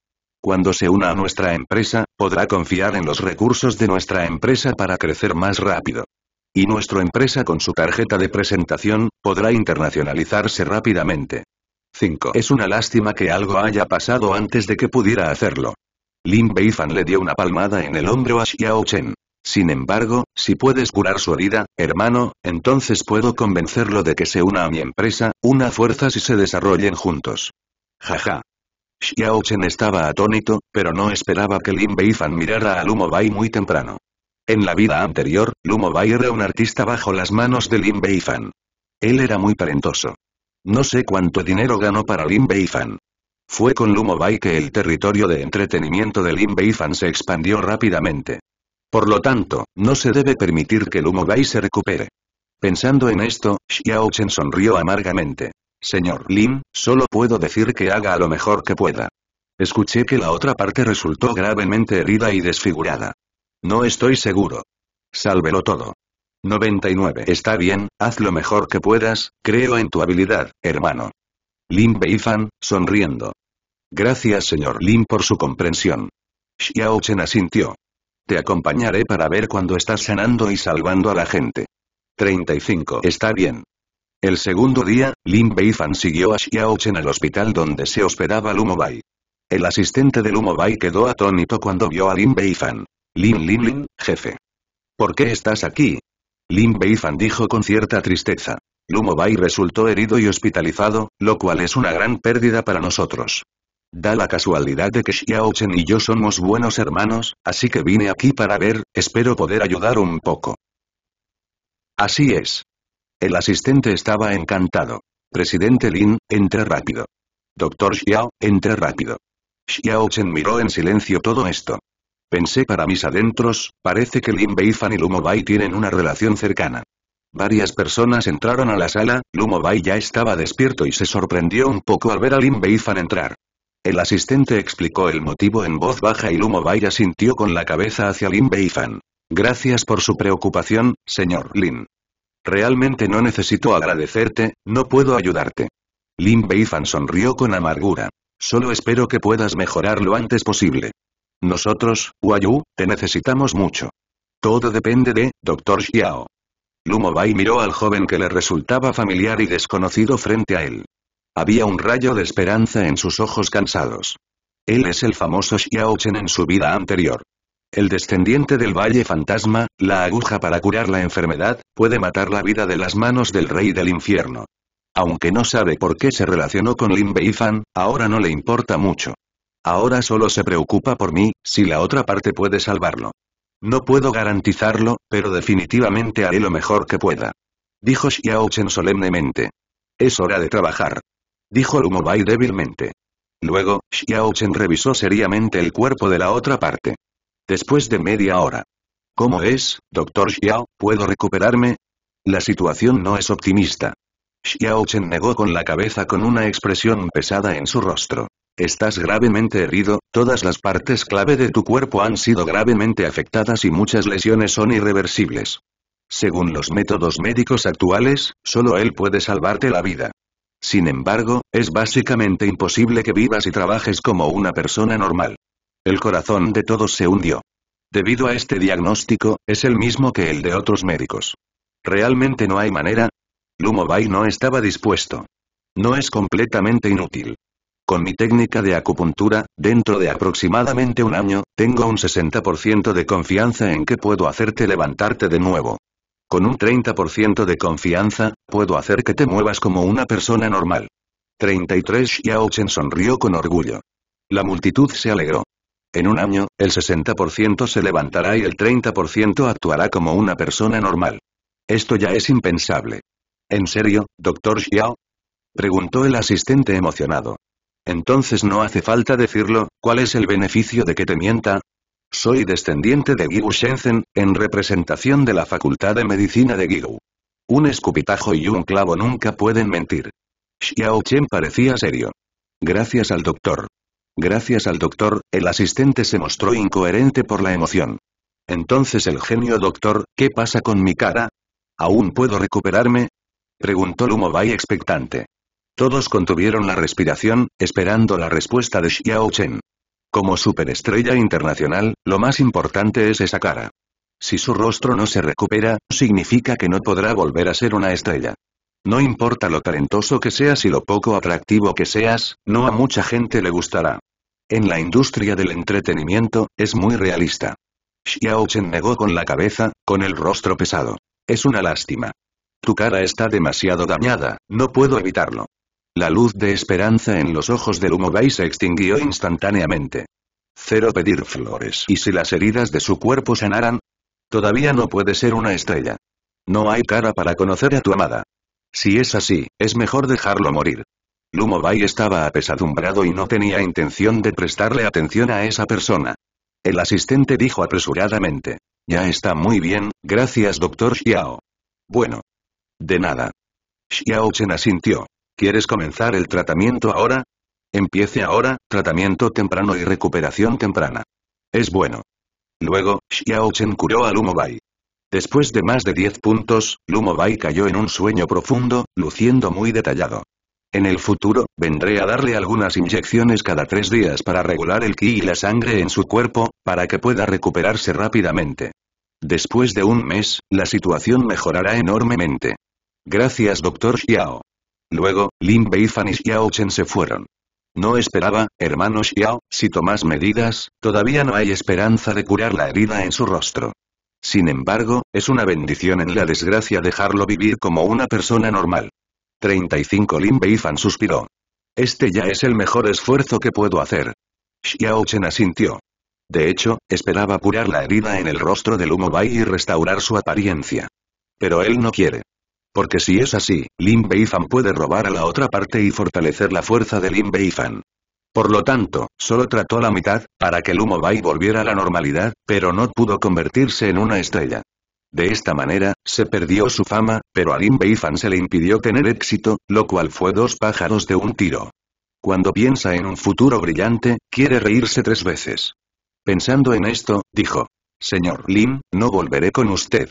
Cuando se una a nuestra empresa, podrá confiar en los recursos de nuestra empresa para crecer más rápido. Y nuestra empresa con su tarjeta de presentación, podrá internacionalizarse rápidamente. 5. Es una lástima que algo haya pasado antes de que pudiera hacerlo. Lin Beifan le dio una palmada en el hombro a Xiao Chen. Sin embargo, si puedes curar su herida, hermano, entonces puedo convencerlo de que se una a mi empresa, una fuerza si se desarrollen juntos. Jaja. Xiaochen estaba atónito, pero no esperaba que Lin Beifan mirara a Lumo Bai muy temprano. En la vida anterior, Lumo Bai era un artista bajo las manos de Lin Beifan. Él era muy talentoso. No sé cuánto dinero ganó para Lin Beifan. Fue con Lumo Bai que el territorio de entretenimiento de Lin Beifan se expandió rápidamente. Por lo tanto, no se debe permitir que Lumo Bai se recupere. Pensando en esto, Xiaochen sonrió amargamente. Señor Lin, solo puedo decir que haga lo mejor que pueda. Escuché que la otra parte resultó gravemente herida y desfigurada. No estoy seguro. Sálvelo todo. 99. Está bien, haz lo mejor que puedas, creo en tu habilidad, hermano. Lin Beifan, sonriendo. Gracias señor Lin por su comprensión. Xiao Chen asintió. Te acompañaré para ver cuando estás sanando y salvando a la gente. 35. Está bien. El segundo día, Lin Beifan siguió a Xiaochen al hospital donde se hospedaba Lumo El asistente de Lumo quedó atónito cuando vio a Lin Beifan. Lin Lin Lin, jefe. ¿Por qué estás aquí? Lin Beifan dijo con cierta tristeza. Lumo Bai resultó herido y hospitalizado, lo cual es una gran pérdida para nosotros. Da la casualidad de que Xiao y yo somos buenos hermanos, así que vine aquí para ver, espero poder ayudar un poco. Así es. El asistente estaba encantado. Presidente Lin, entre rápido. Doctor Xiao, entre rápido. Xiao Chen miró en silencio todo esto. Pensé para mis adentros, parece que Lin Beifan y Lumo Bai tienen una relación cercana. Varias personas entraron a la sala, Lumo Bai ya estaba despierto y se sorprendió un poco al ver a Lin Beifan entrar. El asistente explicó el motivo en voz baja y Lumo Bai asintió con la cabeza hacia Lin Beifan. Gracias por su preocupación, señor Lin. Realmente no necesito agradecerte, no puedo ayudarte. Lin Fan sonrió con amargura. Solo espero que puedas mejorar lo antes posible. Nosotros, Huayu, te necesitamos mucho. Todo depende de, Dr. Xiao. Lumo Bai miró al joven que le resultaba familiar y desconocido frente a él. Había un rayo de esperanza en sus ojos cansados. Él es el famoso Xiao Chen en su vida anterior el descendiente del Valle Fantasma, la aguja para curar la enfermedad, puede matar la vida de las manos del Rey del Infierno. Aunque no sabe por qué se relacionó con Lin Beifan, ahora no le importa mucho. Ahora solo se preocupa por mí, si la otra parte puede salvarlo. No puedo garantizarlo, pero definitivamente haré lo mejor que pueda. Dijo Xiao Chen solemnemente. Es hora de trabajar. Dijo Bai débilmente. Luego, Xiao Chen revisó seriamente el cuerpo de la otra parte. Después de media hora. ¿Cómo es, doctor Xiao, puedo recuperarme? La situación no es optimista. Xiao Chen negó con la cabeza con una expresión pesada en su rostro. Estás gravemente herido, todas las partes clave de tu cuerpo han sido gravemente afectadas y muchas lesiones son irreversibles. Según los métodos médicos actuales, solo él puede salvarte la vida. Sin embargo, es básicamente imposible que vivas y trabajes como una persona normal. El corazón de todos se hundió. Debido a este diagnóstico, es el mismo que el de otros médicos. ¿Realmente no hay manera? Lumobai no estaba dispuesto. No es completamente inútil. Con mi técnica de acupuntura, dentro de aproximadamente un año, tengo un 60% de confianza en que puedo hacerte levantarte de nuevo. Con un 30% de confianza, puedo hacer que te muevas como una persona normal. 33 Xiaochen sonrió con orgullo. La multitud se alegró. En un año, el 60% se levantará y el 30% actuará como una persona normal. Esto ya es impensable. ¿En serio, doctor Xiao? Preguntó el asistente emocionado. Entonces no hace falta decirlo, ¿cuál es el beneficio de que te mienta? Soy descendiente de Gigu Shenzhen, en representación de la Facultad de Medicina de Gigu. Un escupitajo y un clavo nunca pueden mentir. Xiao Chen parecía serio. Gracias al doctor. Gracias al doctor, el asistente se mostró incoherente por la emoción. Entonces el genio doctor, ¿qué pasa con mi cara? ¿Aún puedo recuperarme? Preguntó Lumobai expectante. Todos contuvieron la respiración, esperando la respuesta de Xiao Chen. Como superestrella internacional, lo más importante es esa cara. Si su rostro no se recupera, significa que no podrá volver a ser una estrella. No importa lo talentoso que seas y lo poco atractivo que seas, no a mucha gente le gustará. En la industria del entretenimiento, es muy realista. Xiao Chen negó con la cabeza, con el rostro pesado. Es una lástima. Tu cara está demasiado dañada, no puedo evitarlo. La luz de esperanza en los ojos del Umobei se extinguió instantáneamente. Cero pedir flores. ¿Y si las heridas de su cuerpo sanaran? Todavía no puede ser una estrella. No hay cara para conocer a tu amada. Si es así, es mejor dejarlo morir. Lumo Bai estaba apesadumbrado y no tenía intención de prestarle atención a esa persona. El asistente dijo apresuradamente. Ya está muy bien, gracias doctor Xiao. Bueno. De nada. Xiao Chen asintió. ¿Quieres comenzar el tratamiento ahora? Empiece ahora, tratamiento temprano y recuperación temprana. Es bueno. Luego, Xiao Chen curó a Lumobai. Después de más de 10 puntos, Lumobai cayó en un sueño profundo, luciendo muy detallado. En el futuro, vendré a darle algunas inyecciones cada tres días para regular el ki y la sangre en su cuerpo, para que pueda recuperarse rápidamente. Después de un mes, la situación mejorará enormemente. Gracias doctor Xiao. Luego, Lin Beifan y Xiao Chen se fueron. No esperaba, hermano Xiao, si tomas medidas, todavía no hay esperanza de curar la herida en su rostro. Sin embargo, es una bendición en la desgracia dejarlo vivir como una persona normal. 35 Lin Beifan suspiró. Este ya es el mejor esfuerzo que puedo hacer. Xiao Chen asintió. De hecho, esperaba curar la herida en el rostro del humo Bai y restaurar su apariencia. Pero él no quiere. Porque si es así, Lin Beifan puede robar a la otra parte y fortalecer la fuerza de Lin Beifan. Por lo tanto, solo trató la mitad, para que el bay volviera a la normalidad, pero no pudo convertirse en una estrella. De esta manera, se perdió su fama, pero a Lin Beifan se le impidió tener éxito, lo cual fue dos pájaros de un tiro. Cuando piensa en un futuro brillante, quiere reírse tres veces. Pensando en esto, dijo. Señor Lin, no volveré con usted.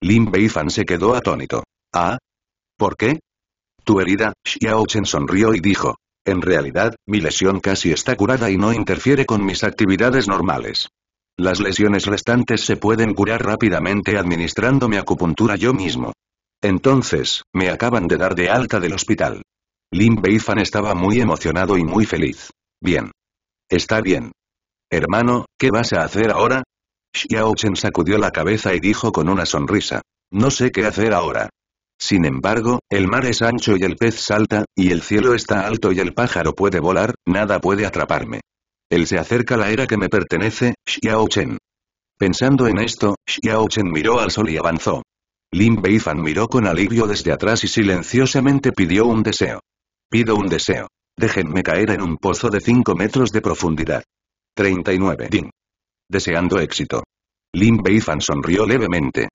Lin Beifan se quedó atónito. ¿Ah? ¿Por qué? Tu herida, Xiao Chen sonrió y dijo. En realidad, mi lesión casi está curada y no interfiere con mis actividades normales. Las lesiones restantes se pueden curar rápidamente administrándome acupuntura yo mismo. Entonces, me acaban de dar de alta del hospital. Lin Beifan estaba muy emocionado y muy feliz. Bien. Está bien. Hermano, ¿qué vas a hacer ahora? Xiao sacudió la cabeza y dijo con una sonrisa. No sé qué hacer ahora. Sin embargo, el mar es ancho y el pez salta, y el cielo está alto y el pájaro puede volar, nada puede atraparme. Él se acerca a la era que me pertenece, Xiao Chen. Pensando en esto, Xiao Chen miró al sol y avanzó. Lin Beifan miró con alivio desde atrás y silenciosamente pidió un deseo. Pido un deseo. Déjenme caer en un pozo de 5 metros de profundidad. 39. Ding. Deseando éxito. Lin Beifan sonrió levemente.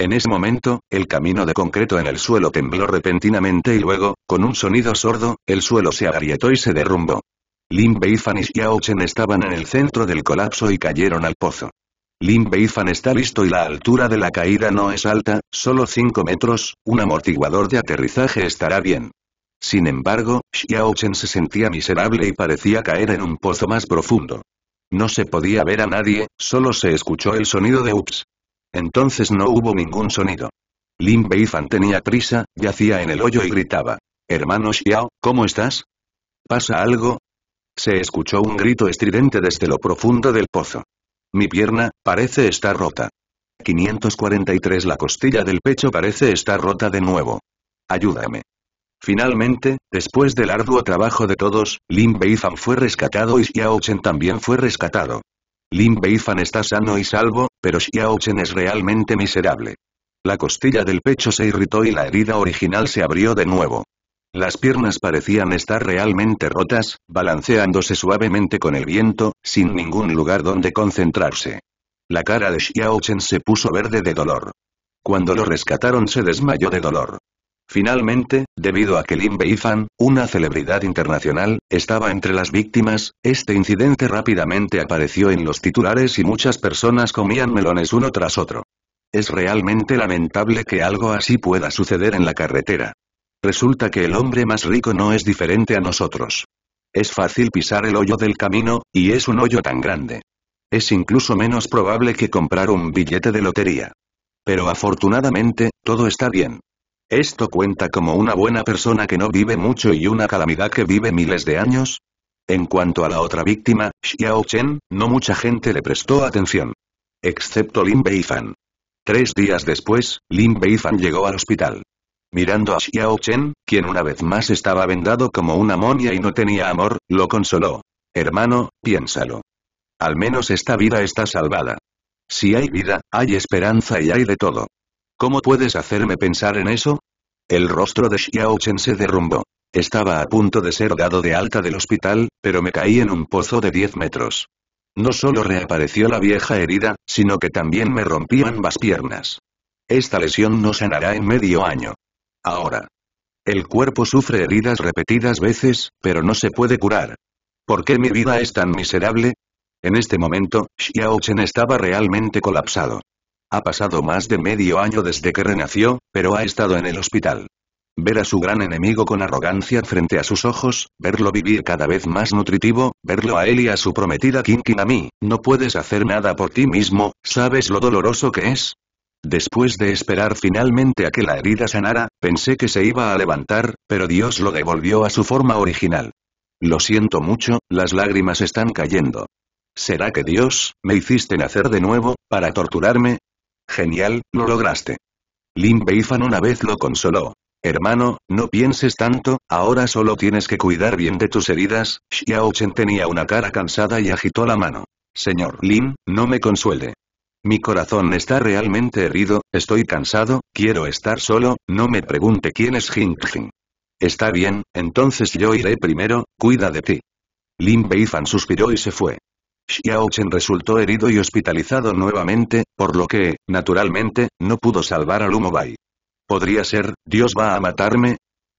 En ese momento, el camino de concreto en el suelo tembló repentinamente y luego, con un sonido sordo, el suelo se agrietó y se derrumbó. Lin Beifan y Xiao estaban en el centro del colapso y cayeron al pozo. Lin Beifan está listo y la altura de la caída no es alta, solo 5 metros, un amortiguador de aterrizaje estará bien. Sin embargo, Xiao Chen se sentía miserable y parecía caer en un pozo más profundo. No se podía ver a nadie, solo se escuchó el sonido de ups. Entonces no hubo ningún sonido. Lin Beifan tenía prisa, yacía en el hoyo y gritaba. Hermano Xiao, ¿cómo estás? ¿Pasa algo? Se escuchó un grito estridente desde lo profundo del pozo. Mi pierna, parece estar rota. 543 La costilla del pecho parece estar rota de nuevo. Ayúdame. Finalmente, después del arduo trabajo de todos, Lin Beifan fue rescatado y Xiao Chen también fue rescatado. Lin Beifan está sano y salvo, pero Xiaochen es realmente miserable. La costilla del pecho se irritó y la herida original se abrió de nuevo. Las piernas parecían estar realmente rotas, balanceándose suavemente con el viento, sin ningún lugar donde concentrarse. La cara de Xiaochen se puso verde de dolor. Cuando lo rescataron se desmayó de dolor. Finalmente, debido a que Lin Beifan, una celebridad internacional, estaba entre las víctimas, este incidente rápidamente apareció en los titulares y muchas personas comían melones uno tras otro. Es realmente lamentable que algo así pueda suceder en la carretera. Resulta que el hombre más rico no es diferente a nosotros. Es fácil pisar el hoyo del camino, y es un hoyo tan grande. Es incluso menos probable que comprar un billete de lotería. Pero afortunadamente, todo está bien. ¿Esto cuenta como una buena persona que no vive mucho y una calamidad que vive miles de años? En cuanto a la otra víctima, Xiao Chen, no mucha gente le prestó atención. Excepto Lin Beifan. Tres días después, Lin Beifan llegó al hospital. Mirando a Xiao Chen, quien una vez más estaba vendado como una momia y no tenía amor, lo consoló. Hermano, piénsalo. Al menos esta vida está salvada. Si hay vida, hay esperanza y hay de todo. ¿Cómo puedes hacerme pensar en eso? El rostro de Xiaochen se derrumbó. Estaba a punto de ser dado de alta del hospital, pero me caí en un pozo de 10 metros. No solo reapareció la vieja herida, sino que también me rompí ambas piernas. Esta lesión no sanará en medio año. Ahora. El cuerpo sufre heridas repetidas veces, pero no se puede curar. ¿Por qué mi vida es tan miserable? En este momento, Xiaochen estaba realmente colapsado. Ha pasado más de medio año desde que renació, pero ha estado en el hospital. Ver a su gran enemigo con arrogancia frente a sus ojos, verlo vivir cada vez más nutritivo, verlo a él y a su prometida Kinkin a mí, no puedes hacer nada por ti mismo, ¿sabes lo doloroso que es? Después de esperar finalmente a que la herida sanara, pensé que se iba a levantar, pero Dios lo devolvió a su forma original. Lo siento mucho, las lágrimas están cayendo. ¿Será que Dios, me hiciste nacer de nuevo, para torturarme? Genial, lo lograste. Lin Beifan una vez lo consoló. Hermano, no pienses tanto, ahora solo tienes que cuidar bien de tus heridas. Xiao tenía una cara cansada y agitó la mano. Señor Lin, no me consuele. Mi corazón está realmente herido, estoy cansado, quiero estar solo, no me pregunte quién es Jing Jing. Está bien, entonces yo iré primero, cuida de ti. Lin Beifan suspiró y se fue. Xiao Chen resultó herido y hospitalizado nuevamente, por lo que, naturalmente, no pudo salvar a Lumobai. ¿Podría ser, Dios va a matarme?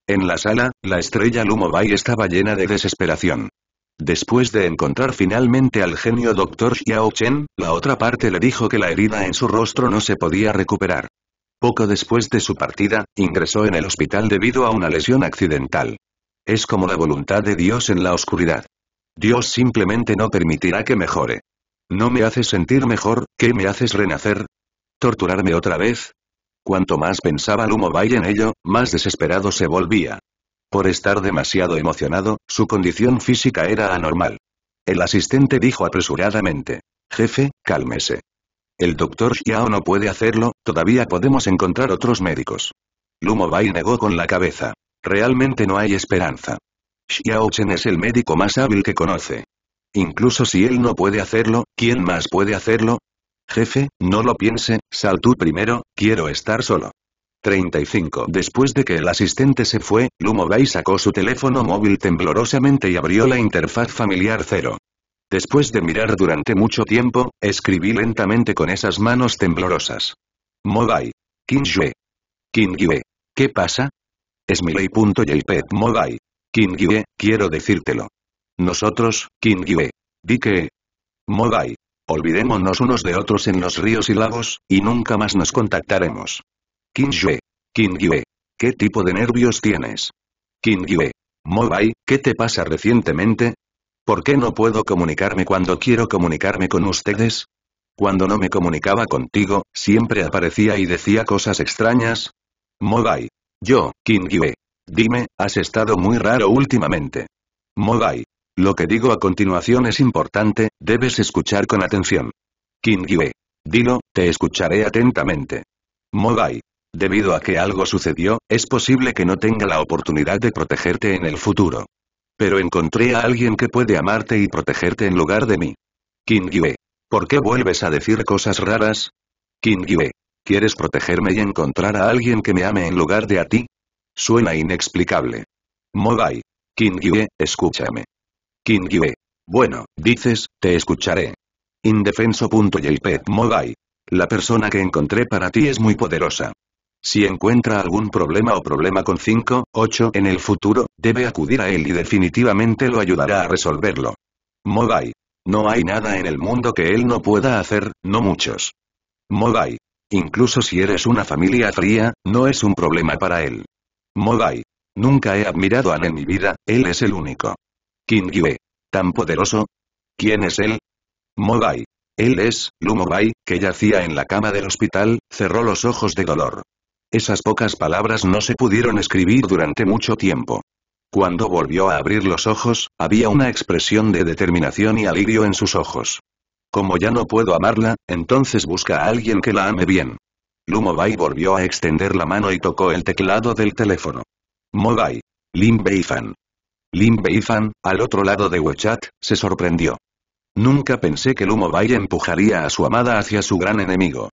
En la sala, la estrella Lumobai estaba llena de desesperación. Después de encontrar finalmente al genio Dr. Xiao Chen, la otra parte le dijo que la herida en su rostro no se podía recuperar. Poco después de su partida, ingresó en el hospital debido a una lesión accidental. Es como la voluntad de Dios en la oscuridad. Dios simplemente no permitirá que mejore. No me haces sentir mejor, ¿qué me haces renacer? ¿Torturarme otra vez? Cuanto más pensaba Lumobai en ello, más desesperado se volvía. Por estar demasiado emocionado, su condición física era anormal. El asistente dijo apresuradamente. Jefe, cálmese. El doctor Xiao no puede hacerlo, todavía podemos encontrar otros médicos. Lumobai negó con la cabeza. Realmente no hay esperanza. Xiao es el médico más hábil que conoce. Incluso si él no puede hacerlo, ¿quién más puede hacerlo? Jefe, no lo piense, sal tú primero, quiero estar solo. 35. Después de que el asistente se fue, Lumobai sacó su teléfono móvil temblorosamente y abrió la interfaz familiar cero. Después de mirar durante mucho tiempo, escribí lentamente con esas manos temblorosas. Yue. Qin Yue. ¿Qué pasa? Smiley.jpg Mobai. Kingyue, quiero decírtelo. Nosotros, Kingyue. Di que... Mogai. Olvidémonos unos de otros en los ríos y lagos, y nunca más nos contactaremos. Kingyue. Kingyue. ¿Qué tipo de nervios tienes? Kingyue. Mogai, ¿qué te pasa recientemente? ¿Por qué no puedo comunicarme cuando quiero comunicarme con ustedes? Cuando no me comunicaba contigo, siempre aparecía y decía cosas extrañas. Mogai. Yo, Kingyue, Dime, has estado muy raro últimamente. Mogai. Lo que digo a continuación es importante, debes escuchar con atención. Yue, Dilo, te escucharé atentamente. Mogai. Debido a que algo sucedió, es posible que no tenga la oportunidad de protegerte en el futuro. Pero encontré a alguien que puede amarte y protegerte en lugar de mí. Yue, ¿Por qué vuelves a decir cosas raras? Yue, ¿Quieres protegerme y encontrar a alguien que me ame en lugar de a ti? Suena inexplicable. Mogai. Kingyue, escúchame. Kingyue. Bueno, dices, te escucharé. Indefenso.jpg Mogai. La persona que encontré para ti es muy poderosa. Si encuentra algún problema o problema con 5, 8 en el futuro, debe acudir a él y definitivamente lo ayudará a resolverlo. Mogai. No hay nada en el mundo que él no pueda hacer, no muchos. Mogai. Incluso si eres una familia fría, no es un problema para él. Mogai. Nunca he admirado a Nen en mi vida, él es el único. Kingyue. ¿Tan poderoso? ¿Quién es él? Mogai. Él es, Lumobai, que yacía en la cama del hospital, cerró los ojos de dolor. Esas pocas palabras no se pudieron escribir durante mucho tiempo. Cuando volvió a abrir los ojos, había una expresión de determinación y alivio en sus ojos. Como ya no puedo amarla, entonces busca a alguien que la ame bien. Lumobai volvió a extender la mano y tocó el teclado del teléfono. Mobai. Lin Beifan. Lin Beifan, al otro lado de WeChat, se sorprendió. Nunca pensé que Lumobai empujaría a su amada hacia su gran enemigo.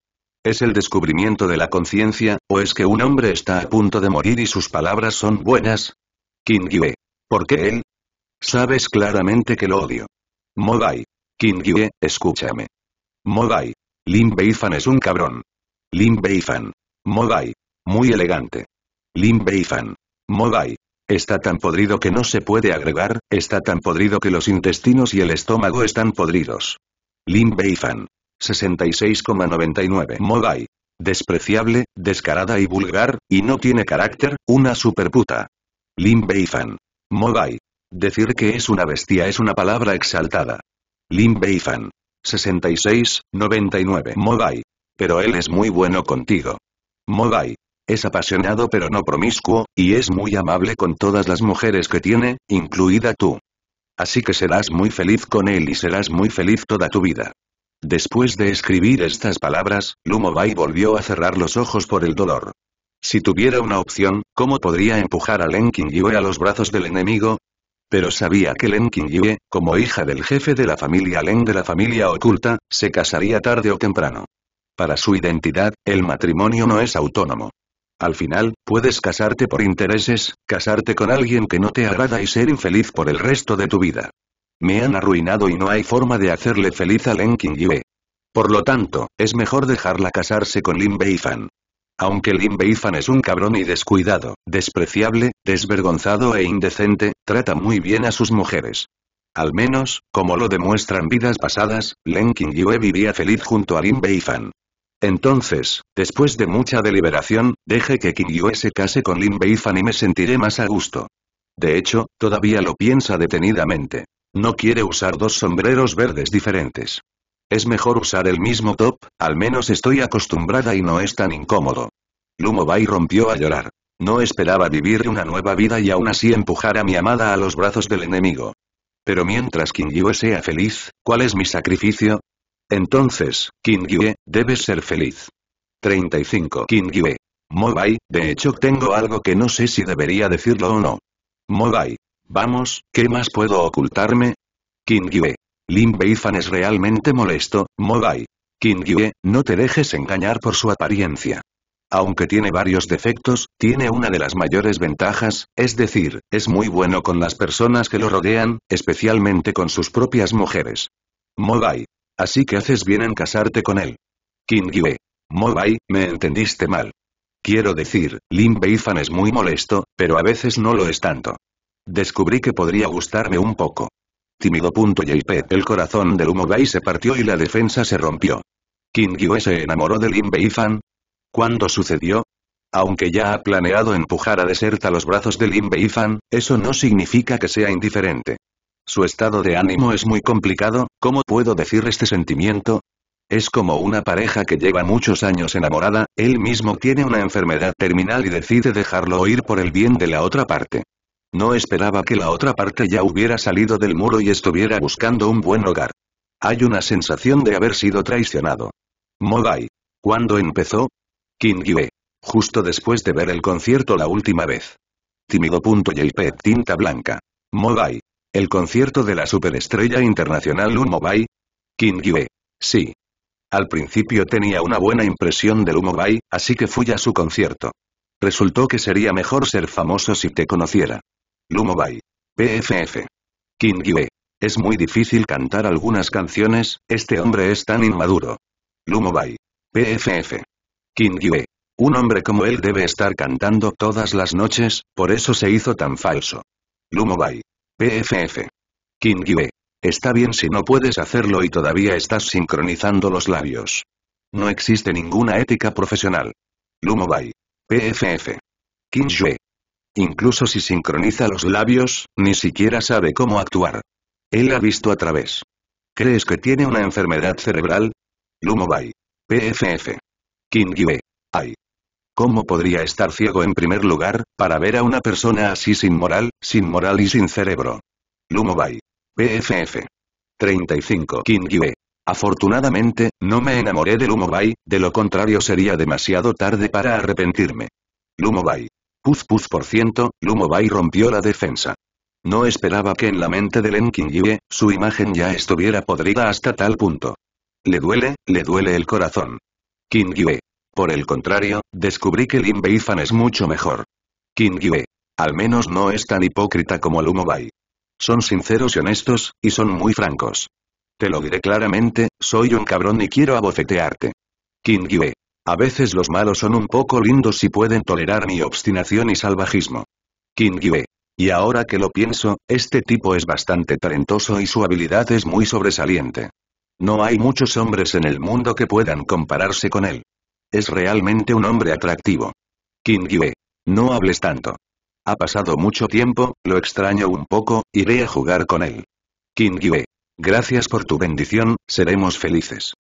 ¿Es el descubrimiento de la conciencia, o es que un hombre está a punto de morir y sus palabras son buenas? Yue, ¿Por qué él? Sabes claramente que lo odio. King Yue, escúchame. Mogai. Lin Beifan es un cabrón. Lin Beifan. Mogai. Muy elegante. Lin Beifan. Mogai. Está tan podrido que no se puede agregar, está tan podrido que los intestinos y el estómago están podridos. Lin Beifan. 66,99 Mogai. Despreciable, descarada y vulgar, y no tiene carácter, una superputa. Lin Beifan. Mogai. Decir que es una bestia es una palabra exaltada. Lin Beifan. 66, Mogai. Pero él es muy bueno contigo. Mobai. Es apasionado pero no promiscuo, y es muy amable con todas las mujeres que tiene, incluida tú. Así que serás muy feliz con él y serás muy feliz toda tu vida. Después de escribir estas palabras, Lumobai volvió a cerrar los ojos por el dolor. Si tuviera una opción, ¿cómo podría empujar a Len Qingyue a los brazos del enemigo? Pero sabía que Len Yue, como hija del jefe de la familia Len de la familia oculta, se casaría tarde o temprano. Para su identidad, el matrimonio no es autónomo. Al final, puedes casarte por intereses, casarte con alguien que no te agrada y ser infeliz por el resto de tu vida. Me han arruinado y no hay forma de hacerle feliz a Len Yue. Por lo tanto, es mejor dejarla casarse con Lin Beifan. Aunque Lin Beifan es un cabrón y descuidado, despreciable, desvergonzado e indecente, trata muy bien a sus mujeres. Al menos, como lo demuestran vidas pasadas, Len Yue vivía feliz junto a Lin Beifan. Entonces, después de mucha deliberación, deje que Yue se case con Lin Beifan y me sentiré más a gusto. De hecho, todavía lo piensa detenidamente. No quiere usar dos sombreros verdes diferentes. Es mejor usar el mismo top, al menos estoy acostumbrada y no es tan incómodo. Lumo Bai rompió a llorar. No esperaba vivir una nueva vida y aún así empujar a mi amada a los brazos del enemigo. Pero mientras Kingyue sea feliz, ¿cuál es mi sacrificio? Entonces, Kingyue, debes ser feliz. 35. Kingyue. Mogai, de hecho tengo algo que no sé si debería decirlo o no. Mogai. Vamos, ¿qué más puedo ocultarme? Kingyue. Lin Beifan es realmente molesto, Mogai. Kingyue, no te dejes engañar por su apariencia. Aunque tiene varios defectos, tiene una de las mayores ventajas, es decir, es muy bueno con las personas que lo rodean, especialmente con sus propias mujeres. Mogai. Así que haces bien en casarte con él. Kingyue. Mobai, me entendiste mal. Quiero decir, Lin Beifan es muy molesto, pero a veces no lo es tanto. Descubrí que podría gustarme un poco. Tímido.jp El corazón del Lumobai se partió y la defensa se rompió. Kingyue se enamoró de Lin Beifan. ¿Cuándo sucedió? Aunque ya ha planeado empujar a Deserta los brazos de Lin Beifan, eso no significa que sea indiferente. Su estado de ánimo es muy complicado, ¿cómo puedo decir este sentimiento? Es como una pareja que lleva muchos años enamorada, él mismo tiene una enfermedad terminal y decide dejarlo ir por el bien de la otra parte. No esperaba que la otra parte ya hubiera salido del muro y estuviera buscando un buen hogar. Hay una sensación de haber sido traicionado. Mogai. ¿Cuándo empezó? Yue. Justo después de ver el concierto la última vez. Tímido. Tinta blanca. Mogai. El concierto de la superestrella internacional Lumobai? King Yue. Sí. Al principio tenía una buena impresión del Lumobai, así que fui a su concierto. Resultó que sería mejor ser famoso si te conociera. Lumobai. PFF. King Es muy difícil cantar algunas canciones, este hombre es tan inmaduro. Lumobai. PFF. King Un hombre como él debe estar cantando todas las noches, por eso se hizo tan falso. Lumobai. PFF. King Yue. Está bien si no puedes hacerlo y todavía estás sincronizando los labios. No existe ninguna ética profesional. Lumobai. PFF. King Yue. Incluso si sincroniza los labios, ni siquiera sabe cómo actuar. Él ha visto a través. ¿Crees que tiene una enfermedad cerebral? Lumobai. PFF. King Yue. Ay. ¿Cómo podría estar ciego en primer lugar, para ver a una persona así sin moral, sin moral y sin cerebro? Lumobai. PFF. 35 Kingyue. Afortunadamente, no me enamoré de Lumobai, de lo contrario sería demasiado tarde para arrepentirme. Lumobai. Puz puz por ciento, Lumobai rompió la defensa. No esperaba que en la mente de Len Yue su imagen ya estuviera podrida hasta tal punto. Le duele, le duele el corazón. Kingyue. Por el contrario, descubrí que Lin Beifan es mucho mejor. King Yue. Al menos no es tan hipócrita como Lumo Bai. Son sinceros y honestos, y son muy francos. Te lo diré claramente, soy un cabrón y quiero abofetearte. King Yue. A veces los malos son un poco lindos y pueden tolerar mi obstinación y salvajismo. King Yue. Y ahora que lo pienso, este tipo es bastante talentoso y su habilidad es muy sobresaliente. No hay muchos hombres en el mundo que puedan compararse con él. Es realmente un hombre atractivo. Yue. No hables tanto. Ha pasado mucho tiempo, lo extraño un poco, iré a jugar con él. Yue. Gracias por tu bendición, seremos felices.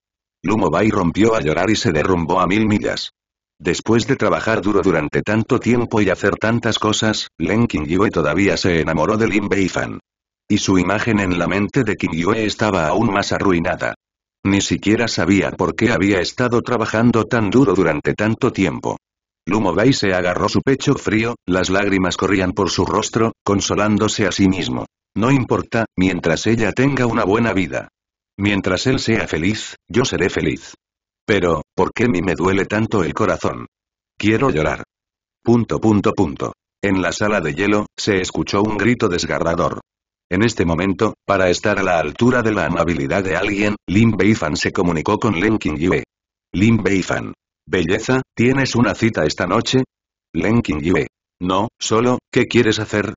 Lumo Bai rompió a llorar y se derrumbó a mil millas. Después de trabajar duro durante tanto tiempo y hacer tantas cosas, Len Yue todavía se enamoró de Lin Beifan. Y su imagen en la mente de Yue estaba aún más arruinada. Ni siquiera sabía por qué había estado trabajando tan duro durante tanto tiempo. Bay se agarró su pecho frío, las lágrimas corrían por su rostro, consolándose a sí mismo. No importa, mientras ella tenga una buena vida. Mientras él sea feliz, yo seré feliz. Pero, ¿por qué a mí me duele tanto el corazón? Quiero llorar. Punto punto punto. En la sala de hielo, se escuchó un grito desgarrador. En este momento, para estar a la altura de la amabilidad de alguien, Lin Beifan se comunicó con Len Qingyue. Lin Beifan. Belleza, ¿tienes una cita esta noche? Len Qingyue. No, solo, ¿qué quieres hacer?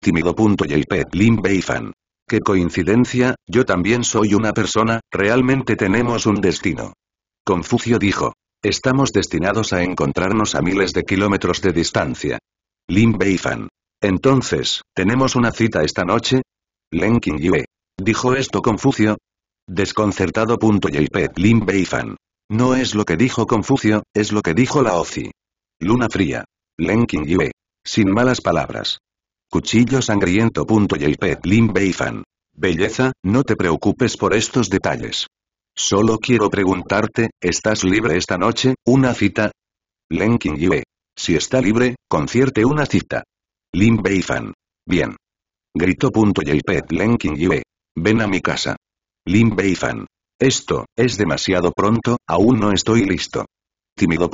Tímido.jp Lin Beifan. Qué coincidencia, yo también soy una persona, realmente tenemos un destino. Confucio dijo. Estamos destinados a encontrarnos a miles de kilómetros de distancia. Lin Beifan. Entonces, ¿tenemos una cita esta noche? Len Yue, ¿Dijo esto Confucio? Desconcertado. Jpet Lin Beifan. No es lo que dijo Confucio, es lo que dijo la OCI. Luna fría. Len Yue, Sin malas palabras. Cuchillo sangriento. Jpet Lin Beifan. Belleza, no te preocupes por estos detalles. Solo quiero preguntarte, ¿estás libre esta noche, una cita? Len Yue, Si está libre, concierte una cita. Lin Beifan. Bien. Gritó. Yelpet Lenkin Yue. Ven a mi casa. Lin Beifan. Esto, es demasiado pronto, aún no estoy listo. Tímido.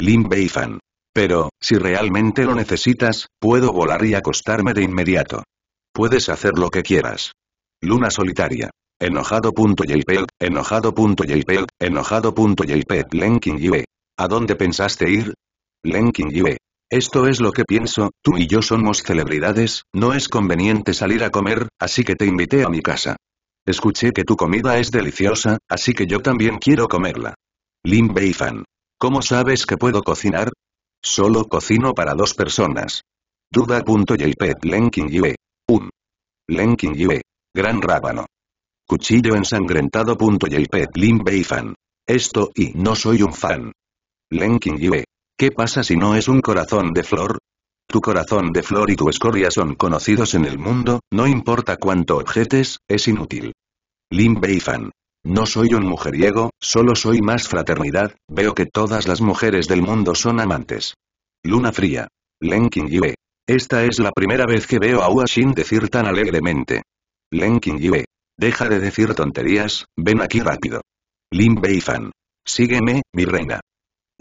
Lin Beifan. Pero, si realmente lo necesitas, puedo volar y acostarme de inmediato. Puedes hacer lo que quieras. Luna solitaria. Enojado. Yelpet, enojado. enojado. Lenkin Yue. ¿A dónde pensaste ir? Lenkin Yue. Esto es lo que pienso, tú y yo somos celebridades, no es conveniente salir a comer, así que te invité a mi casa. Escuché que tu comida es deliciosa, así que yo también quiero comerla. Lin Beifan. ¿Cómo sabes que puedo cocinar? Solo cocino para dos personas. Duda.jpg Lenkin Yue. Un. Yue. Gran rábano. Cuchillo ensangrentado.jpg Lin Beifan. Esto y no soy un fan. linking Yue. ¿Qué pasa si no es un corazón de flor? Tu corazón de flor y tu escoria son conocidos en el mundo, no importa cuánto objetes, es inútil. Lin Beifan. No soy un mujeriego, solo soy más fraternidad, veo que todas las mujeres del mundo son amantes. Luna fría. Len Qingyue. Esta es la primera vez que veo a Huashin decir tan alegremente. Len Qingyue. Deja de decir tonterías, ven aquí rápido. Lin Beifan. Sígueme, mi reina.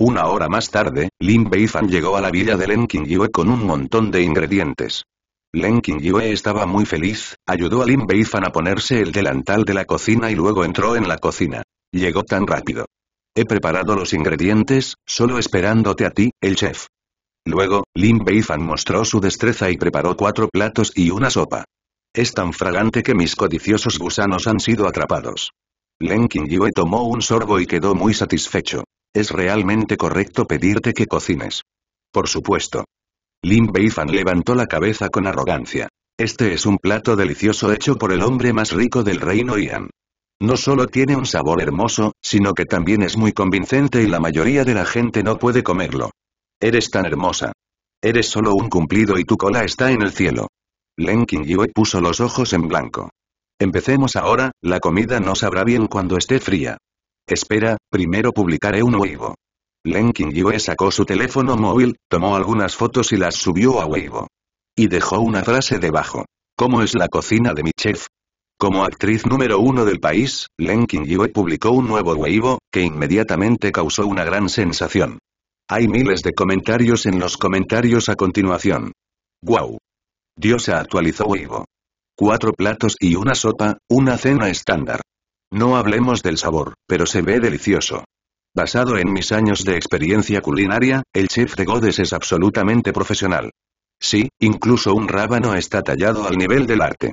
Una hora más tarde, Lin Beifan llegó a la villa de Len Qingyue con un montón de ingredientes. Len Qingyue estaba muy feliz, ayudó a Lin Beifan a ponerse el delantal de la cocina y luego entró en la cocina. Llegó tan rápido. He preparado los ingredientes, solo esperándote a ti, el chef. Luego, Lin Beifan mostró su destreza y preparó cuatro platos y una sopa. Es tan fragante que mis codiciosos gusanos han sido atrapados. Len Qingyue tomó un sorbo y quedó muy satisfecho. Es realmente correcto pedirte que cocines. Por supuesto. Lin Beifan levantó la cabeza con arrogancia. Este es un plato delicioso hecho por el hombre más rico del reino Ian. No solo tiene un sabor hermoso, sino que también es muy convincente y la mayoría de la gente no puede comerlo. Eres tan hermosa. Eres solo un cumplido y tu cola está en el cielo. Len Yue puso los ojos en blanco. Empecemos ahora, la comida no sabrá bien cuando esté fría. Espera, primero publicaré un Weibo. Len Qingyue sacó su teléfono móvil, tomó algunas fotos y las subió a Weibo. Y dejó una frase debajo. ¿Cómo es la cocina de mi chef? Como actriz número uno del país, Len Qingyue publicó un nuevo Weibo, que inmediatamente causó una gran sensación. Hay miles de comentarios en los comentarios a continuación. ¡Guau! se actualizó Weibo. Cuatro platos y una sopa, una cena estándar. No hablemos del sabor, pero se ve delicioso. Basado en mis años de experiencia culinaria, el chef de Godes es absolutamente profesional. Sí, incluso un rábano está tallado al nivel del arte.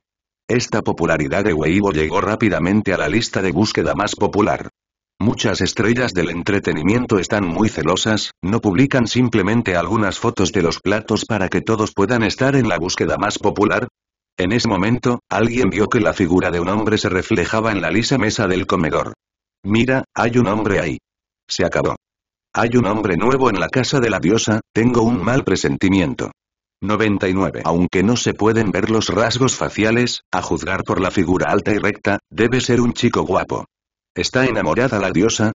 Esta popularidad de Weibo llegó rápidamente a la lista de búsqueda más popular. Muchas estrellas del entretenimiento están muy celosas, no publican simplemente algunas fotos de los platos para que todos puedan estar en la búsqueda más popular, en ese momento, alguien vio que la figura de un hombre se reflejaba en la lisa mesa del comedor. Mira, hay un hombre ahí. Se acabó. Hay un hombre nuevo en la casa de la diosa, tengo un mal presentimiento. 99. Aunque no se pueden ver los rasgos faciales, a juzgar por la figura alta y recta, debe ser un chico guapo. ¿Está enamorada la diosa?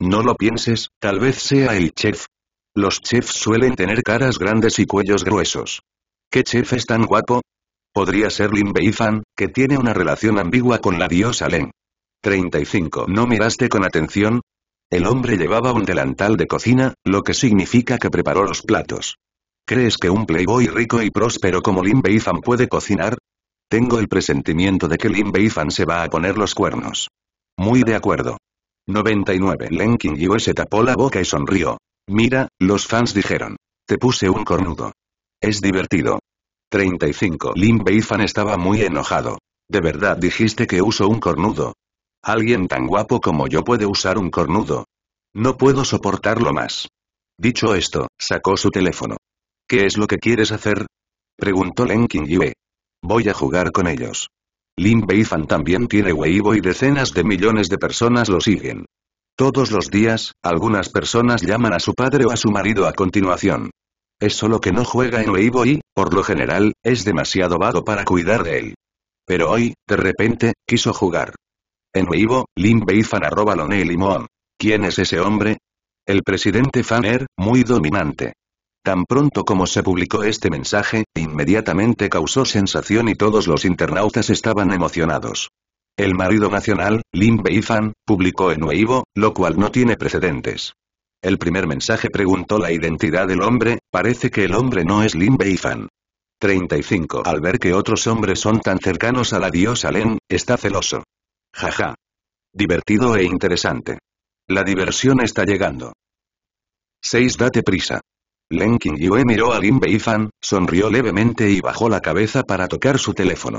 No lo pienses, tal vez sea el chef. Los chefs suelen tener caras grandes y cuellos gruesos. ¿Qué chef es tan guapo? Podría ser Lin Beifan, que tiene una relación ambigua con la diosa Len. 35. ¿No miraste con atención? El hombre llevaba un delantal de cocina, lo que significa que preparó los platos. ¿Crees que un playboy rico y próspero como Lin Beifan puede cocinar? Tengo el presentimiento de que Lin Beifan se va a poner los cuernos. Muy de acuerdo. 99. Len Qingyue se tapó la boca y sonrió. Mira, los fans dijeron. Te puse un cornudo. Es divertido. 35. Lin Beifan estaba muy enojado. ¿De verdad dijiste que uso un cornudo? Alguien tan guapo como yo puede usar un cornudo. No puedo soportarlo más. Dicho esto, sacó su teléfono. ¿Qué es lo que quieres hacer? Preguntó Len Qingyue. Voy a jugar con ellos. Lin Beifan también tiene Weibo y decenas de millones de personas lo siguen. Todos los días, algunas personas llaman a su padre o a su marido a continuación. Es solo que no juega en Weibo y, por lo general, es demasiado vago para cuidar de él. Pero hoy, de repente, quiso jugar. En Weibo, Lin Beifan arroba Lonely Limón. ¿Quién es ese hombre? El presidente Faner, muy dominante. Tan pronto como se publicó este mensaje, inmediatamente causó sensación y todos los internautas estaban emocionados. El marido nacional, Lin Beifan, publicó en Weibo, lo cual no tiene precedentes. El primer mensaje preguntó la identidad del hombre, parece que el hombre no es Lin Beifan. 35. Al ver que otros hombres son tan cercanos a la diosa Len, está celoso. Jaja. Divertido e interesante. La diversión está llegando. 6. Date prisa. Len Yue miró a Lin Beifan, sonrió levemente y bajó la cabeza para tocar su teléfono.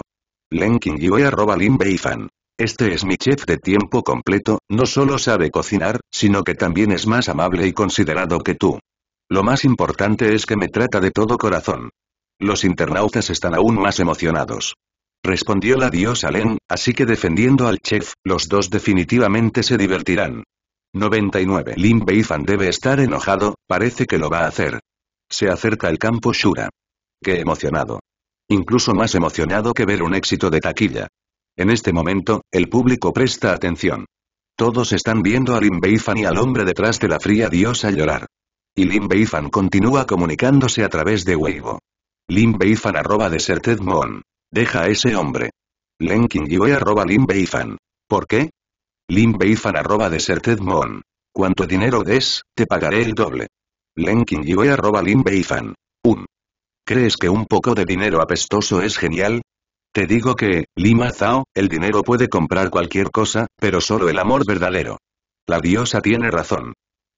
Len Qingyue arroba Lin Beifan. Este es mi chef de tiempo completo, no solo sabe cocinar, sino que también es más amable y considerado que tú. Lo más importante es que me trata de todo corazón. Los internautas están aún más emocionados. Respondió la diosa Len, así que defendiendo al chef, los dos definitivamente se divertirán. 99. Lin Beifan debe estar enojado, parece que lo va a hacer. Se acerca el campo Shura. Qué emocionado. Incluso más emocionado que ver un éxito de taquilla. En este momento, el público presta atención. Todos están viendo a Lin Beifan y al hombre detrás de la fría diosa llorar. Y Lin Beifan continúa comunicándose a través de Weibo. Lin Beifan arroba deserted Moon. Deja a ese hombre. Len arroba Lin Beifan. ¿Por qué? Lin Beifan arroba deserted Moon. Cuanto dinero des, te pagaré el doble. Len Qingyue arroba Lin Beifan. Un. ¿Crees que un poco de dinero apestoso es genial? Te digo que, Lima Zhao, el dinero puede comprar cualquier cosa, pero solo el amor verdadero. La diosa tiene razón.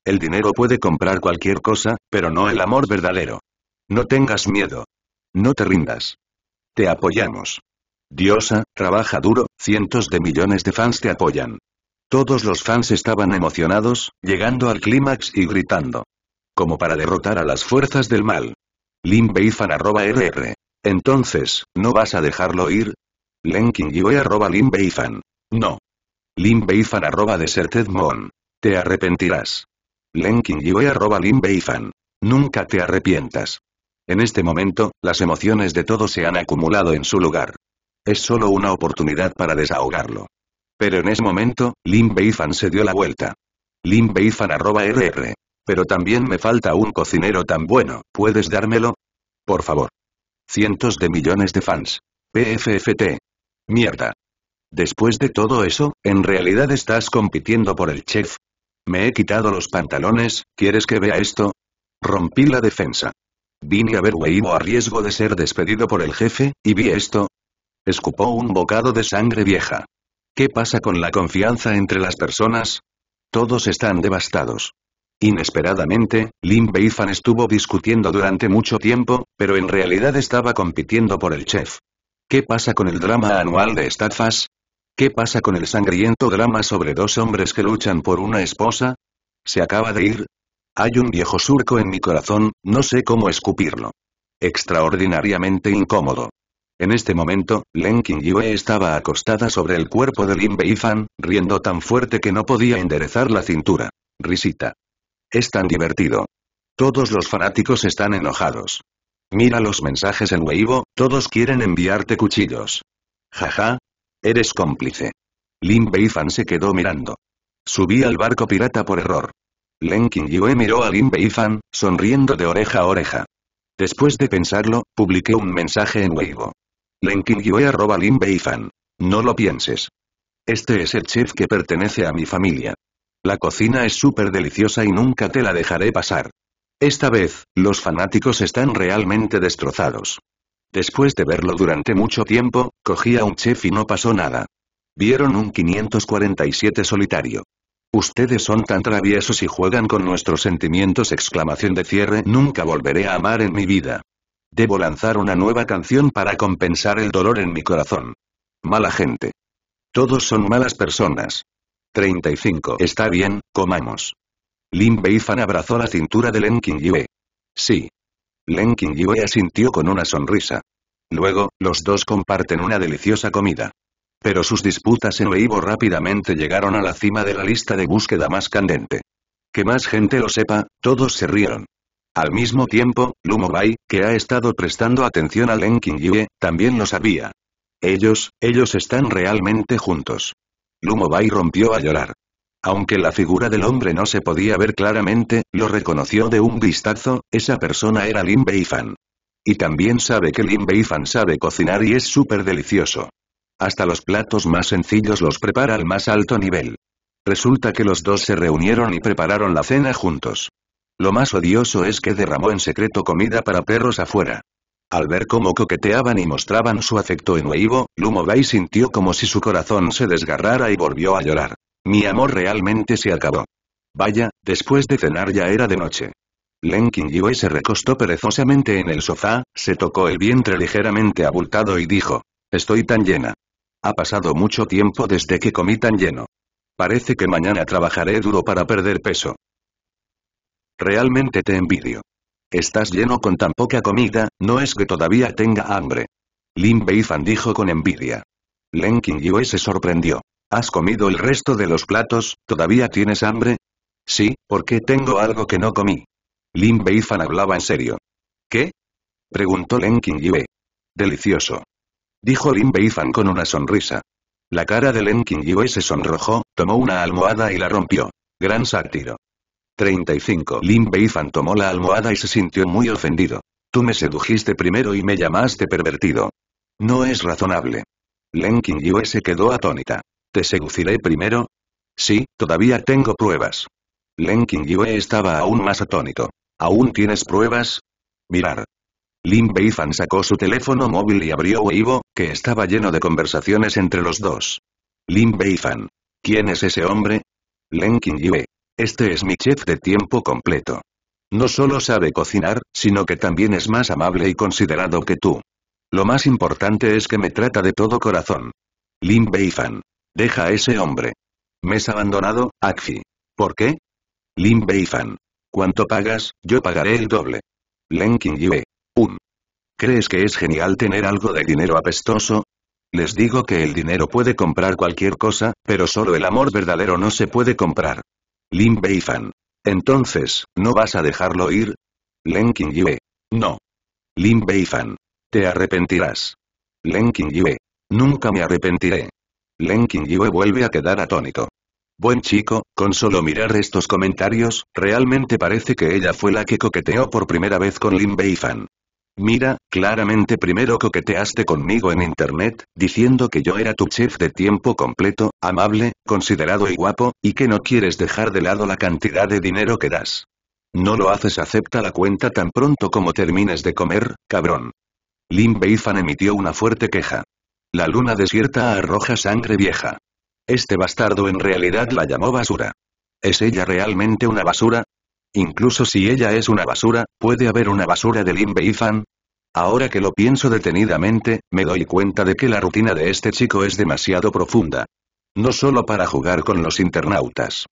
El dinero puede comprar cualquier cosa, pero no el amor verdadero. No tengas miedo. No te rindas. Te apoyamos. Diosa, trabaja duro, cientos de millones de fans te apoyan. Todos los fans estaban emocionados, llegando al clímax y gritando. Como para derrotar a las fuerzas del mal. Lim rr. Entonces, ¿no vas a dejarlo ir? Len arroba Lin Beifan. No. Lin Beifan arroba Deserted Te arrepentirás. Len arroba Lin Beifan. Nunca te arrepientas. En este momento, las emociones de todos se han acumulado en su lugar. Es solo una oportunidad para desahogarlo. Pero en ese momento, Lin Beifan se dio la vuelta. Lin Beifan arroba RR. Pero también me falta un cocinero tan bueno, ¿puedes dármelo? Por favor. Cientos de millones de fans. PFFT. E Mierda. Después de todo eso, en realidad estás compitiendo por el chef. Me he quitado los pantalones, ¿quieres que vea esto? Rompí la defensa. Vine a ver Weibo a riesgo de ser despedido por el jefe, y vi esto. Escupó un bocado de sangre vieja. ¿Qué pasa con la confianza entre las personas? Todos están devastados. Inesperadamente, Lin Beifan estuvo discutiendo durante mucho tiempo, pero en realidad estaba compitiendo por el chef. ¿Qué pasa con el drama anual de estafas? ¿Qué pasa con el sangriento drama sobre dos hombres que luchan por una esposa? ¿Se acaba de ir? Hay un viejo surco en mi corazón, no sé cómo escupirlo. Extraordinariamente incómodo. En este momento, Len Qingyue estaba acostada sobre el cuerpo de Lin Beifan, riendo tan fuerte que no podía enderezar la cintura. Risita. Es tan divertido. Todos los fanáticos están enojados. Mira los mensajes en Weibo, todos quieren enviarte cuchillos. Jaja. Eres cómplice. Lin Beifan se quedó mirando. Subí al barco pirata por error. Len Qingyue miró a Lin Beifan, sonriendo de oreja a oreja. Después de pensarlo, publiqué un mensaje en Weibo. Len Qingyue arroba Lin Beifan. No lo pienses. Este es el chef que pertenece a mi familia. La cocina es súper deliciosa y nunca te la dejaré pasar. Esta vez, los fanáticos están realmente destrozados. Después de verlo durante mucho tiempo, cogí a un chef y no pasó nada. Vieron un 547 solitario. Ustedes son tan traviesos y juegan con nuestros sentimientos exclamación de cierre nunca volveré a amar en mi vida. Debo lanzar una nueva canción para compensar el dolor en mi corazón. Mala gente. Todos son malas personas. 35. Está bien, comamos. Lin Beifan abrazó la cintura de Len Qingyue. Sí. Len Qingyue asintió con una sonrisa. Luego, los dos comparten una deliciosa comida. Pero sus disputas en Weibo rápidamente llegaron a la cima de la lista de búsqueda más candente. Que más gente lo sepa, todos se rieron. Al mismo tiempo, Lumo Bai, que ha estado prestando atención a Len Qingyue, también lo sabía. Ellos, ellos están realmente juntos. Lumobai rompió a llorar. Aunque la figura del hombre no se podía ver claramente, lo reconoció de un vistazo, esa persona era Lin Beifan. Y también sabe que Lin Beifan sabe cocinar y es súper delicioso. Hasta los platos más sencillos los prepara al más alto nivel. Resulta que los dos se reunieron y prepararon la cena juntos. Lo más odioso es que derramó en secreto comida para perros afuera. Al ver cómo coqueteaban y mostraban su afecto en Lumo Lumobai sintió como si su corazón se desgarrara y volvió a llorar. Mi amor realmente se acabó. Vaya, después de cenar ya era de noche. Len Qingyue se recostó perezosamente en el sofá, se tocó el vientre ligeramente abultado y dijo. Estoy tan llena. Ha pasado mucho tiempo desde que comí tan lleno. Parece que mañana trabajaré duro para perder peso. Realmente te envidio. Estás lleno con tan poca comida, no es que todavía tenga hambre. Lin Beifan dijo con envidia. Len Yue se sorprendió. ¿Has comido el resto de los platos, todavía tienes hambre? Sí, porque tengo algo que no comí. Lin Beifan hablaba en serio. ¿Qué? Preguntó Len Yue. Delicioso. Dijo Lin Beifan con una sonrisa. La cara de Len Yue se sonrojó, tomó una almohada y la rompió. Gran sátiro. 35. Lin Beifan tomó la almohada y se sintió muy ofendido. Tú me sedujiste primero y me llamaste pervertido. No es razonable. Len Yue se quedó atónita. ¿Te seduciré primero? Sí, todavía tengo pruebas. Len Yue estaba aún más atónito. ¿Aún tienes pruebas? Mirar. Lin Beifan sacó su teléfono móvil y abrió Weibo, que estaba lleno de conversaciones entre los dos. Lin Beifan. ¿Quién es ese hombre? Len Yue. Este es mi chef de tiempo completo. No solo sabe cocinar, sino que también es más amable y considerado que tú. Lo más importante es que me trata de todo corazón. Lin Beifan. Deja a ese hombre. Me has abandonado, Akfi. ¿Por qué? Lin Beifan. ¿Cuánto pagas? Yo pagaré el doble. Len Yue, Un. ¿Crees que es genial tener algo de dinero apestoso? Les digo que el dinero puede comprar cualquier cosa, pero solo el amor verdadero no se puede comprar. Lin Beifan. Entonces, ¿no vas a dejarlo ir? Len Yue, No. Lin Beifan. Te arrepentirás. Len Yue, Nunca me arrepentiré. Len Yue vuelve a quedar atónito. Buen chico, con solo mirar estos comentarios, realmente parece que ella fue la que coqueteó por primera vez con Lin Beifan. Mira, claramente primero coqueteaste conmigo en internet, diciendo que yo era tu chef de tiempo completo, amable, considerado y guapo, y que no quieres dejar de lado la cantidad de dinero que das. No lo haces acepta la cuenta tan pronto como termines de comer, cabrón. Lin Beifan emitió una fuerte queja. La luna desierta arroja sangre vieja. Este bastardo en realidad la llamó basura. ¿Es ella realmente una basura? Incluso si ella es una basura, ¿puede haber una basura de Lin Beifan? Ahora que lo pienso detenidamente, me doy cuenta de que la rutina de este chico es demasiado profunda. No solo para jugar con los internautas.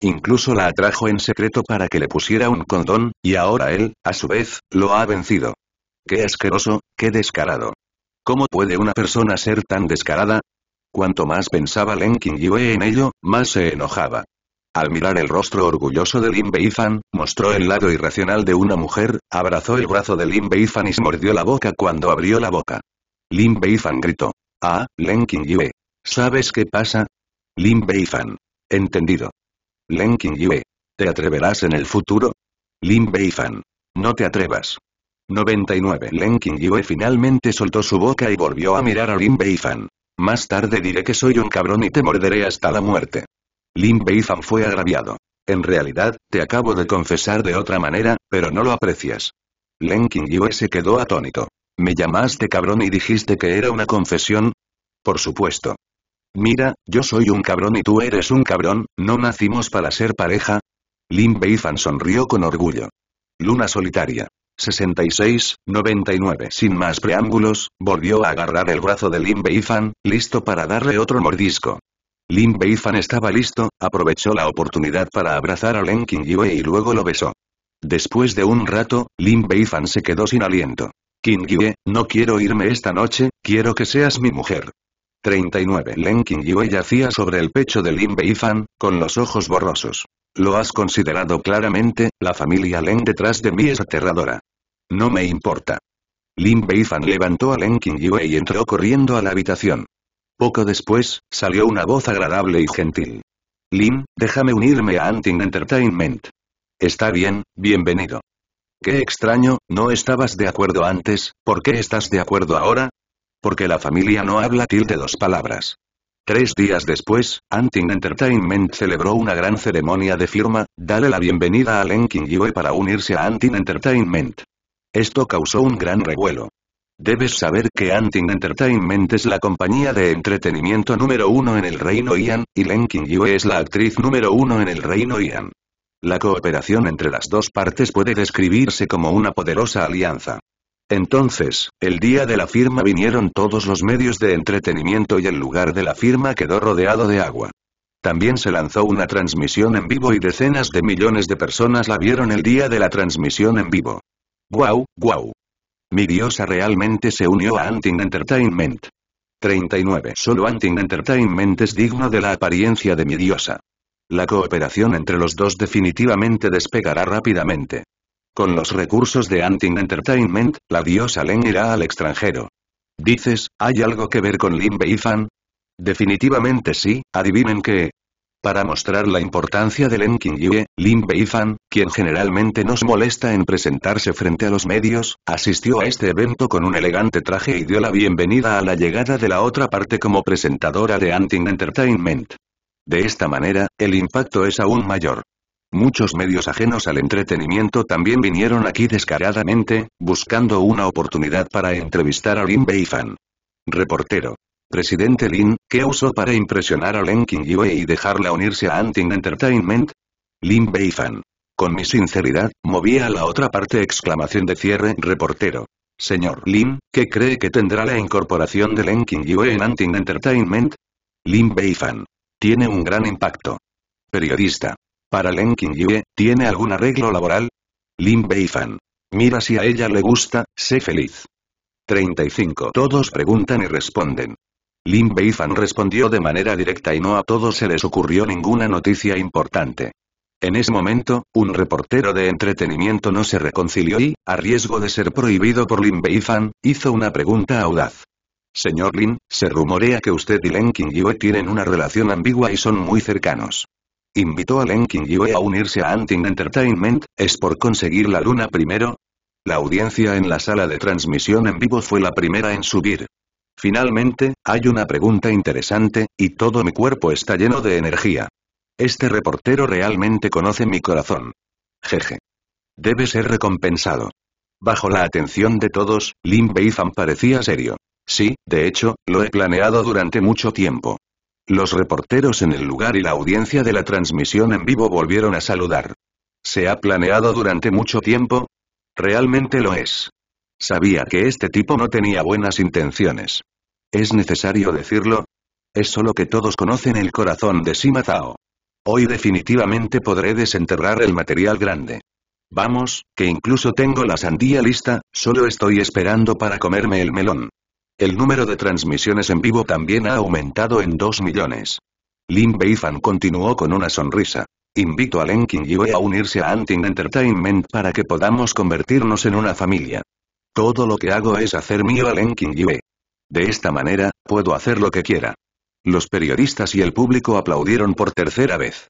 Incluso la atrajo en secreto para que le pusiera un condón, y ahora él, a su vez, lo ha vencido. Qué asqueroso, qué descarado. ¿Cómo puede una persona ser tan descarada? Cuanto más pensaba Len Yue en ello, más se enojaba. Al mirar el rostro orgulloso de Lin Beifan, mostró el lado irracional de una mujer, abrazó el brazo de Lin Beifan y se mordió la boca cuando abrió la boca. Lin Beifan gritó. Ah, Len Qingyue. ¿Sabes qué pasa? Lin Beifan. Entendido. Len Qingyue. ¿Te atreverás en el futuro? Lin Beifan. No te atrevas. 99 Len Qingyue finalmente soltó su boca y volvió a mirar a Lin Beifan. Más tarde diré que soy un cabrón y te morderé hasta la muerte. Lin Beifan fue agraviado. En realidad, te acabo de confesar de otra manera, pero no lo aprecias. Len Qingyue se quedó atónito. ¿Me llamaste cabrón y dijiste que era una confesión? Por supuesto. Mira, yo soy un cabrón y tú eres un cabrón, ¿no nacimos para ser pareja? Lin Beifan sonrió con orgullo. Luna solitaria. 66, 99. Sin más preámbulos, volvió a agarrar el brazo de Lin Beifan, listo para darle otro mordisco. Lin Beifan estaba listo, aprovechó la oportunidad para abrazar a Len Qingyue y luego lo besó. Después de un rato, Lin Beifan se quedó sin aliento. Qingyue, no quiero irme esta noche, quiero que seas mi mujer. 39 Len Qingyue yacía sobre el pecho de Lin Beifan, con los ojos borrosos. Lo has considerado claramente, la familia Len detrás de mí es aterradora. No me importa. Lin Beifan levantó a Len Qingyue y entró corriendo a la habitación. Poco después, salió una voz agradable y gentil. Lin, déjame unirme a Antin Entertainment. Está bien, bienvenido. Qué extraño, ¿no estabas de acuerdo antes? ¿Por qué estás de acuerdo ahora? Porque la familia no habla tilde dos palabras. Tres días después, Antin Entertainment celebró una gran ceremonia de firma, dale la bienvenida a Len Yue para unirse a Antin Entertainment. Esto causó un gran revuelo. Debes saber que Antin Entertainment es la compañía de entretenimiento número uno en el Reino Ian, y Len Yue es la actriz número uno en el Reino Ian. La cooperación entre las dos partes puede describirse como una poderosa alianza. Entonces, el día de la firma vinieron todos los medios de entretenimiento y el lugar de la firma quedó rodeado de agua. También se lanzó una transmisión en vivo y decenas de millones de personas la vieron el día de la transmisión en vivo. ¡Guau, guau! Mi diosa realmente se unió a Anting Entertainment. 39. Solo Anting Entertainment es digno de la apariencia de mi diosa. La cooperación entre los dos definitivamente despegará rápidamente. Con los recursos de Anting Entertainment, la diosa Len irá al extranjero. Dices, ¿hay algo que ver con Lin Beifan? Definitivamente sí, adivinen qué. Para mostrar la importancia de Len Qingyue, Lin Beifan, quien generalmente nos molesta en presentarse frente a los medios, asistió a este evento con un elegante traje y dio la bienvenida a la llegada de la otra parte como presentadora de Anting Entertainment. De esta manera, el impacto es aún mayor. Muchos medios ajenos al entretenimiento también vinieron aquí descaradamente, buscando una oportunidad para entrevistar a Lin Beifan. Reportero presidente Lin, ¿qué usó para impresionar a Len Yue y dejarla unirse a Anting Entertainment? Lin Beifan. Con mi sinceridad, movía a la otra parte exclamación de cierre reportero. Señor Lin, ¿qué cree que tendrá la incorporación de Len Yue en Anting Entertainment? Lin Beifan. Tiene un gran impacto. Periodista. Para Len Yue, ¿tiene algún arreglo laboral? Lin Beifan. Mira si a ella le gusta, sé feliz. 35. Todos preguntan y responden. Lin Beifan respondió de manera directa y no a todos se les ocurrió ninguna noticia importante. En ese momento, un reportero de entretenimiento no se reconcilió y, a riesgo de ser prohibido por Lin Beifan, hizo una pregunta audaz. Señor Lin, se rumorea que usted y Len Qingyue tienen una relación ambigua y son muy cercanos. Invitó a Len Qingyue a unirse a Anting Entertainment, ¿es por conseguir la luna primero? La audiencia en la sala de transmisión en vivo fue la primera en subir. Finalmente, hay una pregunta interesante, y todo mi cuerpo está lleno de energía. Este reportero realmente conoce mi corazón. Jeje. Debe ser recompensado. Bajo la atención de todos, Lim Beifan parecía serio. Sí, de hecho, lo he planeado durante mucho tiempo. Los reporteros en el lugar y la audiencia de la transmisión en vivo volvieron a saludar. ¿Se ha planeado durante mucho tiempo? Realmente lo es. Sabía que este tipo no tenía buenas intenciones. ¿Es necesario decirlo? Es solo que todos conocen el corazón de Sima Tao. Hoy definitivamente podré desenterrar el material grande. Vamos, que incluso tengo la sandía lista, solo estoy esperando para comerme el melón. El número de transmisiones en vivo también ha aumentado en 2 millones. Lin Beifan continuó con una sonrisa. Invito a Len Yue a unirse a Anting Entertainment para que podamos convertirnos en una familia. Todo lo que hago es hacer mío al De esta manera, puedo hacer lo que quiera. Los periodistas y el público aplaudieron por tercera vez.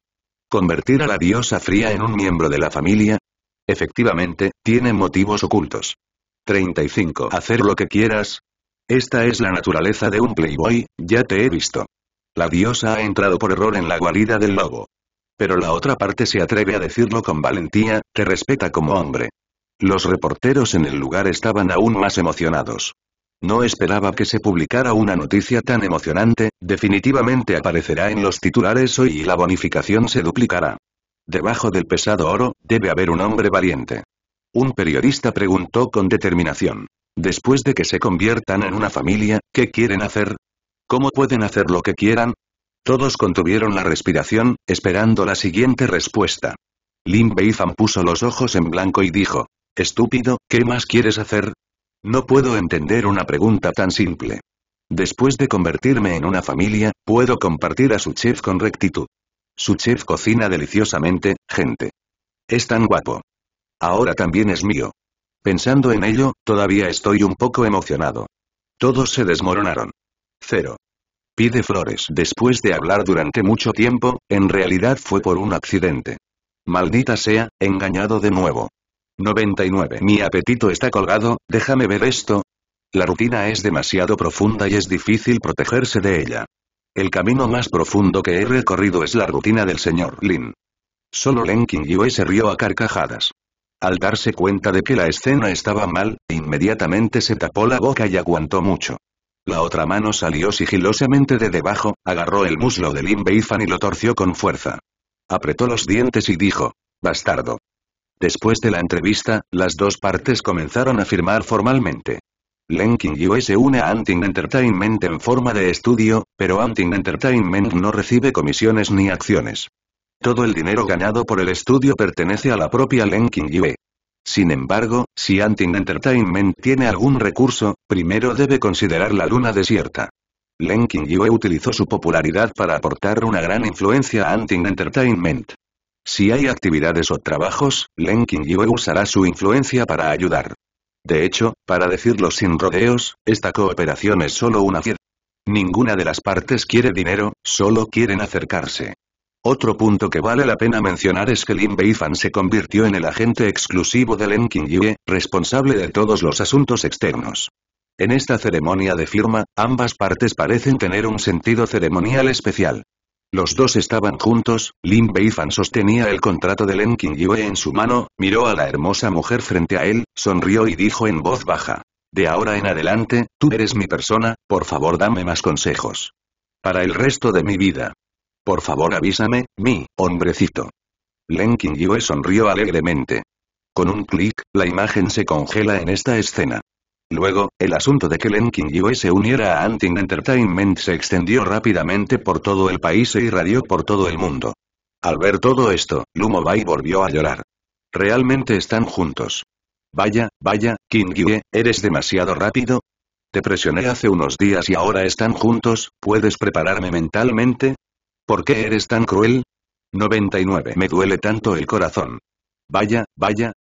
¿Convertir a la diosa fría en un miembro de la familia? Efectivamente, tiene motivos ocultos. 35. Hacer lo que quieras. Esta es la naturaleza de un playboy, ya te he visto. La diosa ha entrado por error en la guarida del lobo. Pero la otra parte se atreve a decirlo con valentía, te respeta como hombre. Los reporteros en el lugar estaban aún más emocionados. No esperaba que se publicara una noticia tan emocionante, definitivamente aparecerá en los titulares hoy y la bonificación se duplicará. Debajo del pesado oro, debe haber un hombre valiente. Un periodista preguntó con determinación. Después de que se conviertan en una familia, ¿qué quieren hacer? ¿Cómo pueden hacer lo que quieran? Todos contuvieron la respiración, esperando la siguiente respuesta. Lin Beifan puso los ojos en blanco y dijo, Estúpido, ¿qué más quieres hacer? No puedo entender una pregunta tan simple. Después de convertirme en una familia, puedo compartir a su chef con rectitud. Su chef cocina deliciosamente, gente. Es tan guapo. Ahora también es mío. Pensando en ello, todavía estoy un poco emocionado. Todos se desmoronaron. Cero. Pide flores. Después de hablar durante mucho tiempo, en realidad fue por un accidente. Maldita sea, engañado de nuevo. 99. Mi apetito está colgado, déjame ver esto. La rutina es demasiado profunda y es difícil protegerse de ella. El camino más profundo que he recorrido es la rutina del señor Lin. Solo Len Yue se rió a carcajadas. Al darse cuenta de que la escena estaba mal, inmediatamente se tapó la boca y aguantó mucho. La otra mano salió sigilosamente de debajo, agarró el muslo de Lin Beifan y lo torció con fuerza. Apretó los dientes y dijo, bastardo. Después de la entrevista, las dos partes comenzaron a firmar formalmente. Len Yue se une a Anting Entertainment en forma de estudio, pero Anting Entertainment no recibe comisiones ni acciones. Todo el dinero ganado por el estudio pertenece a la propia Len Yue. Sin embargo, si Anting Entertainment tiene algún recurso, primero debe considerar la luna desierta. Len Yue utilizó su popularidad para aportar una gran influencia a Anting Entertainment. Si hay actividades o trabajos, Len Yue usará su influencia para ayudar. De hecho, para decirlo sin rodeos, esta cooperación es solo una fiesta. Ninguna de las partes quiere dinero, solo quieren acercarse. Otro punto que vale la pena mencionar es que Lin Beifan se convirtió en el agente exclusivo de Len Yue, responsable de todos los asuntos externos. En esta ceremonia de firma, ambas partes parecen tener un sentido ceremonial especial. Los dos estaban juntos, Lin Beifan sostenía el contrato de Len Yue en su mano, miró a la hermosa mujer frente a él, sonrió y dijo en voz baja. De ahora en adelante, tú eres mi persona, por favor dame más consejos. Para el resto de mi vida. Por favor avísame, mi, hombrecito. Len Yue sonrió alegremente. Con un clic, la imagen se congela en esta escena. Luego, el asunto de que Len Yue se uniera a Anting Entertainment se extendió rápidamente por todo el país e irradió por todo el mundo. Al ver todo esto, Lumo Bai volvió a llorar. Realmente están juntos. Vaya, vaya, King ¿eres demasiado rápido? Te presioné hace unos días y ahora están juntos, ¿puedes prepararme mentalmente? ¿Por qué eres tan cruel? 99 Me duele tanto el corazón. Vaya, vaya,